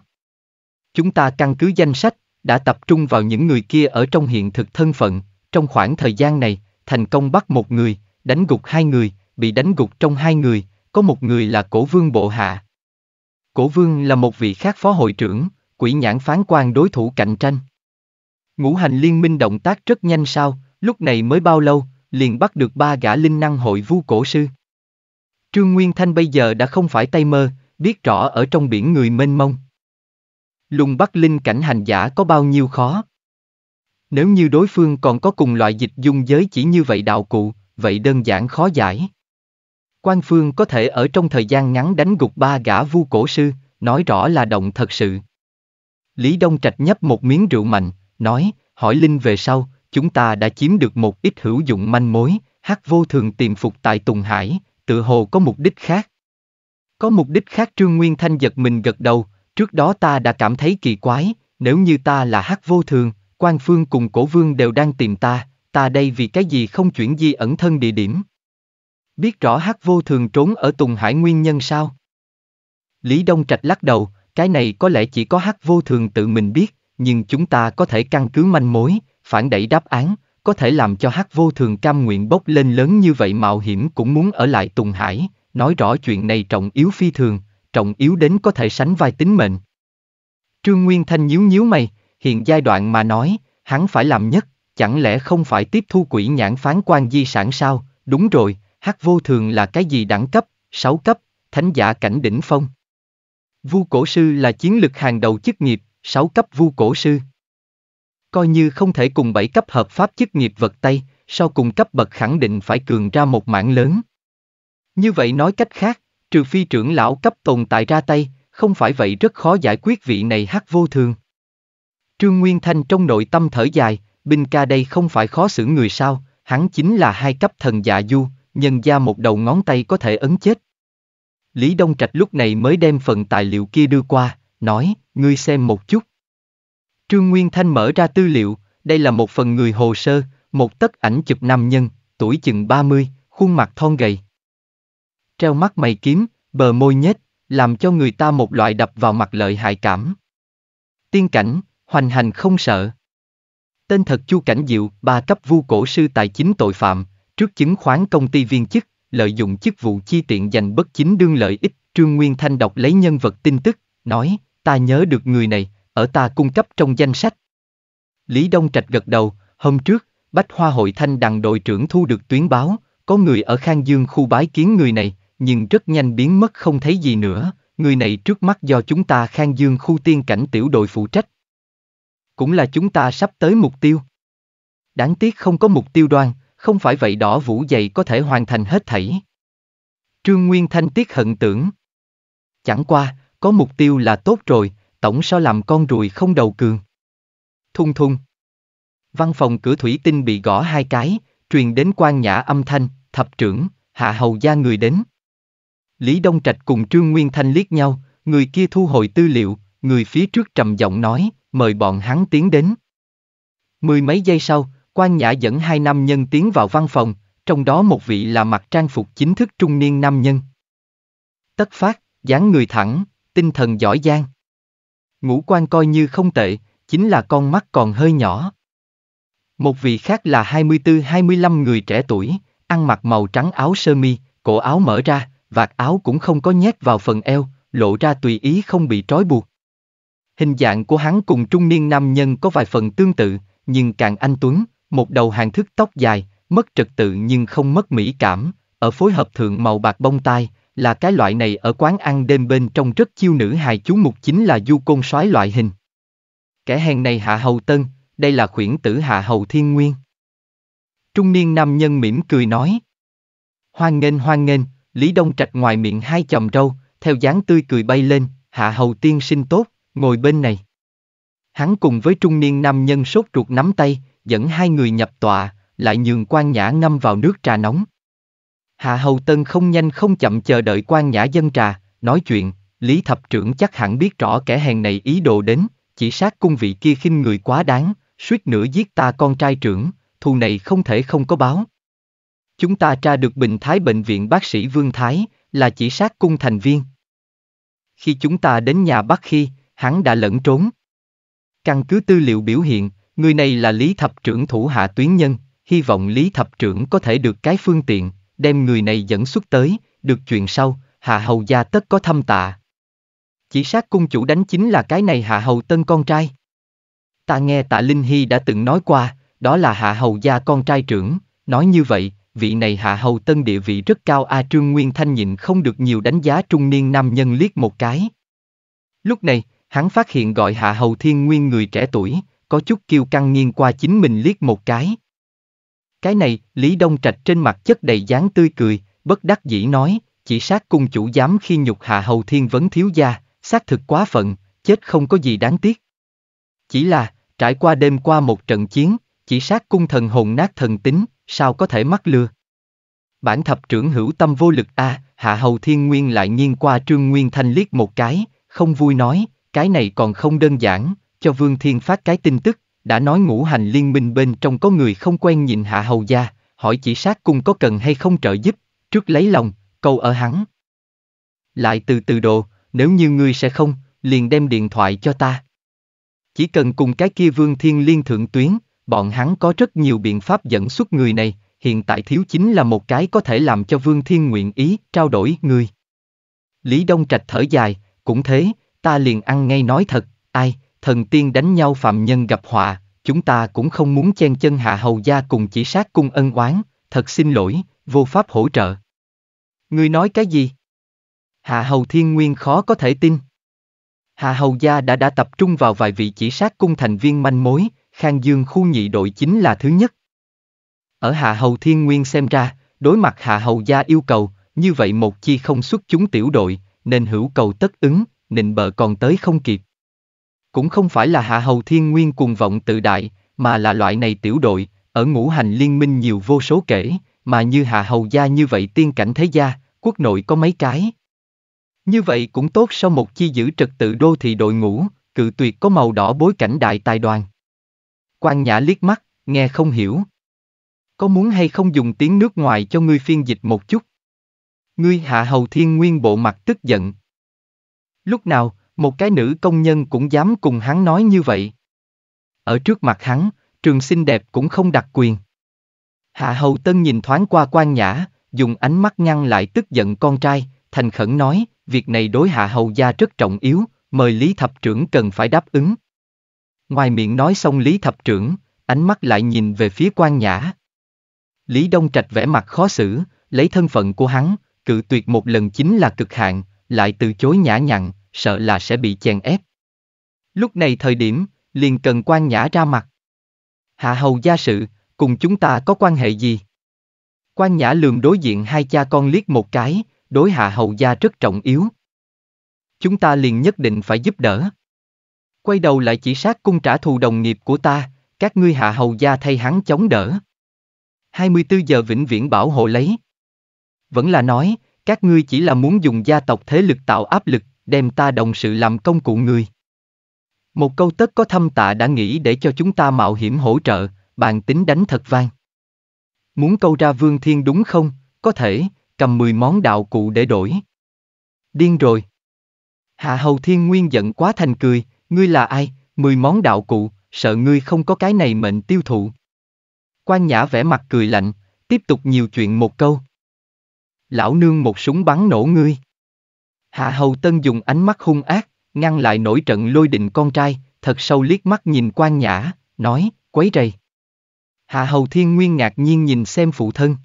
Chúng ta căn cứ danh sách, đã tập trung vào những người kia ở trong hiện thực thân phận, trong khoảng thời gian này, thành công bắt một người, đánh gục hai người, bị đánh gục trong hai người, có một người là cổ vương bộ hạ. Cổ vương là một vị khác phó hội trưởng, quỷ nhãn phán quan đối thủ cạnh tranh. Ngũ hành liên minh động tác rất nhanh sao lúc này mới bao lâu, liền bắt được ba gã linh năng hội vu cổ sư. Trương Nguyên Thanh bây giờ đã không phải tay mơ, biết rõ ở trong biển người mênh mông, lùng bắt linh cảnh hành giả có bao nhiêu khó. Nếu như đối phương còn có cùng loại dịch dung giới chỉ như vậy đạo cụ, vậy đơn giản khó giải. Quan Phương có thể ở trong thời gian ngắn đánh gục ba gã vu cổ sư, nói rõ là động thật sự. Lý Đông Trạch nhấp một miếng rượu mạnh, nói, hỏi Linh về sau, chúng ta đã chiếm được một ít hữu dụng manh mối, hát vô thường tìm phục tại Tùng Hải, tự hồ có mục đích khác. Có mục đích khác Trương Nguyên Thanh giật mình gật đầu, Trước đó ta đã cảm thấy kỳ quái, nếu như ta là hắc vô thường, quan phương cùng cổ vương đều đang tìm ta, ta đây vì cái gì không chuyển di ẩn thân địa điểm. Biết rõ hắc vô thường trốn ở Tùng Hải nguyên nhân sao? Lý Đông Trạch lắc đầu, cái này có lẽ chỉ có hắc vô thường tự mình biết, nhưng chúng ta có thể căn cứ manh mối, phản đẩy đáp án, có thể làm cho hắc vô thường cam nguyện bốc lên lớn như vậy mạo hiểm cũng muốn ở lại Tùng Hải, nói rõ chuyện này trọng yếu phi thường, trọng yếu đến có thể sánh vai tính mệnh. Trương Nguyên Thanh nhíu nhíu mày, hiện giai đoạn mà nói, hắn phải làm nhất, chẳng lẽ không phải tiếp thu quỷ nhãn phán quan di sản sao, đúng rồi, hắc vô thường là cái gì đẳng cấp, sáu cấp, thánh giả cảnh đỉnh phong. Vu cổ sư là chiến lực hàng đầu chức nghiệp, sáu cấp vu cổ sư. Coi như không thể cùng bảy cấp hợp pháp chức nghiệp vật tay, sau cùng cấp bậc khẳng định phải cường ra một mảng lớn. Như vậy nói cách khác, Trừ phi trưởng lão cấp tồn tại ra tay, không phải vậy rất khó giải quyết vị này hắc vô thường. Trương Nguyên Thanh trong nội tâm thở dài, binh ca đây không phải khó xử người sao, hắn chính là hai cấp thần dạ du, nhân ra một đầu ngón tay có thể ấn chết. Lý Đông Trạch lúc này mới đem phần tài liệu kia đưa qua, nói, ngươi xem một chút. Trương Nguyên Thanh mở ra tư liệu, đây là một phần người hồ sơ, một tấc ảnh chụp nam nhân, tuổi chừng 30, khuôn mặt thon gầy, treo mắt mày kiếm, bờ môi nhếch, làm cho người ta một loại đập vào mặt lợi hại cảm. Tiên cảnh, hoành hành không sợ. Tên thật Chu Cảnh Diệu, ba cấp vu cổ sư tài chính tội phạm, trước chứng khoán công ty viên chức, lợi dụng chức vụ chi tiện dành bất chính đương lợi ích, Trương Nguyên Thanh đọc lấy nhân vật tin tức, nói, ta nhớ được người này, ở ta cung cấp trong danh sách. Lý Đông Trạch gật đầu, hôm trước, Bách Hoa Hội Thanh đằng đội trưởng thu được tuyến báo, có người ở Khang Dương khu bái kiến người này, nhưng rất nhanh biến mất không thấy gì nữa, người này trước mắt do chúng ta Khang Dương khu tiên cảnh tiểu đội phụ trách. Cũng là chúng ta sắp tới mục tiêu. Đáng tiếc không có mục tiêu đoan, không phải vậy đỏ vũ dày có thể hoàn thành hết thảy. Trương Nguyên Thanh tiếc hận tưởng. Chẳng qua, có mục tiêu là tốt rồi, tổng sao làm con ruồi không đầu cường. Thung thung. Văn phòng cửa thủy tinh bị gõ hai cái, truyền đến quan nhã âm thanh, thập trưởng, hạ hầu gia người đến. Lý Đông Trạch cùng Trương Nguyên Thanh liếc nhau, người kia thu hồi tư liệu, người phía trước trầm giọng nói, mời bọn hắn tiến đến. Mười mấy giây sau, quan nhã dẫn hai nam nhân tiến vào văn phòng, trong đó một vị là mặc trang phục chính thức trung niên nam nhân. Tất phát, dáng người thẳng, tinh thần giỏi giang. Ngũ quan coi như không tệ, chính là con mắt còn hơi nhỏ. Một vị khác là 24-25 người trẻ tuổi, ăn mặc màu trắng áo sơ mi, cổ áo mở ra, vạt áo cũng không có nhét vào phần eo, lộ ra tùy ý không bị trói buộc. Hình dạng của hắn cùng trung niên nam nhân có vài phần tương tự, nhưng càng anh tuấn, một đầu hàng thức tóc dài, mất trật tự nhưng không mất mỹ cảm, ở phối hợp thượng màu bạc bông tai, là cái loại này ở quán ăn đêm bên trong rất chiêu nữ hài chú mục chính là du côn soái loại hình. Kẻ hèn này hạ hầu tân, đây là khuyển tử hạ hầu thiên nguyên. Trung niên nam nhân mỉm cười nói. Hoan nghênh hoan nghênh, Lý Đông Trạch ngoài miệng hai chầm râu, theo dáng tươi cười bay lên, hạ hầu tiên sinh tốt, ngồi bên này. Hắn cùng với trung niên nam nhân sốt ruột nắm tay, dẫn hai người nhập tọa, lại nhường quan nhã ngâm vào nước trà nóng. Hạ hầu tân không nhanh không chậm chờ đợi quan nhã dân trà, nói chuyện, Lý Thập trưởng chắc hẳn biết rõ kẻ hèn này ý đồ đến, chỉ sát cung vị kia khinh người quá đáng, suýt nữa giết ta con trai trưởng, thù này không thể không có báo. Chúng ta tra được Bình Thái Bệnh viện bác sĩ Vương Thái, là chỉ sát cung thành viên. Khi chúng ta đến nhà bác khi, hắn đã lẫn trốn. Căn cứ tư liệu biểu hiện, người này là Lý Thập trưởng thủ hạ tuyến nhân, hy vọng Lý Thập trưởng có thể được cái phương tiện, đem người này dẫn xuất tới, được chuyện sau, Hạ Hầu gia tất có thâm tạ. Chỉ sát cung chủ đánh chính là cái này Hạ Hầu Tân con trai. Ta nghe Tạ Linh Hy đã từng nói qua, đó là Hạ Hầu gia con trai trưởng, nói như vậy, vị này hạ hầu tân địa vị rất cao a Trương Nguyên Thanh nhịn không được nhiều đánh giá trung niên nam nhân liếc một cái. Lúc này, hắn phát hiện gọi hạ hầu thiên nguyên người trẻ tuổi, có chút kiêu căng nghiêng qua chính mình liếc một cái. Cái này, Lý Đông Trạch trên mặt chất đầy dáng tươi cười, bất đắc dĩ nói, chỉ sát cung chủ dám khi nhục hạ hầu thiên vấn thiếu gia, xác thực quá phận, chết không có gì đáng tiếc. Chỉ là, trải qua đêm qua một trận chiến, chỉ sát cung thần hồn nát thần tính, sao có thể mắc lừa? Bản thập trưởng hữu tâm vô lực a, à, Hạ Hầu Thiên Nguyên lại nghiêng qua Trương Nguyên Thanh liếc một cái, không vui nói, cái này còn không đơn giản, cho Vương Thiên phát cái tin tức, đã nói ngũ hành liên minh bên trong có người không quen nhìn Hạ Hầu gia, hỏi chỉ sát cung có cần hay không trợ giúp, trước lấy lòng, câu ở hắn. Lại từ từ đồ, nếu như ngươi sẽ không, liền đem điện thoại cho ta. Chỉ cần cùng cái kia Vương Thiên Liên thượng tuyến, bọn hắn có rất nhiều biện pháp dẫn xuất người này, hiện tại thiếu chính là một cái có thể làm cho Vương Thiên nguyện ý trao đổi người. Lý Đông Trạch thở dài, cũng thế, ta liền ăn ngay nói thật, ai, thần tiên đánh nhau phạm nhân gặp họa, chúng ta cũng không muốn chen chân hạ hầu gia cùng chỉ sát cung ân oán, thật xin lỗi, vô pháp hỗ trợ. Ngươi nói cái gì? Hạ hầu thiên nguyên khó có thể tin. Hạ hầu gia đã đã tập trung vào vài vị chỉ sát cung thành viên manh mối, Khang Dương khu nhị đội chính là thứ nhất. Ở Hạ Hầu Thiên Nguyên xem ra, đối mặt Hạ Hầu gia yêu cầu, như vậy một chi không xuất chúng tiểu đội, nên hữu cầu tất ứng, nịnh bợ còn tới không kịp. Cũng không phải là Hạ Hầu Thiên Nguyên cùng vọng tự đại, mà là loại này tiểu đội, ở ngũ hành liên minh nhiều vô số kể, mà như Hạ Hầu gia như vậy tiên cảnh thế gia, quốc nội có mấy cái. Như vậy cũng tốt sau một chi giữ trật tự đô thị đội ngũ, cự tuyệt có màu đỏ bối cảnh đại tài đoàn. Quan Nhã liếc mắt, nghe không hiểu. Có muốn hay không dùng tiếng nước ngoài cho ngươi phiên dịch một chút? Ngươi hạ hầu thiên nguyên bộ mặt tức giận. Lúc nào, một cái nữ công nhân cũng dám cùng hắn nói như vậy. Ở trước mặt hắn, trường xinh đẹp cũng không đặc quyền. Hạ hầu tân nhìn thoáng qua quan nhã, dùng ánh mắt ngăn lại tức giận con trai, thành khẩn nói, việc này đối hạ hầu gia rất trọng yếu, mời Lý Thập trưởng cần phải đáp ứng. Ngoài miệng nói xong Lý Thập trưởng, ánh mắt lại nhìn về phía quan nhã. Lý Đông Trạch vẻ mặt khó xử, lấy thân phận của hắn, cự tuyệt một lần chính là cực hạn, lại từ chối nhã nhặn, sợ là sẽ bị chèn ép. Lúc này thời điểm, liền cần quan nhã ra mặt. Hạ hầu gia sự, cùng chúng ta có quan hệ gì? Quan nhã lường đối diện hai cha con liếc một cái, đối hạ hầu gia rất trọng yếu. Chúng ta liền nhất định phải giúp đỡ quay đầu lại chỉ sát cung trả thù đồng nghiệp của ta, các ngươi hạ hầu gia thay hắn chống đỡ. 24 giờ vĩnh viễn bảo hộ lấy. Vẫn là nói, các ngươi chỉ là muốn dùng gia tộc thế lực tạo áp lực, đem ta đồng sự làm công cụ người. Một câu tất có thâm tạ đã nghĩ để cho chúng ta mạo hiểm hỗ trợ, bàn tính đánh thật vang. Muốn câu ra vương thiên đúng không, có thể, cầm 10 món đạo cụ để đổi. Điên rồi. Hạ hầu thiên nguyên giận quá thành cười, ngươi là ai, mười món đạo cụ, sợ ngươi không có cái này mệnh tiêu thụ. Quan Nhã vẻ mặt cười lạnh, tiếp tục nhiều chuyện một câu. Lão nương một súng bắn nổ ngươi. Hạ Hầu Tân dùng ánh mắt hung ác, ngăn lại nổi trận lôi đình con trai, thật sâu liếc mắt nhìn Quan Nhã, nói, quấy rầy. Hạ Hầu Thiên Nguyên ngạc nhiên nhìn xem phụ thân.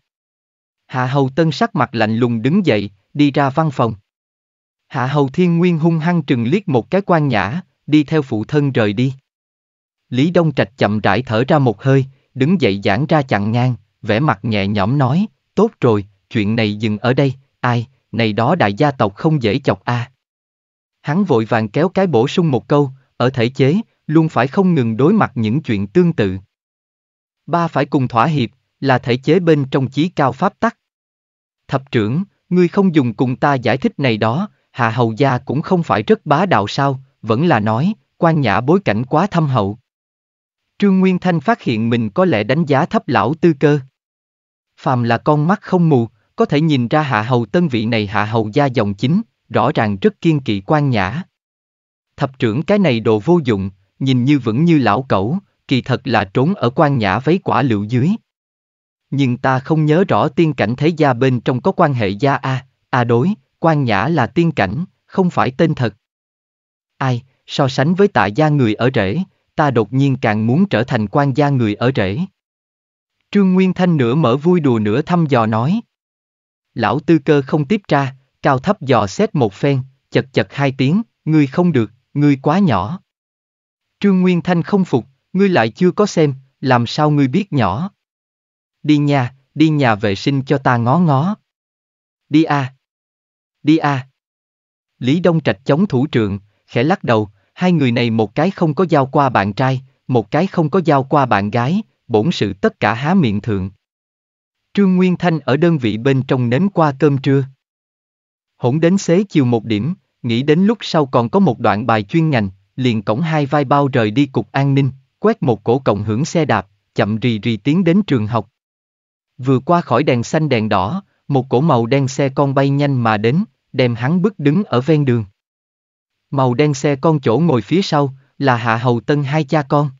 Hạ Hầu Tân sắc mặt lạnh lùng đứng dậy, đi ra văn phòng. Hạ Hầu Thiên Nguyên hung hăng trừng liếc một cái quan nhã, đi theo phụ thân rời đi. Lý Đông Trạch chậm rãi thở ra một hơi, đứng dậy giãn ra chặn ngang, vẻ mặt nhẹ nhõm nói, tốt rồi, chuyện này dừng ở đây, ai, này đó đại gia tộc không dễ chọc a. À. Hắn vội vàng kéo cái bổ sung một câu, ở thể chế, luôn phải không ngừng đối mặt những chuyện tương tự. Ba phải cùng thỏa hiệp, là thể chế bên trong chí cao pháp tắc. Thập trưởng, ngươi không dùng cùng ta giải thích này đó, Hạ Hầu Gia cũng không phải rất bá đạo sao, vẫn là nói, quan nhã bối cảnh quá thâm hậu. Trương Nguyên Thanh phát hiện mình có lẽ đánh giá thấp lão tư cơ. Phàm là con mắt không mù, có thể nhìn ra hạ hầu tân vị này hạ hầu gia dòng chính, rõ ràng rất kiên kỵ quan nhã. Thập trưởng cái này đồ vô dụng, nhìn như vẫn như lão cẩu, kỳ thật là trốn ở quan nhã vấy quả liệu dưới. Nhưng ta không nhớ rõ tiên cảnh thế gia bên trong có quan hệ gia A, A đối, quan nhã là tiên cảnh, không phải tên thật. Ai, so sánh với tạ gia người ở rễ, ta đột nhiên càng muốn trở thành quan gia người ở rễ. Trương Nguyên Thanh nửa mở vui đùa nửa thăm dò nói. Lão tư cơ không tiếp tra, cao thấp dò xét một phen, chật chật hai tiếng, ngươi không được, ngươi quá nhỏ. Trương Nguyên Thanh không phục, ngươi lại chưa có xem, làm sao ngươi biết nhỏ. Đi nhà, đi nhà vệ sinh cho ta ngó ngó. Đi a à. Đi a à. Lý Đông Trạch chống thủ trưởng khẽ lắc đầu, hai người này một cái không có giao qua bạn trai, một cái không có giao qua bạn gái, bổn sự tất cả há miệng thượng. Trương Nguyên Thanh ở đơn vị bên trong nếm qua cơm trưa. Hỗn đến xế chiều một điểm, nghĩ đến lúc sau còn có một đoạn bài chuyên ngành, liền cổng hai vai bao rời đi cục an ninh, quét một cổ cộng hưởng xe đạp, chậm rì rì tiến đến trường học. Vừa qua khỏi đèn xanh đèn đỏ, một cổ màu đen xe con bay nhanh mà đến, đem hắn bức đứng ở ven đường. Màu đen xe con chỗ ngồi phía sau, là Hạ Hầu Tân hai cha con.